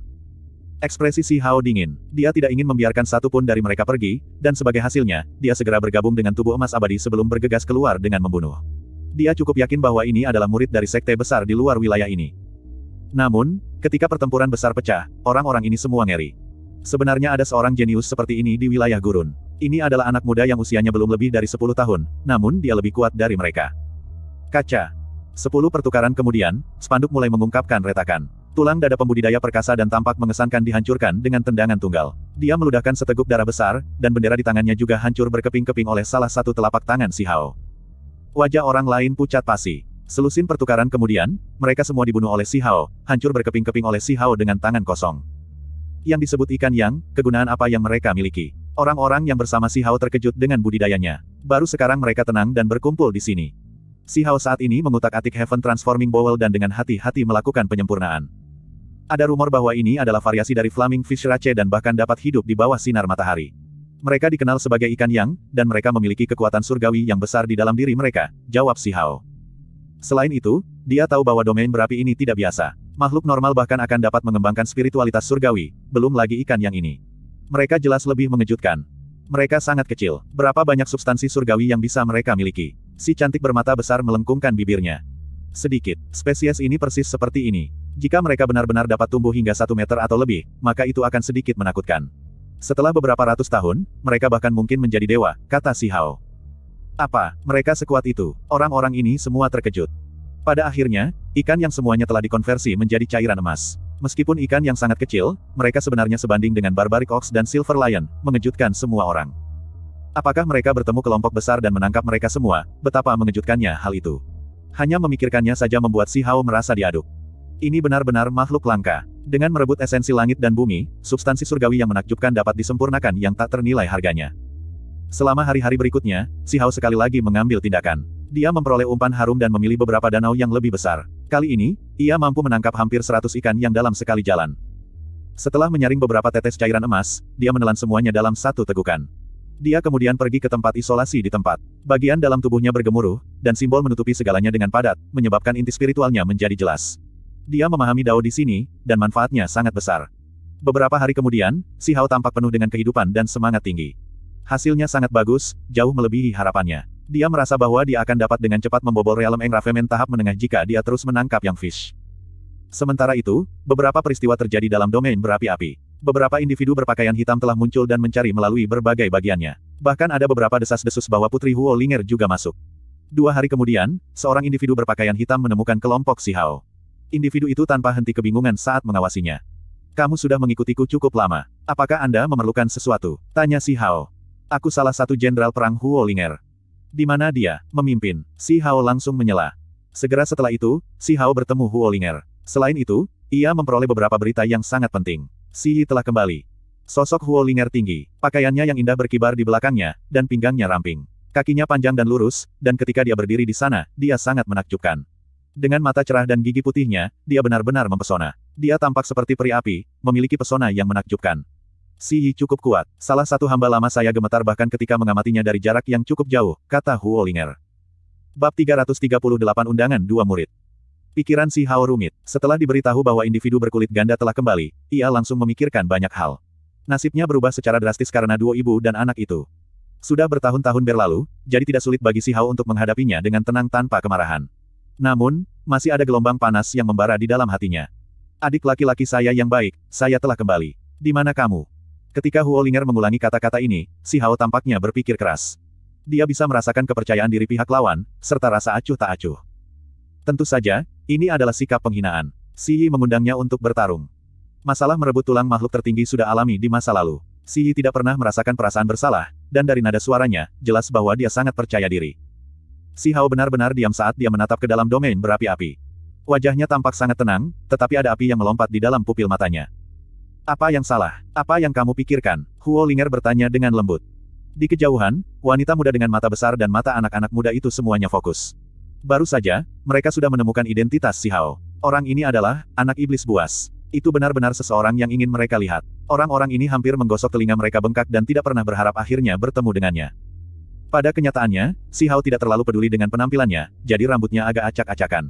Ekspresi si Hao dingin. Dia tidak ingin membiarkan satu pun dari mereka pergi, dan sebagai hasilnya, dia segera bergabung dengan tubuh emas abadi sebelum bergegas keluar dengan membunuh. Dia cukup yakin bahwa ini adalah murid dari sekte besar di luar wilayah ini. Namun, ketika pertempuran besar pecah, orang-orang ini semua ngeri. Sebenarnya ada seorang jenius seperti ini di wilayah gurun. Ini adalah anak muda yang usianya belum lebih dari 10 tahun, namun dia lebih kuat dari mereka. Kaca. 10 pertukaran kemudian, spanduk mulai mengungkapkan retakan. Tulang dada pembudidaya perkasa dan tampak mengesankan dihancurkan dengan tendangan tunggal. Dia meludahkan seteguk darah besar, dan bendera di tangannya juga hancur berkeping-keping oleh salah satu telapak tangan si Hao. Wajah orang lain pucat pasi. Selusin pertukaran kemudian, mereka semua dibunuh oleh si Hao, hancur berkeping-keping oleh si Hao dengan tangan kosong yang disebut ikan yang, kegunaan apa yang mereka miliki. Orang-orang yang bersama Si Hao terkejut dengan budidayanya. Baru sekarang mereka tenang dan berkumpul di sini. Si Hao saat ini mengutak-atik Heaven Transforming Bowl dan dengan hati-hati melakukan penyempurnaan. Ada rumor bahwa ini adalah variasi dari Flaming Fish Rache dan bahkan dapat hidup di bawah sinar matahari. Mereka dikenal sebagai ikan yang, dan mereka memiliki kekuatan surgawi yang besar di dalam diri mereka, jawab Si Hao. Selain itu, dia tahu bahwa domain berapi ini tidak biasa. Makhluk normal bahkan akan dapat mengembangkan spiritualitas surgawi, belum lagi ikan yang ini. Mereka jelas lebih mengejutkan. Mereka sangat kecil. Berapa banyak substansi surgawi yang bisa mereka miliki? Si cantik bermata besar melengkungkan bibirnya. Sedikit, spesies ini persis seperti ini. Jika mereka benar-benar dapat tumbuh hingga satu meter atau lebih, maka itu akan sedikit menakutkan. Setelah beberapa ratus tahun, mereka bahkan mungkin menjadi dewa, kata Si Hao. Apa, mereka sekuat itu? Orang-orang ini semua terkejut. Pada akhirnya, ikan yang semuanya telah dikonversi menjadi cairan emas. Meskipun ikan yang sangat kecil, mereka sebenarnya sebanding dengan Barbaric Ox dan Silver Lion, mengejutkan semua orang. Apakah mereka bertemu kelompok besar dan menangkap mereka semua? Betapa mengejutkannya hal itu. Hanya memikirkannya saja membuat Si Hao merasa diaduk. Ini benar-benar makhluk langka. Dengan merebut esensi langit dan bumi, substansi surgawi yang menakjubkan dapat disempurnakan yang tak ternilai harganya. Selama hari-hari berikutnya, Si Hao sekali lagi mengambil tindakan dia memperoleh umpan harum dan memilih beberapa danau yang lebih besar. Kali ini, ia mampu menangkap hampir 100 ikan yang dalam sekali jalan. Setelah menyaring beberapa tetes cairan emas, dia menelan semuanya dalam satu tegukan. Dia kemudian pergi ke tempat isolasi di tempat. Bagian dalam tubuhnya bergemuruh, dan simbol menutupi segalanya dengan padat, menyebabkan inti spiritualnya menjadi jelas. Dia memahami Dao di sini, dan manfaatnya sangat besar. Beberapa hari kemudian, Si Hao tampak penuh dengan kehidupan dan semangat tinggi. Hasilnya sangat bagus, jauh melebihi harapannya. Dia merasa bahwa dia akan dapat dengan cepat membobol realem engravemen tahap menengah jika dia terus menangkap yang fish. Sementara itu, beberapa peristiwa terjadi dalam domain berapi-api. Beberapa individu berpakaian hitam telah muncul dan mencari melalui berbagai bagiannya. Bahkan ada beberapa desas-desus bahwa Putri Huo Linger juga masuk. Dua hari kemudian, seorang individu berpakaian hitam menemukan kelompok Si Hao. Individu itu tanpa henti kebingungan saat mengawasinya. Kamu sudah mengikutiku cukup lama. Apakah Anda memerlukan sesuatu? Tanya Si Hao. Aku salah satu jenderal perang Huo Linger. Di mana dia memimpin, Si Hao langsung menyela. Segera setelah itu, Si Hao bertemu Huolinger. Selain itu, ia memperoleh beberapa berita yang sangat penting. Si Yi telah kembali. Sosok Huolinger tinggi, pakaiannya yang indah berkibar di belakangnya, dan pinggangnya ramping. Kakinya panjang dan lurus, dan ketika dia berdiri di sana, dia sangat menakjubkan. Dengan mata cerah dan gigi putihnya, dia benar-benar mempesona. Dia tampak seperti peri api, memiliki pesona yang menakjubkan. Si Yi cukup kuat. Salah satu hamba lama saya gemetar bahkan ketika mengamatinya dari jarak yang cukup jauh, kata Huolinger. Bab 338 Undangan Dua Murid Pikiran si Hao rumit. Setelah diberitahu bahwa individu berkulit ganda telah kembali, ia langsung memikirkan banyak hal. Nasibnya berubah secara drastis karena dua ibu dan anak itu. Sudah bertahun-tahun berlalu, jadi tidak sulit bagi si Hao untuk menghadapinya dengan tenang tanpa kemarahan. Namun, masih ada gelombang panas yang membara di dalam hatinya. Adik laki-laki saya yang baik, saya telah kembali. Di mana kamu? Ketika Huo Linger mengulangi kata-kata ini, si Hao tampaknya berpikir keras. Dia bisa merasakan kepercayaan diri pihak lawan, serta rasa acuh tak acuh. Tentu saja, ini adalah sikap penghinaan. Si Yi mengundangnya untuk bertarung. Masalah merebut tulang makhluk tertinggi sudah alami di masa lalu. Si Yi tidak pernah merasakan perasaan bersalah, dan dari nada suaranya, jelas bahwa dia sangat percaya diri. Si Hao benar-benar diam saat dia menatap ke dalam domain berapi-api. Wajahnya tampak sangat tenang, tetapi ada api yang melompat di dalam pupil matanya. Apa yang salah? Apa yang kamu pikirkan? Huo Linger bertanya dengan lembut. Di kejauhan, wanita muda dengan mata besar dan mata anak-anak muda itu semuanya fokus. Baru saja, mereka sudah menemukan identitas si Hao. Orang ini adalah, anak iblis buas. Itu benar-benar seseorang yang ingin mereka lihat. Orang-orang ini hampir menggosok telinga mereka bengkak dan tidak pernah berharap akhirnya bertemu dengannya. Pada kenyataannya, si Hao tidak terlalu peduli dengan penampilannya, jadi rambutnya agak acak-acakan.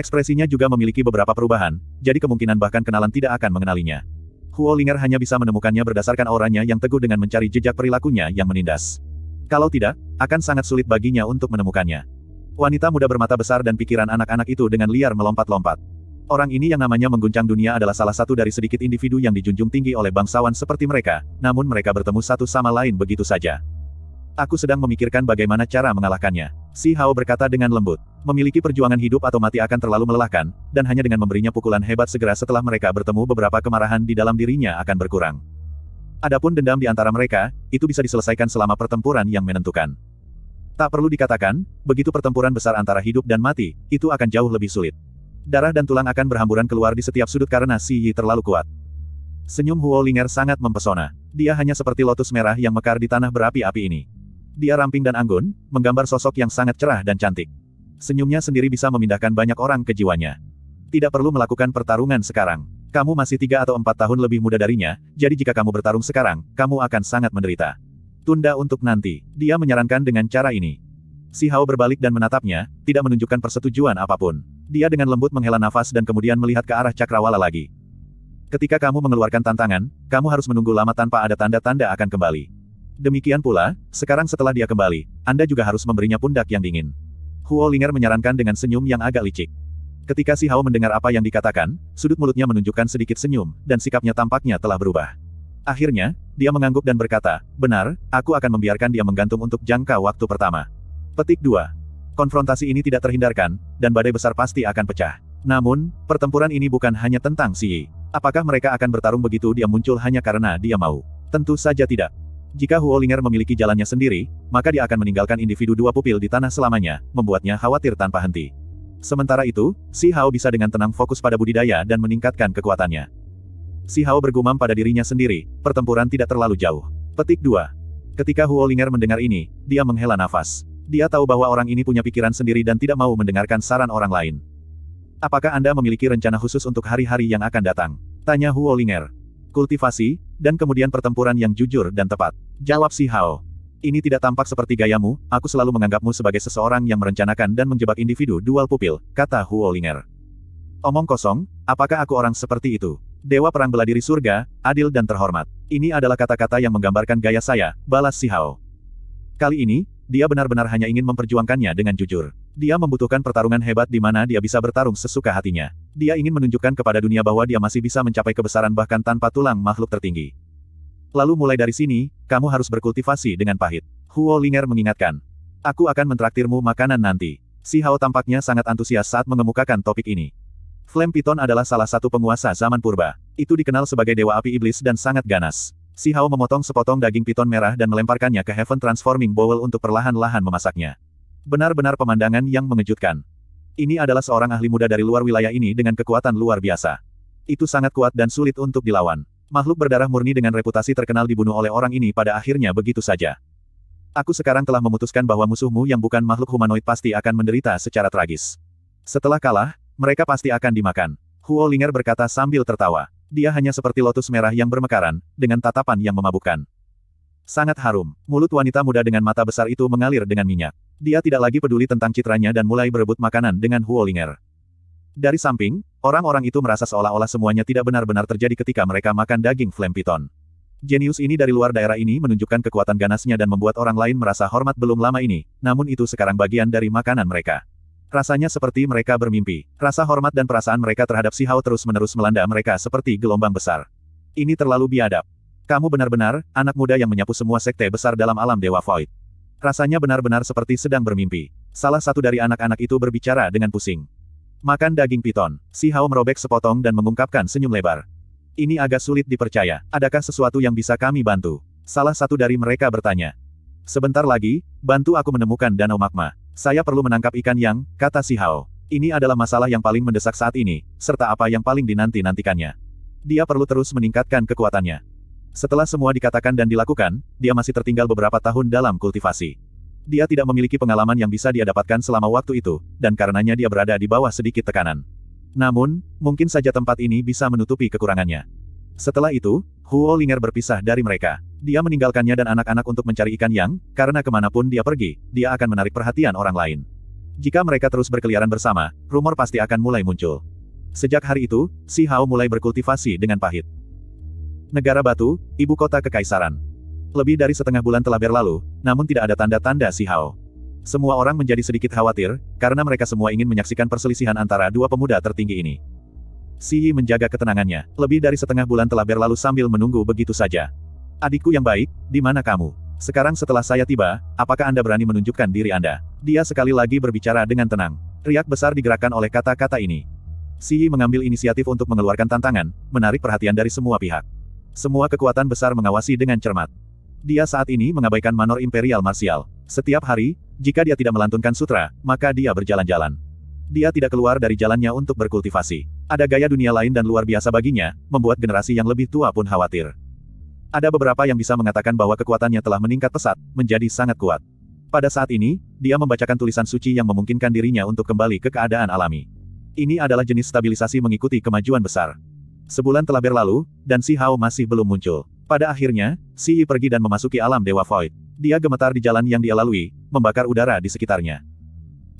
Ekspresinya juga memiliki beberapa perubahan, jadi kemungkinan bahkan kenalan tidak akan mengenalinya. Huo Ling'er hanya bisa menemukannya berdasarkan auranya yang teguh dengan mencari jejak perilakunya yang menindas. Kalau tidak, akan sangat sulit baginya untuk menemukannya. Wanita muda bermata besar dan pikiran anak-anak itu dengan liar melompat-lompat. Orang ini yang namanya mengguncang dunia adalah salah satu dari sedikit individu yang dijunjung tinggi oleh bangsawan seperti mereka, namun mereka bertemu satu sama lain begitu saja. Aku sedang memikirkan bagaimana cara mengalahkannya. Si Hao berkata dengan lembut. Memiliki perjuangan hidup atau mati akan terlalu melelahkan, dan hanya dengan memberinya pukulan hebat segera setelah mereka bertemu beberapa kemarahan di dalam dirinya akan berkurang. Adapun dendam di antara mereka, itu bisa diselesaikan selama pertempuran yang menentukan. Tak perlu dikatakan, begitu pertempuran besar antara hidup dan mati, itu akan jauh lebih sulit. Darah dan tulang akan berhamburan keluar di setiap sudut karena Si Yi terlalu kuat. Senyum Huo Linger sangat mempesona. Dia hanya seperti lotus merah yang mekar di tanah berapi-api ini. Dia ramping dan anggun, menggambar sosok yang sangat cerah dan cantik. Senyumnya sendiri bisa memindahkan banyak orang ke jiwanya. Tidak perlu melakukan pertarungan sekarang. Kamu masih tiga atau empat tahun lebih muda darinya, jadi jika kamu bertarung sekarang, kamu akan sangat menderita. Tunda untuk nanti, dia menyarankan dengan cara ini. Si Hao berbalik dan menatapnya, tidak menunjukkan persetujuan apapun. Dia dengan lembut menghela nafas dan kemudian melihat ke arah cakrawala lagi. Ketika kamu mengeluarkan tantangan, kamu harus menunggu lama tanpa ada tanda-tanda akan kembali. Demikian pula, sekarang setelah dia kembali, Anda juga harus memberinya pundak yang dingin. Huo Linger menyarankan dengan senyum yang agak licik. Ketika si Hao mendengar apa yang dikatakan, sudut mulutnya menunjukkan sedikit senyum, dan sikapnya tampaknya telah berubah. Akhirnya, dia mengangguk dan berkata, benar, aku akan membiarkan dia menggantung untuk jangka waktu pertama. Petik 2. Konfrontasi ini tidak terhindarkan, dan badai besar pasti akan pecah. Namun, pertempuran ini bukan hanya tentang Si Yi. Apakah mereka akan bertarung begitu dia muncul hanya karena dia mau? Tentu saja tidak. Jika Huolinger memiliki jalannya sendiri, maka dia akan meninggalkan individu dua pupil di tanah selamanya, membuatnya khawatir tanpa henti. Sementara itu, Si Hao bisa dengan tenang fokus pada budidaya dan meningkatkan kekuatannya. Si Hao bergumam pada dirinya sendiri, pertempuran tidak terlalu jauh. Petik 2. Ketika Huolinger mendengar ini, dia menghela nafas. Dia tahu bahwa orang ini punya pikiran sendiri dan tidak mau mendengarkan saran orang lain. Apakah Anda memiliki rencana khusus untuk hari-hari yang akan datang? Tanya Huolinger kultivasi, dan kemudian pertempuran yang jujur dan tepat. Jawab si Hao. Ini tidak tampak seperti gayamu, aku selalu menganggapmu sebagai seseorang yang merencanakan dan menjebak individu dual pupil, kata Huo Huolinger. Omong kosong, apakah aku orang seperti itu? Dewa perang bela diri surga, adil dan terhormat. Ini adalah kata-kata yang menggambarkan gaya saya, balas si Hao. Kali ini, dia benar-benar hanya ingin memperjuangkannya dengan jujur. Dia membutuhkan pertarungan hebat di mana dia bisa bertarung sesuka hatinya. Dia ingin menunjukkan kepada dunia bahwa dia masih bisa mencapai kebesaran bahkan tanpa tulang makhluk tertinggi. Lalu mulai dari sini, kamu harus berkultivasi dengan pahit. Huo Linger mengingatkan. Aku akan mentraktirmu makanan nanti. Si Hao tampaknya sangat antusias saat mengemukakan topik ini. Flame Piton adalah salah satu penguasa zaman purba. Itu dikenal sebagai dewa api iblis dan sangat ganas. Si Hao memotong sepotong daging piton merah dan melemparkannya ke Heaven Transforming Bowl untuk perlahan-lahan memasaknya. Benar-benar pemandangan yang mengejutkan. Ini adalah seorang ahli muda dari luar wilayah ini dengan kekuatan luar biasa. Itu sangat kuat dan sulit untuk dilawan. Makhluk berdarah murni dengan reputasi terkenal dibunuh oleh orang ini pada akhirnya begitu saja. Aku sekarang telah memutuskan bahwa musuhmu yang bukan makhluk humanoid pasti akan menderita secara tragis. Setelah kalah, mereka pasti akan dimakan. Huo Linger berkata sambil tertawa. Dia hanya seperti lotus merah yang bermekaran, dengan tatapan yang memabukkan. Sangat harum, mulut wanita muda dengan mata besar itu mengalir dengan minyak. Dia tidak lagi peduli tentang citranya dan mulai berebut makanan dengan Huolinger. Dari samping, orang-orang itu merasa seolah-olah semuanya tidak benar-benar terjadi ketika mereka makan daging flame piton. Jenius ini dari luar daerah ini menunjukkan kekuatan ganasnya dan membuat orang lain merasa hormat belum lama ini, namun itu sekarang bagian dari makanan mereka. Rasanya seperti mereka bermimpi. Rasa hormat dan perasaan mereka terhadap si Hao terus-menerus melanda mereka seperti gelombang besar. Ini terlalu biadab. Kamu benar-benar, anak muda yang menyapu semua sekte besar dalam alam Dewa Void. Rasanya benar-benar seperti sedang bermimpi. Salah satu dari anak-anak itu berbicara dengan pusing. Makan daging piton. Si Hao merobek sepotong dan mengungkapkan senyum lebar. Ini agak sulit dipercaya. Adakah sesuatu yang bisa kami bantu? Salah satu dari mereka bertanya. Sebentar lagi, bantu aku menemukan danau magma. Saya perlu menangkap ikan yang, kata si Hao. Ini adalah masalah yang paling mendesak saat ini, serta apa yang paling dinanti-nantikannya. Dia perlu terus meningkatkan kekuatannya. Setelah semua dikatakan dan dilakukan, dia masih tertinggal beberapa tahun dalam kultivasi. Dia tidak memiliki pengalaman yang bisa dia dapatkan selama waktu itu, dan karenanya dia berada di bawah sedikit tekanan. Namun, mungkin saja tempat ini bisa menutupi kekurangannya. Setelah itu, Huo Linger berpisah dari mereka. Dia meninggalkannya dan anak-anak untuk mencari ikan yang, karena kemanapun dia pergi, dia akan menarik perhatian orang lain. Jika mereka terus berkeliaran bersama, rumor pasti akan mulai muncul. Sejak hari itu, Si Hao mulai berkultivasi dengan pahit. Negara Batu, ibu kota kekaisaran. Lebih dari setengah bulan telah berlalu, namun tidak ada tanda-tanda si Hao. Semua orang menjadi sedikit khawatir, karena mereka semua ingin menyaksikan perselisihan antara dua pemuda tertinggi ini. Si Yi menjaga ketenangannya. Lebih dari setengah bulan telah berlalu sambil menunggu begitu saja. Adikku yang baik, di mana kamu? Sekarang setelah saya tiba, apakah Anda berani menunjukkan diri Anda? Dia sekali lagi berbicara dengan tenang. Riak besar digerakkan oleh kata-kata ini. Si Yi mengambil inisiatif untuk mengeluarkan tantangan, menarik perhatian dari semua pihak. Semua kekuatan besar mengawasi dengan cermat. Dia saat ini mengabaikan manor imperial Martial. Setiap hari, jika dia tidak melantunkan sutra, maka dia berjalan-jalan. Dia tidak keluar dari jalannya untuk berkultivasi. Ada gaya dunia lain dan luar biasa baginya, membuat generasi yang lebih tua pun khawatir. Ada beberapa yang bisa mengatakan bahwa kekuatannya telah meningkat pesat, menjadi sangat kuat. Pada saat ini, dia membacakan tulisan suci yang memungkinkan dirinya untuk kembali ke keadaan alami. Ini adalah jenis stabilisasi mengikuti kemajuan besar. Sebulan telah berlalu, dan Si Hao masih belum muncul. Pada akhirnya, Si Yi pergi dan memasuki alam Dewa Void. Dia gemetar di jalan yang dia lalui, membakar udara di sekitarnya.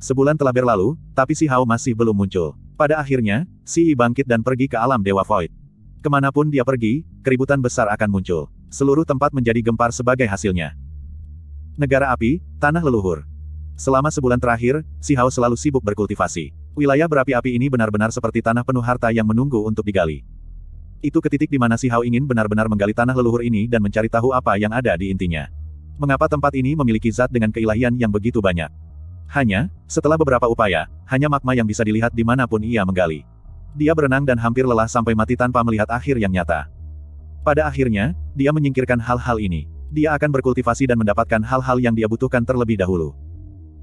Sebulan telah berlalu, tapi Si Hao masih belum muncul. Pada akhirnya, Si Yi bangkit dan pergi ke alam Dewa Void. Kemanapun dia pergi, keributan besar akan muncul. Seluruh tempat menjadi gempar sebagai hasilnya. Negara api, tanah leluhur. Selama sebulan terakhir, Si Hao selalu sibuk berkultivasi. Wilayah berapi-api ini benar-benar seperti tanah penuh harta yang menunggu untuk digali itu ke titik di mana si Hao ingin benar-benar menggali tanah leluhur ini dan mencari tahu apa yang ada di intinya. Mengapa tempat ini memiliki zat dengan keilahian yang begitu banyak? Hanya, setelah beberapa upaya, hanya magma yang bisa dilihat di dimanapun ia menggali. Dia berenang dan hampir lelah sampai mati tanpa melihat akhir yang nyata. Pada akhirnya, dia menyingkirkan hal-hal ini. Dia akan berkultivasi dan mendapatkan hal-hal yang dia butuhkan terlebih dahulu.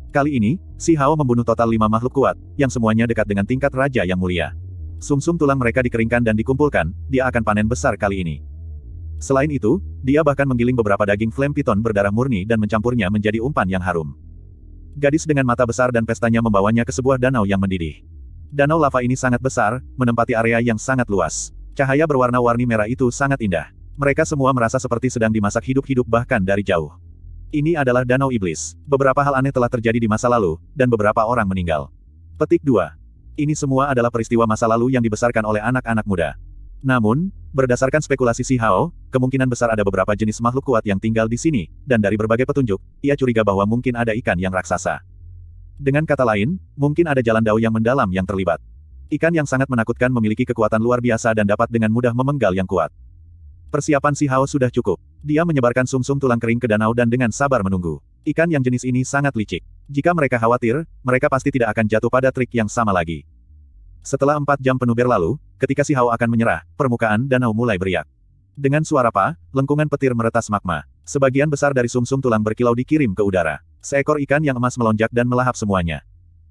Kali ini, Si Hao membunuh total lima makhluk kuat, yang semuanya dekat dengan tingkat raja yang mulia sumsum -sum tulang mereka dikeringkan dan dikumpulkan, dia akan panen besar kali ini. Selain itu, dia bahkan menggiling beberapa daging flame piton berdarah murni dan mencampurnya menjadi umpan yang harum. Gadis dengan mata besar dan pestanya membawanya ke sebuah danau yang mendidih. Danau lava ini sangat besar, menempati area yang sangat luas. Cahaya berwarna-warni merah itu sangat indah. Mereka semua merasa seperti sedang dimasak hidup-hidup bahkan dari jauh. Ini adalah Danau Iblis. Beberapa hal aneh telah terjadi di masa lalu, dan beberapa orang meninggal. Petik 2. Ini semua adalah peristiwa masa lalu yang dibesarkan oleh anak-anak muda. Namun, berdasarkan spekulasi Si Hao, kemungkinan besar ada beberapa jenis makhluk kuat yang tinggal di sini, dan dari berbagai petunjuk, ia curiga bahwa mungkin ada ikan yang raksasa. Dengan kata lain, mungkin ada jalan dao yang mendalam yang terlibat. Ikan yang sangat menakutkan memiliki kekuatan luar biasa dan dapat dengan mudah memenggal yang kuat. Persiapan Si Hao sudah cukup. Dia menyebarkan sumsum -sum tulang kering ke danau dan dengan sabar menunggu. Ikan yang jenis ini sangat licik. Jika mereka khawatir, mereka pasti tidak akan jatuh pada trik yang sama lagi. Setelah empat jam penuh berlalu, ketika si Hao akan menyerah, permukaan danau mulai beriak. Dengan suara pa, lengkungan petir meretas magma. Sebagian besar dari sumsum -sum tulang berkilau dikirim ke udara. Seekor ikan yang emas melonjak dan melahap semuanya.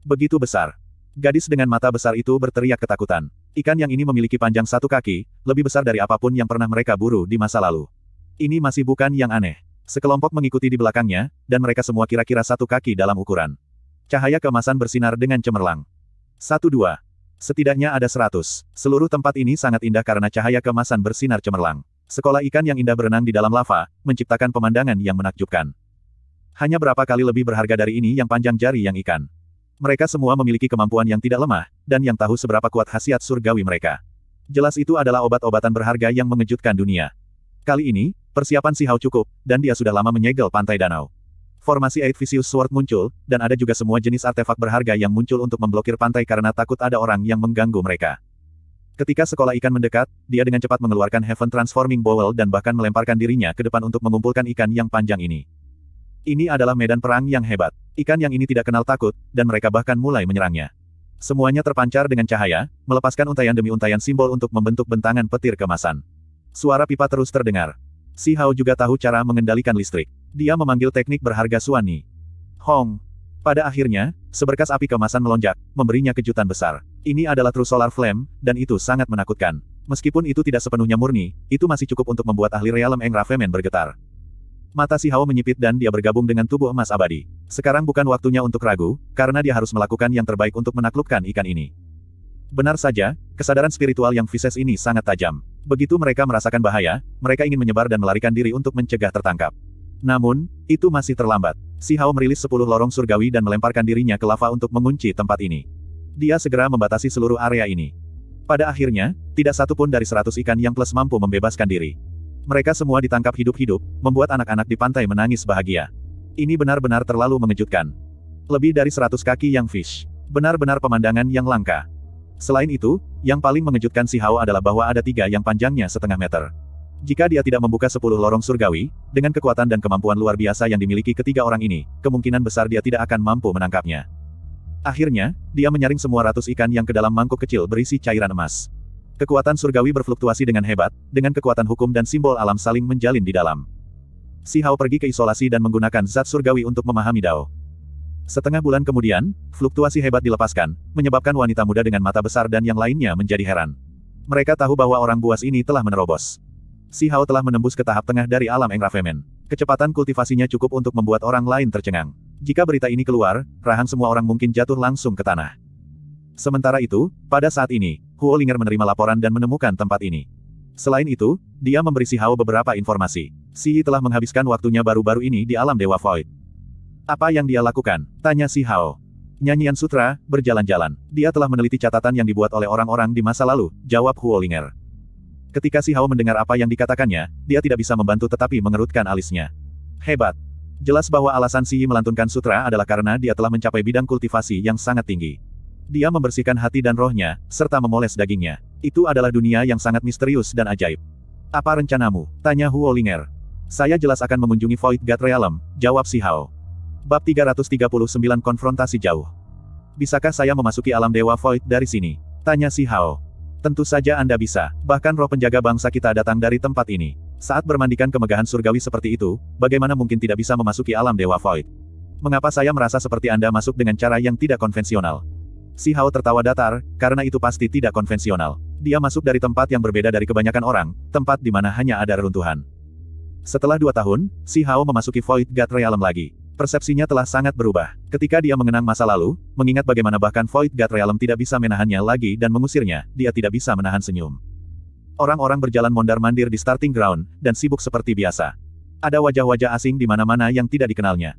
Begitu besar. Gadis dengan mata besar itu berteriak ketakutan. Ikan yang ini memiliki panjang satu kaki, lebih besar dari apapun yang pernah mereka buru di masa lalu. Ini masih bukan yang aneh. Sekelompok mengikuti di belakangnya, dan mereka semua kira-kira satu kaki dalam ukuran. Cahaya kemasan bersinar dengan cemerlang. Satu dua. Setidaknya ada seratus. Seluruh tempat ini sangat indah karena cahaya kemasan bersinar cemerlang. Sekolah ikan yang indah berenang di dalam lava, menciptakan pemandangan yang menakjubkan. Hanya berapa kali lebih berharga dari ini yang panjang jari yang ikan. Mereka semua memiliki kemampuan yang tidak lemah, dan yang tahu seberapa kuat khasiat surgawi mereka. Jelas itu adalah obat-obatan berharga yang mengejutkan dunia. Kali ini, Persiapan si Hao cukup, dan dia sudah lama menyegel pantai danau. Formasi Eight Vicious Sword muncul, dan ada juga semua jenis artefak berharga yang muncul untuk memblokir pantai karena takut ada orang yang mengganggu mereka. Ketika sekolah ikan mendekat, dia dengan cepat mengeluarkan Heaven Transforming Bowel dan bahkan melemparkan dirinya ke depan untuk mengumpulkan ikan yang panjang ini. Ini adalah medan perang yang hebat. Ikan yang ini tidak kenal takut, dan mereka bahkan mulai menyerangnya. Semuanya terpancar dengan cahaya, melepaskan untayan demi untayan simbol untuk membentuk bentangan petir kemasan. Suara pipa terus terdengar. Si Hao juga tahu cara mengendalikan listrik. Dia memanggil teknik berharga Suani. Hong. Pada akhirnya, seberkas api kemasan melonjak, memberinya kejutan besar. Ini adalah True Solar Flame, dan itu sangat menakutkan. Meskipun itu tidak sepenuhnya murni, itu masih cukup untuk membuat ahli realem Eng Rafemen bergetar. Mata si Hao menyipit dan dia bergabung dengan tubuh emas abadi. Sekarang bukan waktunya untuk ragu, karena dia harus melakukan yang terbaik untuk menaklukkan ikan ini. Benar saja, kesadaran spiritual yang Vises ini sangat tajam. Begitu mereka merasakan bahaya, mereka ingin menyebar dan melarikan diri untuk mencegah tertangkap. Namun, itu masih terlambat. Si Hao merilis sepuluh lorong surgawi dan melemparkan dirinya ke lava untuk mengunci tempat ini. Dia segera membatasi seluruh area ini. Pada akhirnya, tidak satu pun dari seratus ikan yang plus mampu membebaskan diri. Mereka semua ditangkap hidup-hidup, membuat anak-anak di pantai menangis bahagia. Ini benar-benar terlalu mengejutkan. Lebih dari seratus kaki yang fish. Benar-benar pemandangan yang langka. Selain itu, yang paling mengejutkan si Hao adalah bahwa ada tiga yang panjangnya setengah meter. Jika dia tidak membuka sepuluh lorong surgawi, dengan kekuatan dan kemampuan luar biasa yang dimiliki ketiga orang ini, kemungkinan besar dia tidak akan mampu menangkapnya. Akhirnya, dia menyaring semua ratus ikan yang ke dalam mangkuk kecil berisi cairan emas. Kekuatan surgawi berfluktuasi dengan hebat, dengan kekuatan hukum dan simbol alam saling menjalin di dalam. Si Hao pergi ke isolasi dan menggunakan zat surgawi untuk memahami Dao. Setengah bulan kemudian, fluktuasi hebat dilepaskan, menyebabkan wanita muda dengan mata besar dan yang lainnya menjadi heran. Mereka tahu bahwa orang buas ini telah menerobos. Si Hao telah menembus ke tahap tengah dari alam Engravemen. Kecepatan kultivasinya cukup untuk membuat orang lain tercengang. Jika berita ini keluar, rahang semua orang mungkin jatuh langsung ke tanah. Sementara itu, pada saat ini, Huo Ling'er menerima laporan dan menemukan tempat ini. Selain itu, dia memberi Si Hao beberapa informasi. Si Yi telah menghabiskan waktunya baru-baru ini di alam Dewa Void. Apa yang dia lakukan? Tanya si Hao. Nyanyian sutra, berjalan-jalan. Dia telah meneliti catatan yang dibuat oleh orang-orang di masa lalu, jawab Huolinger. Ketika si Hao mendengar apa yang dikatakannya, dia tidak bisa membantu tetapi mengerutkan alisnya. Hebat. Jelas bahwa alasan Si Yi melantunkan sutra adalah karena dia telah mencapai bidang kultivasi yang sangat tinggi. Dia membersihkan hati dan rohnya, serta memoles dagingnya. Itu adalah dunia yang sangat misterius dan ajaib. Apa rencanamu? Tanya Huolinger. Saya jelas akan mengunjungi Void God Realm, jawab si Hao. Bab 339 Konfrontasi Jauh Bisakah saya memasuki alam Dewa Void dari sini? Tanya si Hao. Tentu saja Anda bisa. Bahkan roh penjaga bangsa kita datang dari tempat ini. Saat bermandikan kemegahan surgawi seperti itu, bagaimana mungkin tidak bisa memasuki alam Dewa Void? Mengapa saya merasa seperti Anda masuk dengan cara yang tidak konvensional? Si Hao tertawa datar, karena itu pasti tidak konvensional. Dia masuk dari tempat yang berbeda dari kebanyakan orang, tempat di mana hanya ada reruntuhan. Setelah dua tahun, Si Hao memasuki Void God Realm lagi. Persepsinya telah sangat berubah. Ketika dia mengenang masa lalu, mengingat bagaimana bahkan Void God Realm tidak bisa menahannya lagi dan mengusirnya, dia tidak bisa menahan senyum. Orang-orang berjalan mondar-mandir di starting ground, dan sibuk seperti biasa. Ada wajah-wajah asing di mana-mana yang tidak dikenalnya.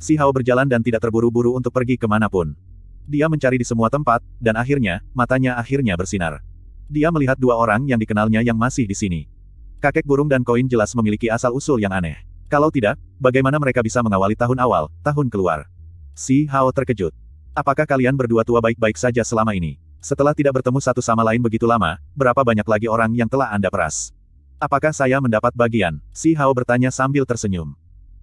Si Hao berjalan dan tidak terburu-buru untuk pergi kemanapun. Dia mencari di semua tempat, dan akhirnya, matanya akhirnya bersinar. Dia melihat dua orang yang dikenalnya yang masih di sini. Kakek burung dan koin jelas memiliki asal-usul yang aneh. Kalau tidak, bagaimana mereka bisa mengawali tahun awal, tahun keluar? Si Hao terkejut. Apakah kalian berdua tua baik-baik saja selama ini? Setelah tidak bertemu satu sama lain begitu lama, berapa banyak lagi orang yang telah Anda peras? Apakah saya mendapat bagian? Si Hao bertanya sambil tersenyum.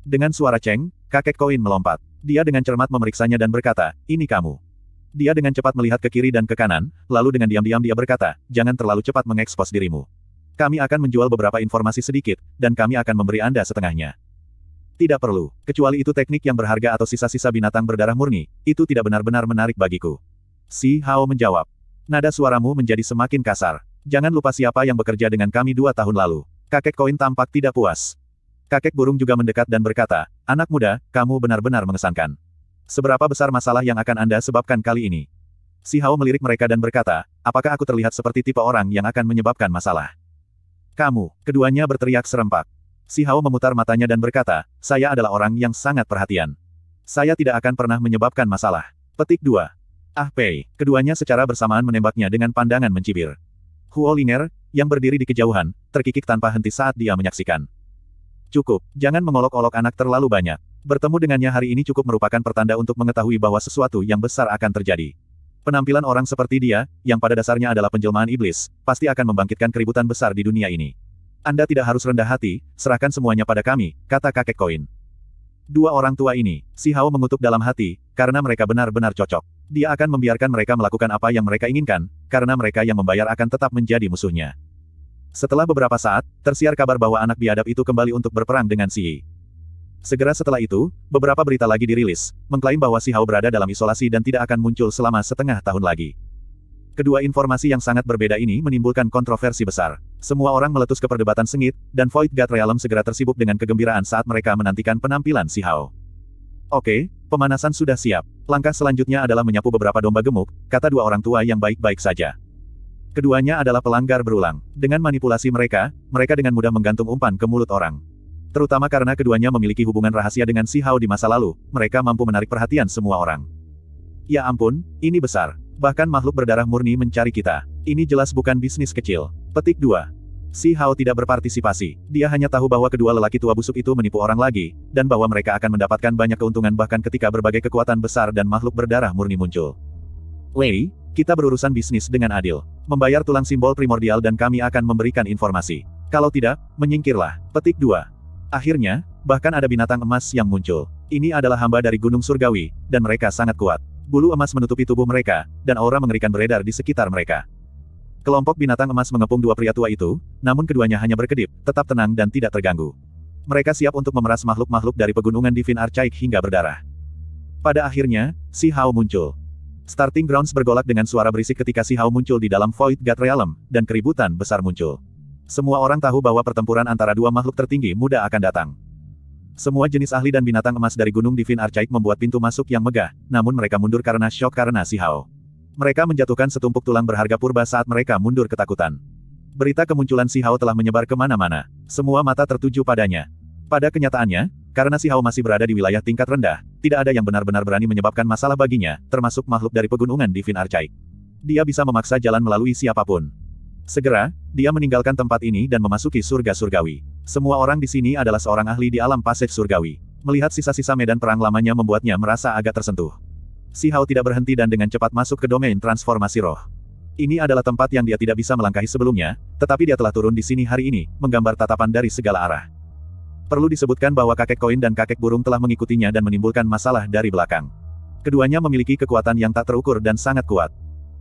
Dengan suara ceng, kakek koin melompat. Dia dengan cermat memeriksanya dan berkata, ini kamu. Dia dengan cepat melihat ke kiri dan ke kanan, lalu dengan diam-diam dia berkata, jangan terlalu cepat mengekspos dirimu. Kami akan menjual beberapa informasi sedikit, dan kami akan memberi Anda setengahnya. Tidak perlu, kecuali itu teknik yang berharga atau sisa-sisa binatang berdarah murni, itu tidak benar-benar menarik bagiku. Si Hao menjawab. Nada suaramu menjadi semakin kasar. Jangan lupa siapa yang bekerja dengan kami dua tahun lalu. Kakek koin tampak tidak puas. Kakek burung juga mendekat dan berkata, Anak muda, kamu benar-benar mengesankan. Seberapa besar masalah yang akan Anda sebabkan kali ini? Si Hao melirik mereka dan berkata, apakah aku terlihat seperti tipe orang yang akan menyebabkan masalah? Kamu, keduanya berteriak serempak. Si Hao memutar matanya dan berkata, saya adalah orang yang sangat perhatian. Saya tidak akan pernah menyebabkan masalah. Petik 2. Ah Pei, keduanya secara bersamaan menembaknya dengan pandangan mencibir. Huo Linger, yang berdiri di kejauhan, terkikik tanpa henti saat dia menyaksikan. Cukup, jangan mengolok-olok anak terlalu banyak. Bertemu dengannya hari ini cukup merupakan pertanda untuk mengetahui bahwa sesuatu yang besar akan terjadi. Penampilan orang seperti dia, yang pada dasarnya adalah penjelmaan iblis, pasti akan membangkitkan keributan besar di dunia ini. Anda tidak harus rendah hati, serahkan semuanya pada kami, kata kakek koin. Dua orang tua ini, si Hao mengutuk dalam hati, karena mereka benar-benar cocok. Dia akan membiarkan mereka melakukan apa yang mereka inginkan, karena mereka yang membayar akan tetap menjadi musuhnya. Setelah beberapa saat, tersiar kabar bahwa anak biadab itu kembali untuk berperang dengan Si Yi. Segera setelah itu, beberapa berita lagi dirilis, mengklaim bahwa Si Hao berada dalam isolasi dan tidak akan muncul selama setengah tahun lagi. Kedua informasi yang sangat berbeda ini menimbulkan kontroversi besar. Semua orang meletus ke perdebatan sengit, dan Void God Realm segera tersibuk dengan kegembiraan saat mereka menantikan penampilan Si Hao. Oke, pemanasan sudah siap. Langkah selanjutnya adalah menyapu beberapa domba gemuk, kata dua orang tua yang baik-baik saja. Keduanya adalah pelanggar berulang. Dengan manipulasi mereka, mereka dengan mudah menggantung umpan ke mulut orang. Terutama karena keduanya memiliki hubungan rahasia dengan Si Hao di masa lalu, mereka mampu menarik perhatian semua orang. Ya ampun, ini besar. Bahkan makhluk berdarah murni mencari kita. Ini jelas bukan bisnis kecil. Petik 2. Si Hao tidak berpartisipasi. Dia hanya tahu bahwa kedua lelaki tua busuk itu menipu orang lagi, dan bahwa mereka akan mendapatkan banyak keuntungan bahkan ketika berbagai kekuatan besar dan makhluk berdarah murni muncul. Wei, kita berurusan bisnis dengan adil. Membayar tulang simbol primordial dan kami akan memberikan informasi. Kalau tidak, menyingkirlah. Petik 2. Akhirnya, bahkan ada binatang emas yang muncul. Ini adalah hamba dari Gunung Surgawi, dan mereka sangat kuat. Bulu emas menutupi tubuh mereka, dan aura mengerikan beredar di sekitar mereka. Kelompok binatang emas mengepung dua pria tua itu, namun keduanya hanya berkedip, tetap tenang dan tidak terganggu. Mereka siap untuk memeras makhluk-makhluk dari pegunungan Divin Archaic hingga berdarah. Pada akhirnya, Si Hao muncul. Starting Grounds bergolak dengan suara berisik ketika Si Hao muncul di dalam Void God Realm, dan keributan besar muncul. Semua orang tahu bahwa pertempuran antara dua makhluk tertinggi muda akan datang. Semua jenis ahli dan binatang emas dari Gunung Divin Archaik membuat pintu masuk yang megah, namun mereka mundur karena shock karena si Hao. Mereka menjatuhkan setumpuk tulang berharga purba saat mereka mundur ketakutan. Berita kemunculan si Hao telah menyebar kemana-mana. Semua mata tertuju padanya. Pada kenyataannya, karena si Hao masih berada di wilayah tingkat rendah, tidak ada yang benar-benar berani menyebabkan masalah baginya, termasuk makhluk dari pegunungan Divin Archaik. Dia bisa memaksa jalan melalui siapapun. Segera, dia meninggalkan tempat ini dan memasuki surga surgawi. Semua orang di sini adalah seorang ahli di alam pasif surgawi. Melihat sisa-sisa medan perang lamanya membuatnya merasa agak tersentuh. Si Hao tidak berhenti dan dengan cepat masuk ke domain transformasi roh. Ini adalah tempat yang dia tidak bisa melangkahi sebelumnya, tetapi dia telah turun di sini hari ini, menggambar tatapan dari segala arah. Perlu disebutkan bahwa kakek koin dan kakek burung telah mengikutinya dan menimbulkan masalah dari belakang. Keduanya memiliki kekuatan yang tak terukur dan sangat kuat.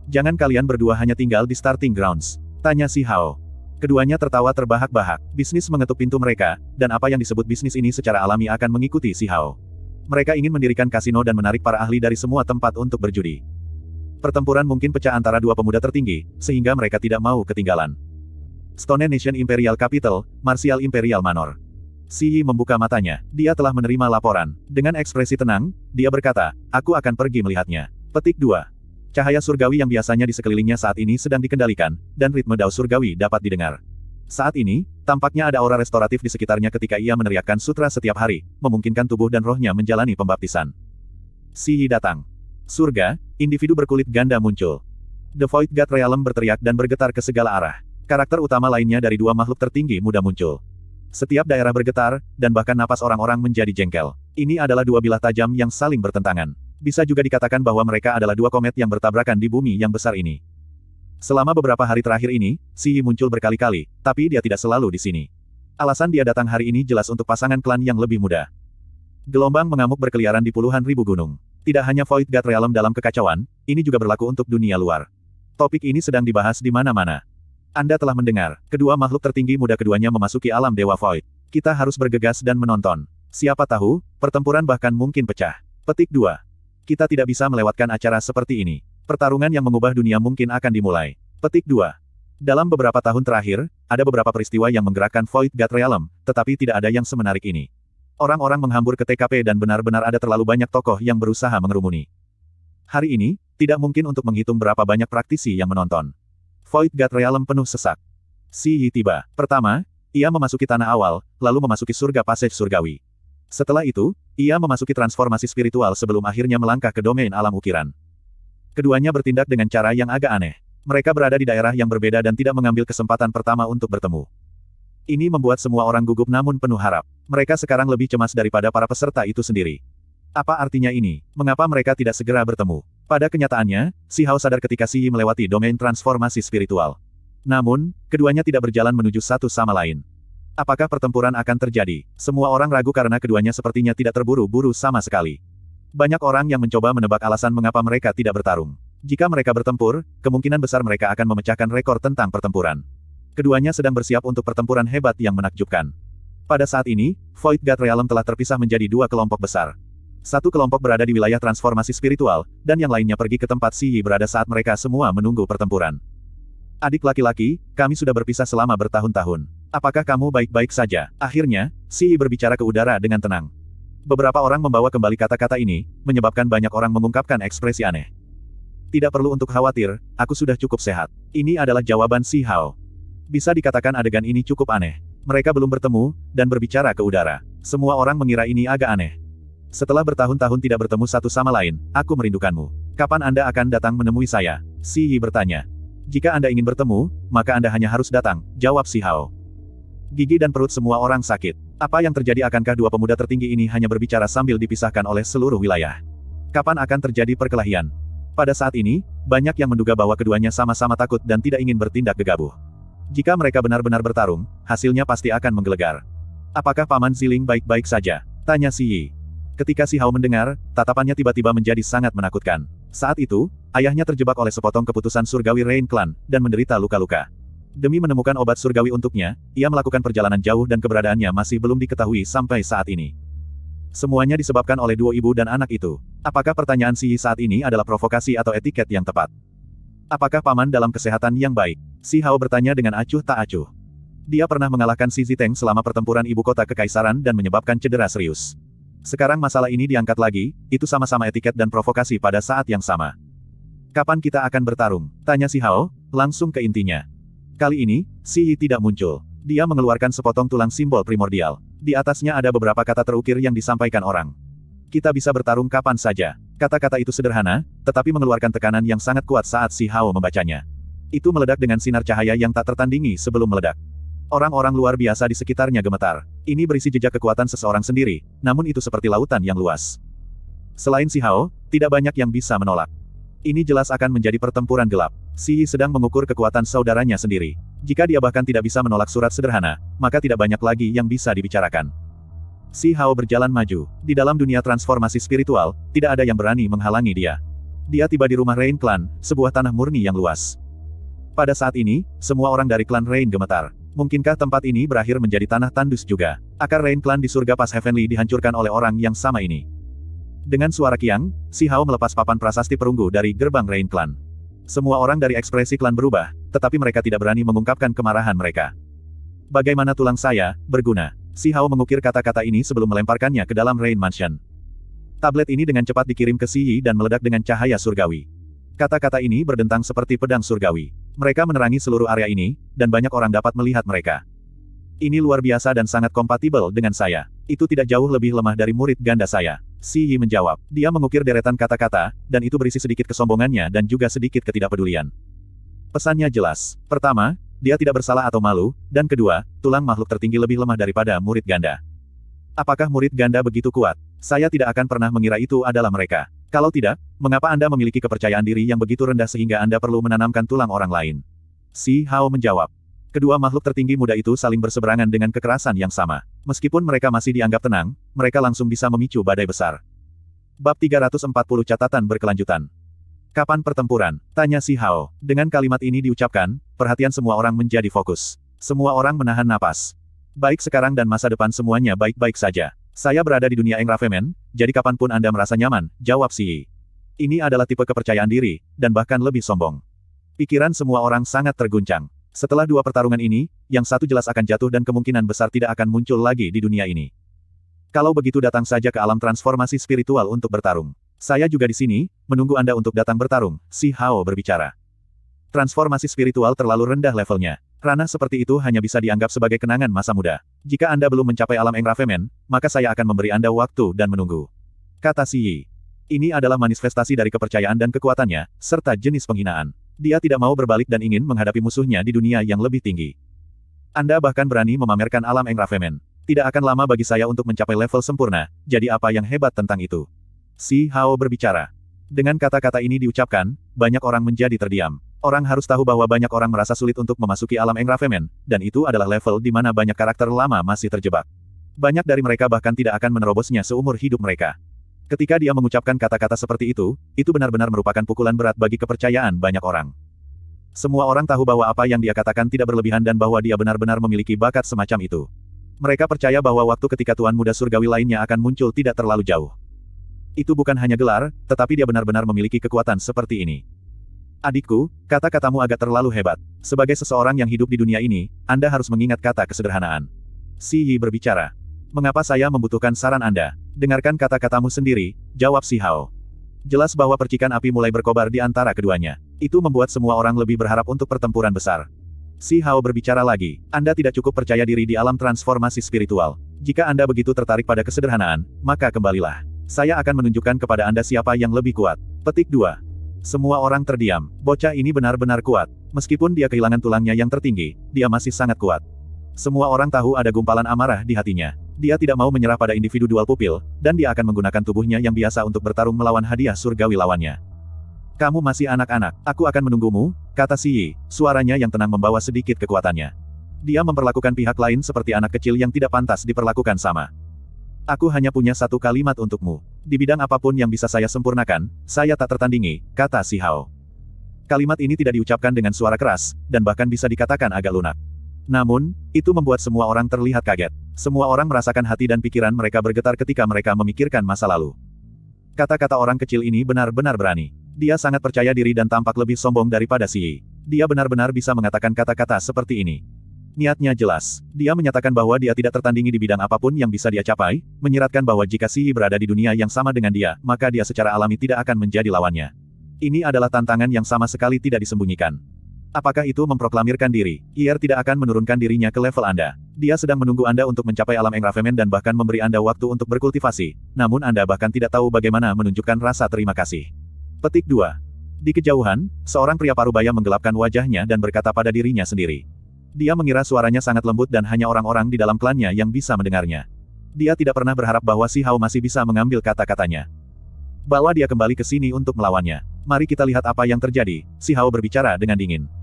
Jangan kalian berdua hanya tinggal di starting grounds. Tanya si Hao. Keduanya tertawa terbahak-bahak, bisnis mengetuk pintu mereka, dan apa yang disebut bisnis ini secara alami akan mengikuti si Hao. Mereka ingin mendirikan kasino dan menarik para ahli dari semua tempat untuk berjudi. Pertempuran mungkin pecah antara dua pemuda tertinggi, sehingga mereka tidak mau ketinggalan. Stone Nation Imperial Capital, Martial Imperial Manor. Yi e membuka matanya. Dia telah menerima laporan. Dengan ekspresi tenang, dia berkata, aku akan pergi melihatnya. Petik 2. Cahaya surgawi yang biasanya di sekelilingnya saat ini sedang dikendalikan, dan ritme dao surgawi dapat didengar. Saat ini, tampaknya ada aura restoratif di sekitarnya ketika ia meneriakkan sutra setiap hari, memungkinkan tubuh dan rohnya menjalani pembaptisan. Si datang. Surga, individu berkulit ganda muncul. The Void God Realm berteriak dan bergetar ke segala arah. Karakter utama lainnya dari dua makhluk tertinggi muda muncul. Setiap daerah bergetar, dan bahkan napas orang-orang menjadi jengkel. Ini adalah dua bilah tajam yang saling bertentangan bisa juga dikatakan bahwa mereka adalah dua komet yang bertabrakan di bumi yang besar ini. Selama beberapa hari terakhir ini, Si Yi muncul berkali-kali, tapi dia tidak selalu di sini. Alasan dia datang hari ini jelas untuk pasangan klan yang lebih muda. Gelombang mengamuk berkeliaran di puluhan ribu gunung. Tidak hanya Void God Realm dalam kekacauan, ini juga berlaku untuk dunia luar. Topik ini sedang dibahas di mana-mana. Anda telah mendengar, kedua makhluk tertinggi muda keduanya memasuki alam Dewa Void. Kita harus bergegas dan menonton. Siapa tahu, pertempuran bahkan mungkin pecah. Petik 2. Kita tidak bisa melewatkan acara seperti ini. Pertarungan yang mengubah dunia mungkin akan dimulai. Petik 2. Dalam beberapa tahun terakhir, ada beberapa peristiwa yang menggerakkan Void God Realm, tetapi tidak ada yang semenarik ini. Orang-orang menghambur ke TKP dan benar-benar ada terlalu banyak tokoh yang berusaha mengerumuni. Hari ini, tidak mungkin untuk menghitung berapa banyak praktisi yang menonton. Void God Realm penuh sesak. Si Yi tiba. Pertama, ia memasuki tanah awal, lalu memasuki surga pasif surgawi. Setelah itu, ia memasuki transformasi spiritual sebelum akhirnya melangkah ke domain alam ukiran. Keduanya bertindak dengan cara yang agak aneh. Mereka berada di daerah yang berbeda dan tidak mengambil kesempatan pertama untuk bertemu. Ini membuat semua orang gugup namun penuh harap. Mereka sekarang lebih cemas daripada para peserta itu sendiri. Apa artinya ini? Mengapa mereka tidak segera bertemu? Pada kenyataannya, Si Hao sadar ketika Si Yi melewati domain transformasi spiritual. Namun, keduanya tidak berjalan menuju satu sama lain. Apakah pertempuran akan terjadi? Semua orang ragu karena keduanya sepertinya tidak terburu-buru sama sekali. Banyak orang yang mencoba menebak alasan mengapa mereka tidak bertarung. Jika mereka bertempur, kemungkinan besar mereka akan memecahkan rekor tentang pertempuran. Keduanya sedang bersiap untuk pertempuran hebat yang menakjubkan. Pada saat ini, Void God Realm telah terpisah menjadi dua kelompok besar. Satu kelompok berada di wilayah transformasi spiritual, dan yang lainnya pergi ke tempat Yi berada saat mereka semua menunggu pertempuran. Adik laki-laki, kami sudah berpisah selama bertahun-tahun. Apakah kamu baik-baik saja? Akhirnya, Si berbicara ke udara dengan tenang. Beberapa orang membawa kembali kata-kata ini, menyebabkan banyak orang mengungkapkan ekspresi aneh. Tidak perlu untuk khawatir, aku sudah cukup sehat. Ini adalah jawaban Si Hao. Bisa dikatakan adegan ini cukup aneh. Mereka belum bertemu, dan berbicara ke udara. Semua orang mengira ini agak aneh. Setelah bertahun-tahun tidak bertemu satu sama lain, aku merindukanmu. Kapan Anda akan datang menemui saya? Si Yi bertanya. Jika Anda ingin bertemu, maka Anda hanya harus datang, jawab Si Hao gigi dan perut semua orang sakit. Apa yang terjadi akankah dua pemuda tertinggi ini hanya berbicara sambil dipisahkan oleh seluruh wilayah? Kapan akan terjadi perkelahian? Pada saat ini, banyak yang menduga bahwa keduanya sama-sama takut dan tidak ingin bertindak gegabah. Jika mereka benar-benar bertarung, hasilnya pasti akan menggelegar. Apakah Paman Ziling baik-baik saja? Tanya Si Yi. Ketika Si Hao mendengar, tatapannya tiba-tiba menjadi sangat menakutkan. Saat itu, ayahnya terjebak oleh sepotong keputusan surgawi Rain Clan, dan menderita luka-luka. Demi menemukan obat surgawi untuknya, ia melakukan perjalanan jauh dan keberadaannya masih belum diketahui sampai saat ini. Semuanya disebabkan oleh dua ibu dan anak itu. Apakah pertanyaan Si saat ini adalah provokasi atau etiket yang tepat? Apakah paman dalam kesehatan yang baik? Si Hao bertanya dengan acuh tak acuh. Dia pernah mengalahkan Si Ziteng selama pertempuran ibu kota kekaisaran dan menyebabkan cedera serius. Sekarang masalah ini diangkat lagi, itu sama-sama etiket dan provokasi pada saat yang sama. Kapan kita akan bertarung? Tanya Si Hao, langsung ke intinya. Kali ini, Si Yi tidak muncul. Dia mengeluarkan sepotong tulang simbol primordial. Di atasnya ada beberapa kata terukir yang disampaikan orang. Kita bisa bertarung kapan saja. Kata-kata itu sederhana, tetapi mengeluarkan tekanan yang sangat kuat saat Si Hao membacanya. Itu meledak dengan sinar cahaya yang tak tertandingi sebelum meledak. Orang-orang luar biasa di sekitarnya gemetar. Ini berisi jejak kekuatan seseorang sendiri, namun itu seperti lautan yang luas. Selain Si Hao, tidak banyak yang bisa menolak. Ini jelas akan menjadi pertempuran gelap. Yi sedang mengukur kekuatan saudaranya sendiri. Jika dia bahkan tidak bisa menolak surat sederhana, maka tidak banyak lagi yang bisa dibicarakan. Si Hao berjalan maju. Di dalam dunia transformasi spiritual, tidak ada yang berani menghalangi dia. Dia tiba di rumah Rain Clan, sebuah tanah murni yang luas. Pada saat ini, semua orang dari klan Rain gemetar. Mungkinkah tempat ini berakhir menjadi tanah tandus juga? Akar Rain Clan di surga pas Heavenly dihancurkan oleh orang yang sama ini. Dengan suara kiang, Si Hao melepas papan prasasti perunggu dari gerbang Rain Clan. Semua orang dari ekspresi klan berubah, tetapi mereka tidak berani mengungkapkan kemarahan mereka. Bagaimana tulang saya, berguna. Si Hao mengukir kata-kata ini sebelum melemparkannya ke dalam Rain Mansion. Tablet ini dengan cepat dikirim ke Si Yi dan meledak dengan cahaya surgawi. Kata-kata ini berdentang seperti pedang surgawi. Mereka menerangi seluruh area ini, dan banyak orang dapat melihat mereka. Ini luar biasa dan sangat kompatibel dengan saya. Itu tidak jauh lebih lemah dari murid ganda saya. Si Yi menjawab. Dia mengukir deretan kata-kata, dan itu berisi sedikit kesombongannya dan juga sedikit ketidakpedulian. Pesannya jelas. Pertama, dia tidak bersalah atau malu, dan kedua, tulang makhluk tertinggi lebih lemah daripada murid ganda. Apakah murid ganda begitu kuat? Saya tidak akan pernah mengira itu adalah mereka. Kalau tidak, mengapa Anda memiliki kepercayaan diri yang begitu rendah sehingga Anda perlu menanamkan tulang orang lain? Si Hao menjawab. Kedua makhluk tertinggi muda itu saling berseberangan dengan kekerasan yang sama. Meskipun mereka masih dianggap tenang, mereka langsung bisa memicu badai besar. Bab 340 Catatan Berkelanjutan Kapan pertempuran? Tanya si Hao. Dengan kalimat ini diucapkan, perhatian semua orang menjadi fokus. Semua orang menahan napas. Baik sekarang dan masa depan semuanya baik-baik saja. Saya berada di dunia yang Ravemen, jadi kapanpun Anda merasa nyaman, jawab si Yi. Ini adalah tipe kepercayaan diri, dan bahkan lebih sombong. Pikiran semua orang sangat terguncang. Setelah dua pertarungan ini, yang satu jelas akan jatuh dan kemungkinan besar tidak akan muncul lagi di dunia ini. Kalau begitu datang saja ke alam transformasi spiritual untuk bertarung. Saya juga di sini, menunggu Anda untuk datang bertarung, si Hao berbicara. Transformasi spiritual terlalu rendah levelnya. Ranah seperti itu hanya bisa dianggap sebagai kenangan masa muda. Jika Anda belum mencapai alam Engravemen, maka saya akan memberi Anda waktu dan menunggu. Kata Si Yi. Ini adalah manifestasi dari kepercayaan dan kekuatannya, serta jenis penghinaan. Dia tidak mau berbalik dan ingin menghadapi musuhnya di dunia yang lebih tinggi. Anda bahkan berani memamerkan alam Engravemen. Tidak akan lama bagi saya untuk mencapai level sempurna, jadi apa yang hebat tentang itu? Si Hao berbicara. Dengan kata-kata ini diucapkan, banyak orang menjadi terdiam. Orang harus tahu bahwa banyak orang merasa sulit untuk memasuki alam Engravemen, dan itu adalah level di mana banyak karakter lama masih terjebak. Banyak dari mereka bahkan tidak akan menerobosnya seumur hidup mereka. Ketika dia mengucapkan kata-kata seperti itu, itu benar-benar merupakan pukulan berat bagi kepercayaan banyak orang. Semua orang tahu bahwa apa yang dia katakan tidak berlebihan dan bahwa dia benar-benar memiliki bakat semacam itu. Mereka percaya bahwa waktu ketika Tuan Muda Surgawi lainnya akan muncul tidak terlalu jauh. Itu bukan hanya gelar, tetapi dia benar-benar memiliki kekuatan seperti ini. Adikku, kata-katamu agak terlalu hebat. Sebagai seseorang yang hidup di dunia ini, Anda harus mengingat kata kesederhanaan. Si Yi berbicara. Mengapa saya membutuhkan saran Anda? dengarkan kata-katamu sendiri, jawab si Hao. Jelas bahwa percikan api mulai berkobar di antara keduanya. Itu membuat semua orang lebih berharap untuk pertempuran besar. Si Hao berbicara lagi, Anda tidak cukup percaya diri di alam transformasi spiritual. Jika Anda begitu tertarik pada kesederhanaan, maka kembalilah. Saya akan menunjukkan kepada Anda siapa yang lebih kuat. Petik 2. Semua orang terdiam. Bocah ini benar-benar kuat. Meskipun dia kehilangan tulangnya yang tertinggi, dia masih sangat kuat. Semua orang tahu ada gumpalan amarah di hatinya. Dia tidak mau menyerah pada individu dual pupil, dan dia akan menggunakan tubuhnya yang biasa untuk bertarung melawan hadiah surgawi lawannya. Kamu masih anak-anak, aku akan menunggumu, kata Si Yi, suaranya yang tenang membawa sedikit kekuatannya. Dia memperlakukan pihak lain seperti anak kecil yang tidak pantas diperlakukan sama. Aku hanya punya satu kalimat untukmu. Di bidang apapun yang bisa saya sempurnakan, saya tak tertandingi, kata Si Hao. Kalimat ini tidak diucapkan dengan suara keras, dan bahkan bisa dikatakan agak lunak. Namun, itu membuat semua orang terlihat kaget. Semua orang merasakan hati dan pikiran mereka bergetar ketika mereka memikirkan masa lalu. Kata-kata orang kecil ini benar-benar berani. Dia sangat percaya diri dan tampak lebih sombong daripada si Yi. Dia benar-benar bisa mengatakan kata-kata seperti ini. Niatnya jelas. Dia menyatakan bahwa dia tidak tertandingi di bidang apapun yang bisa dia capai, menyiratkan bahwa jika Yi berada di dunia yang sama dengan dia, maka dia secara alami tidak akan menjadi lawannya. Ini adalah tantangan yang sama sekali tidak disembunyikan. Apakah itu memproklamirkan diri? Ier tidak akan menurunkan dirinya ke level Anda. Dia sedang menunggu Anda untuk mencapai alam engravement dan bahkan memberi Anda waktu untuk berkultivasi. Namun Anda bahkan tidak tahu bagaimana menunjukkan rasa terima kasih. Petik 2. Di kejauhan, seorang pria parubaya menggelapkan wajahnya dan berkata pada dirinya sendiri. Dia mengira suaranya sangat lembut dan hanya orang-orang di dalam klannya yang bisa mendengarnya. Dia tidak pernah berharap bahwa si Hao masih bisa mengambil kata-katanya. Bawa dia kembali ke sini untuk melawannya. Mari kita lihat apa yang terjadi, si Hao berbicara dengan dingin.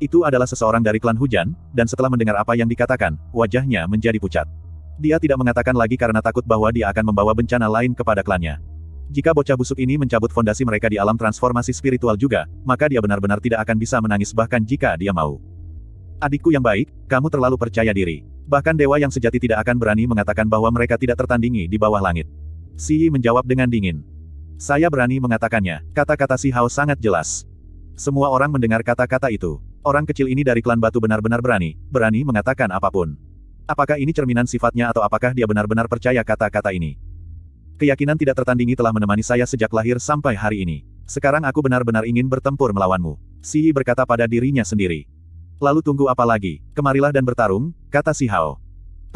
Itu adalah seseorang dari klan hujan, dan setelah mendengar apa yang dikatakan, wajahnya menjadi pucat. Dia tidak mengatakan lagi karena takut bahwa dia akan membawa bencana lain kepada klannya. Jika bocah busuk ini mencabut fondasi mereka di alam transformasi spiritual juga, maka dia benar-benar tidak akan bisa menangis bahkan jika dia mau. Adikku yang baik, kamu terlalu percaya diri. Bahkan dewa yang sejati tidak akan berani mengatakan bahwa mereka tidak tertandingi di bawah langit. Si menjawab dengan dingin. Saya berani mengatakannya, kata-kata Si Hao sangat jelas. Semua orang mendengar kata-kata itu. Orang kecil ini dari klan batu benar-benar berani, berani mengatakan apapun. Apakah ini cerminan sifatnya atau apakah dia benar-benar percaya kata-kata ini? Keyakinan tidak tertandingi telah menemani saya sejak lahir sampai hari ini. Sekarang aku benar-benar ingin bertempur melawanmu. Yi berkata pada dirinya sendiri. Lalu tunggu apa lagi? Kemarilah dan bertarung, kata Si Hao.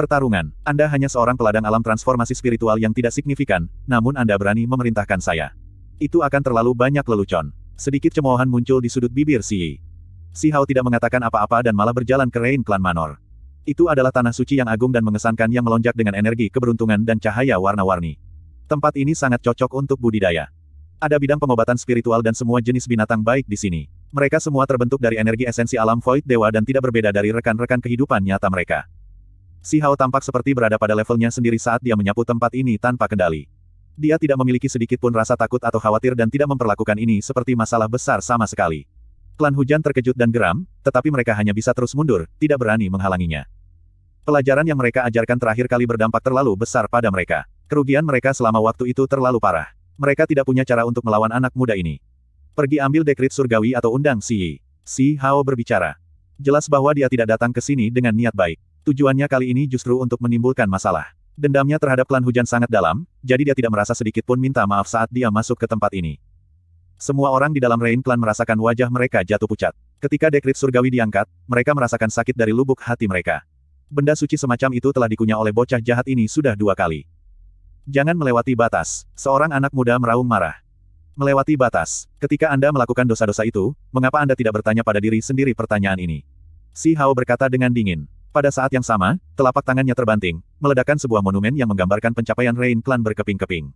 Pertarungan, Anda hanya seorang peladang alam transformasi spiritual yang tidak signifikan, namun Anda berani memerintahkan saya. Itu akan terlalu banyak lelucon. Sedikit cemoohan muncul di sudut bibir Yi. Si Hao tidak mengatakan apa-apa dan malah berjalan ke Rain Clan Manor. Itu adalah tanah suci yang agung dan mengesankan yang melonjak dengan energi keberuntungan dan cahaya warna-warni. Tempat ini sangat cocok untuk budidaya. Ada bidang pengobatan spiritual dan semua jenis binatang baik di sini. Mereka semua terbentuk dari energi esensi alam void dewa dan tidak berbeda dari rekan-rekan kehidupan nyata mereka. Si Hao tampak seperti berada pada levelnya sendiri saat dia menyapu tempat ini tanpa kendali. Dia tidak memiliki sedikit pun rasa takut atau khawatir dan tidak memperlakukan ini seperti masalah besar sama sekali. Klan Hujan terkejut dan geram, tetapi mereka hanya bisa terus mundur, tidak berani menghalanginya. Pelajaran yang mereka ajarkan terakhir kali berdampak terlalu besar pada mereka. Kerugian mereka selama waktu itu terlalu parah. Mereka tidak punya cara untuk melawan anak muda ini. Pergi ambil dekrit surgawi atau undang Si Si Hao berbicara. Jelas bahwa dia tidak datang ke sini dengan niat baik. Tujuannya kali ini justru untuk menimbulkan masalah. Dendamnya terhadap klan hujan sangat dalam, jadi dia tidak merasa sedikit pun minta maaf saat dia masuk ke tempat ini. Semua orang di dalam Rain Clan merasakan wajah mereka jatuh pucat. Ketika dekrit surgawi diangkat, mereka merasakan sakit dari lubuk hati mereka. Benda suci semacam itu telah dikunyah oleh bocah jahat ini sudah dua kali. Jangan melewati batas. Seorang anak muda meraung marah. Melewati batas. Ketika Anda melakukan dosa-dosa itu, mengapa Anda tidak bertanya pada diri sendiri pertanyaan ini? Si Hao berkata dengan dingin. Pada saat yang sama, telapak tangannya terbanting, meledakkan sebuah monumen yang menggambarkan pencapaian Rain Clan berkeping-keping.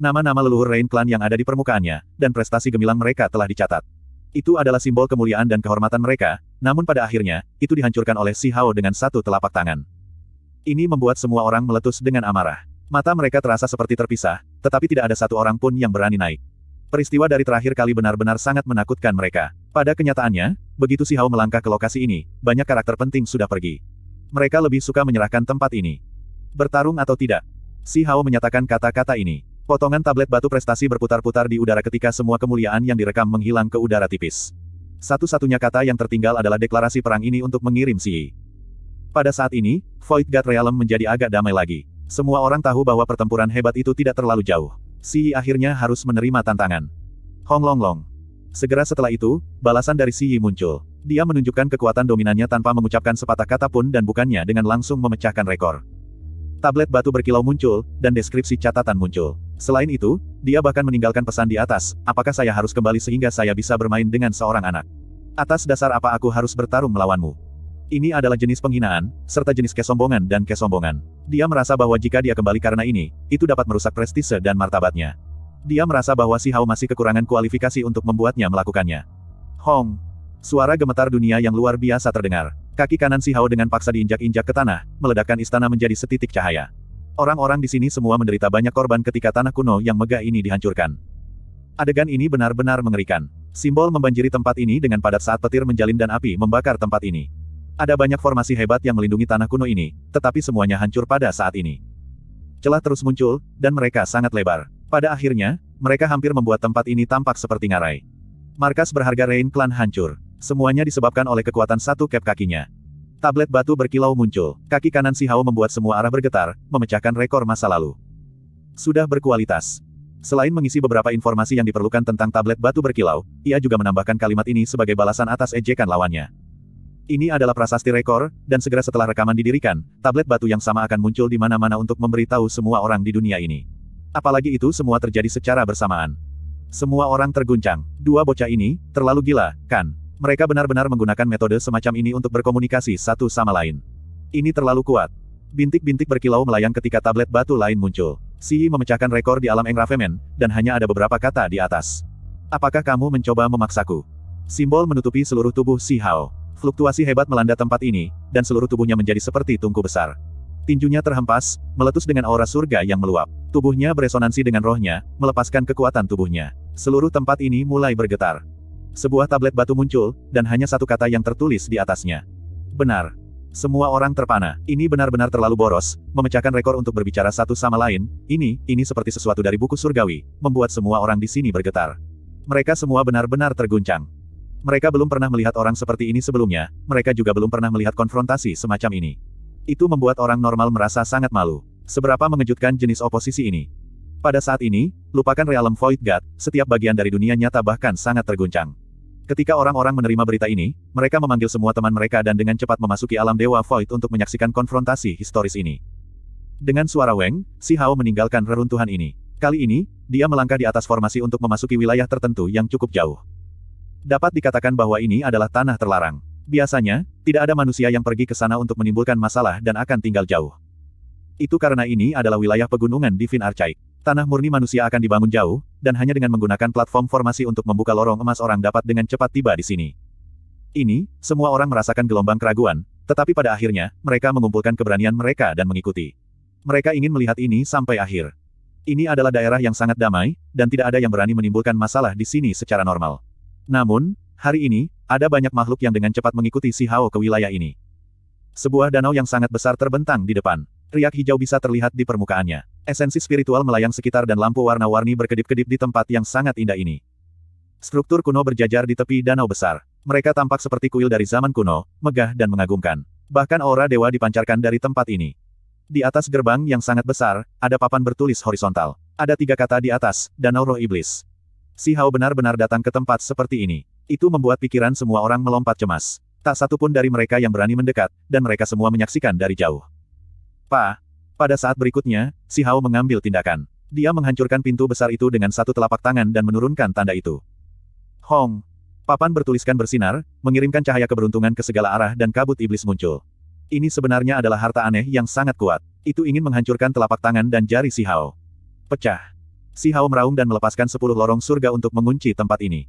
Nama-nama leluhur Rain Clan yang ada di permukaannya, dan prestasi gemilang mereka telah dicatat. Itu adalah simbol kemuliaan dan kehormatan mereka, namun pada akhirnya, itu dihancurkan oleh Si Hao dengan satu telapak tangan. Ini membuat semua orang meletus dengan amarah. Mata mereka terasa seperti terpisah, tetapi tidak ada satu orang pun yang berani naik. Peristiwa dari terakhir kali benar-benar sangat menakutkan mereka. Pada kenyataannya, begitu Si Hao melangkah ke lokasi ini, banyak karakter penting sudah pergi. Mereka lebih suka menyerahkan tempat ini. Bertarung atau tidak? Si Hao menyatakan kata-kata ini. Potongan tablet batu prestasi berputar-putar di udara ketika semua kemuliaan yang direkam menghilang ke udara tipis. Satu-satunya kata yang tertinggal adalah deklarasi perang ini untuk mengirim si. Pada saat ini, Void God Realm menjadi agak damai lagi. Semua orang tahu bahwa pertempuran hebat itu tidak terlalu jauh. Si akhirnya harus menerima tantangan. Hong Long Long. Segera setelah itu, balasan dari Si muncul. Dia menunjukkan kekuatan dominannya tanpa mengucapkan sepatah kata pun dan bukannya dengan langsung memecahkan rekor. Tablet batu berkilau muncul, dan deskripsi catatan muncul. Selain itu, dia bahkan meninggalkan pesan di atas, apakah saya harus kembali sehingga saya bisa bermain dengan seorang anak? Atas dasar apa aku harus bertarung melawanmu? Ini adalah jenis penghinaan, serta jenis kesombongan dan kesombongan. Dia merasa bahwa jika dia kembali karena ini, itu dapat merusak prestise dan martabatnya. Dia merasa bahwa si Hao masih kekurangan kualifikasi untuk membuatnya melakukannya. Hong! Suara gemetar dunia yang luar biasa terdengar. Kaki kanan si Hao dengan paksa diinjak-injak ke tanah, meledakkan istana menjadi setitik cahaya. Orang-orang di sini semua menderita banyak korban ketika tanah kuno yang megah ini dihancurkan. Adegan ini benar-benar mengerikan. Simbol membanjiri tempat ini dengan padat saat petir menjalin dan api membakar tempat ini. Ada banyak formasi hebat yang melindungi tanah kuno ini, tetapi semuanya hancur pada saat ini. Celah terus muncul, dan mereka sangat lebar. Pada akhirnya, mereka hampir membuat tempat ini tampak seperti ngarai. Markas berharga Rain Clan hancur. Semuanya disebabkan oleh kekuatan satu cap kakinya. Tablet batu berkilau muncul, kaki kanan si Hao membuat semua arah bergetar, memecahkan rekor masa lalu. Sudah berkualitas. Selain mengisi beberapa informasi yang diperlukan tentang tablet batu berkilau, ia juga menambahkan kalimat ini sebagai balasan atas ejekan lawannya. Ini adalah prasasti rekor, dan segera setelah rekaman didirikan, tablet batu yang sama akan muncul di mana-mana untuk memberitahu semua orang di dunia ini. Apalagi itu semua terjadi secara bersamaan. Semua orang terguncang. Dua bocah ini, terlalu gila, kan? Mereka benar-benar menggunakan metode semacam ini untuk berkomunikasi satu sama lain. Ini terlalu kuat. Bintik-bintik berkilau melayang ketika tablet batu lain muncul. Yi memecahkan rekor di alam engravemen, dan hanya ada beberapa kata di atas. Apakah kamu mencoba memaksaku? Simbol menutupi seluruh tubuh Si Hao. Fluktuasi hebat melanda tempat ini, dan seluruh tubuhnya menjadi seperti tungku besar. Tinjunya terhempas, meletus dengan aura surga yang meluap. Tubuhnya beresonansi dengan rohnya, melepaskan kekuatan tubuhnya. Seluruh tempat ini mulai bergetar. Sebuah tablet batu muncul, dan hanya satu kata yang tertulis di atasnya. Benar. Semua orang terpana. Ini benar-benar terlalu boros, memecahkan rekor untuk berbicara satu sama lain. Ini, ini seperti sesuatu dari buku surgawi, membuat semua orang di sini bergetar. Mereka semua benar-benar terguncang. Mereka belum pernah melihat orang seperti ini sebelumnya, mereka juga belum pernah melihat konfrontasi semacam ini. Itu membuat orang normal merasa sangat malu. Seberapa mengejutkan jenis oposisi ini. Pada saat ini, lupakan realem Void God, setiap bagian dari dunia nyata bahkan sangat terguncang. Ketika orang-orang menerima berita ini, mereka memanggil semua teman mereka dan dengan cepat memasuki alam Dewa Void untuk menyaksikan konfrontasi historis ini. Dengan suara Weng, Si Hao meninggalkan reruntuhan ini. Kali ini, dia melangkah di atas formasi untuk memasuki wilayah tertentu yang cukup jauh. Dapat dikatakan bahwa ini adalah tanah terlarang. Biasanya, tidak ada manusia yang pergi ke sana untuk menimbulkan masalah dan akan tinggal jauh. Itu karena ini adalah wilayah pegunungan Divin Fin Tanah murni manusia akan dibangun jauh, dan hanya dengan menggunakan platform formasi untuk membuka lorong emas orang dapat dengan cepat tiba di sini. Ini, semua orang merasakan gelombang keraguan, tetapi pada akhirnya, mereka mengumpulkan keberanian mereka dan mengikuti. Mereka ingin melihat ini sampai akhir. Ini adalah daerah yang sangat damai, dan tidak ada yang berani menimbulkan masalah di sini secara normal. Namun, hari ini, ada banyak makhluk yang dengan cepat mengikuti si Hao ke wilayah ini. Sebuah danau yang sangat besar terbentang di depan. Riak hijau bisa terlihat di permukaannya. Esensi spiritual melayang sekitar dan lampu warna-warni berkedip-kedip di tempat yang sangat indah ini. Struktur kuno berjajar di tepi danau besar. Mereka tampak seperti kuil dari zaman kuno, megah dan mengagumkan. Bahkan aura dewa dipancarkan dari tempat ini. Di atas gerbang yang sangat besar, ada papan bertulis horizontal. Ada tiga kata di atas, Danau Roh Iblis. Si Hao benar-benar datang ke tempat seperti ini. Itu membuat pikiran semua orang melompat cemas. Tak satu pun dari mereka yang berani mendekat, dan mereka semua menyaksikan dari jauh. Pa. Pada saat berikutnya, Si Hao mengambil tindakan. Dia menghancurkan pintu besar itu dengan satu telapak tangan dan menurunkan tanda itu. Hong. Papan bertuliskan bersinar, mengirimkan cahaya keberuntungan ke segala arah dan kabut iblis muncul. Ini sebenarnya adalah harta aneh yang sangat kuat. Itu ingin menghancurkan telapak tangan dan jari Si Hao. Pecah. Si Hao meraung dan melepaskan sepuluh lorong surga untuk mengunci tempat ini.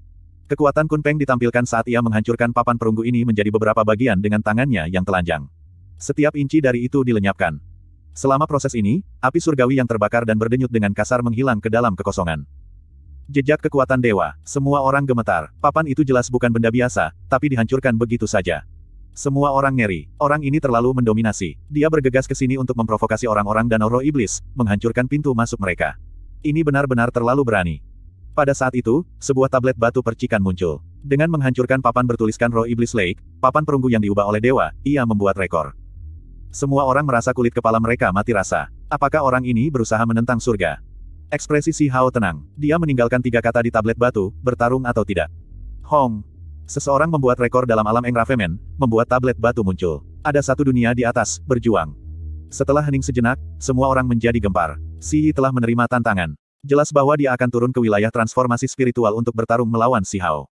Kekuatan Kunpeng ditampilkan saat ia menghancurkan papan perunggu ini menjadi beberapa bagian dengan tangannya yang telanjang. Setiap inci dari itu dilenyapkan. Selama proses ini, api surgawi yang terbakar dan berdenyut dengan kasar menghilang ke dalam kekosongan. Jejak kekuatan dewa, semua orang gemetar, papan itu jelas bukan benda biasa, tapi dihancurkan begitu saja. Semua orang ngeri, orang ini terlalu mendominasi. Dia bergegas ke sini untuk memprovokasi orang-orang dan roh iblis, menghancurkan pintu masuk mereka. Ini benar-benar terlalu berani. Pada saat itu, sebuah tablet batu percikan muncul. Dengan menghancurkan papan bertuliskan Roh Iblis Lake, papan perunggu yang diubah oleh dewa, ia membuat rekor. Semua orang merasa kulit kepala mereka mati rasa. Apakah orang ini berusaha menentang surga? Ekspresi Si Hao tenang. Dia meninggalkan tiga kata di tablet batu, bertarung atau tidak. Hong. Seseorang membuat rekor dalam alam engravemen, membuat tablet batu muncul. Ada satu dunia di atas, berjuang. Setelah hening sejenak, semua orang menjadi gempar. Si Yi telah menerima tantangan. Jelas bahwa dia akan turun ke wilayah transformasi spiritual untuk bertarung melawan Si Hao.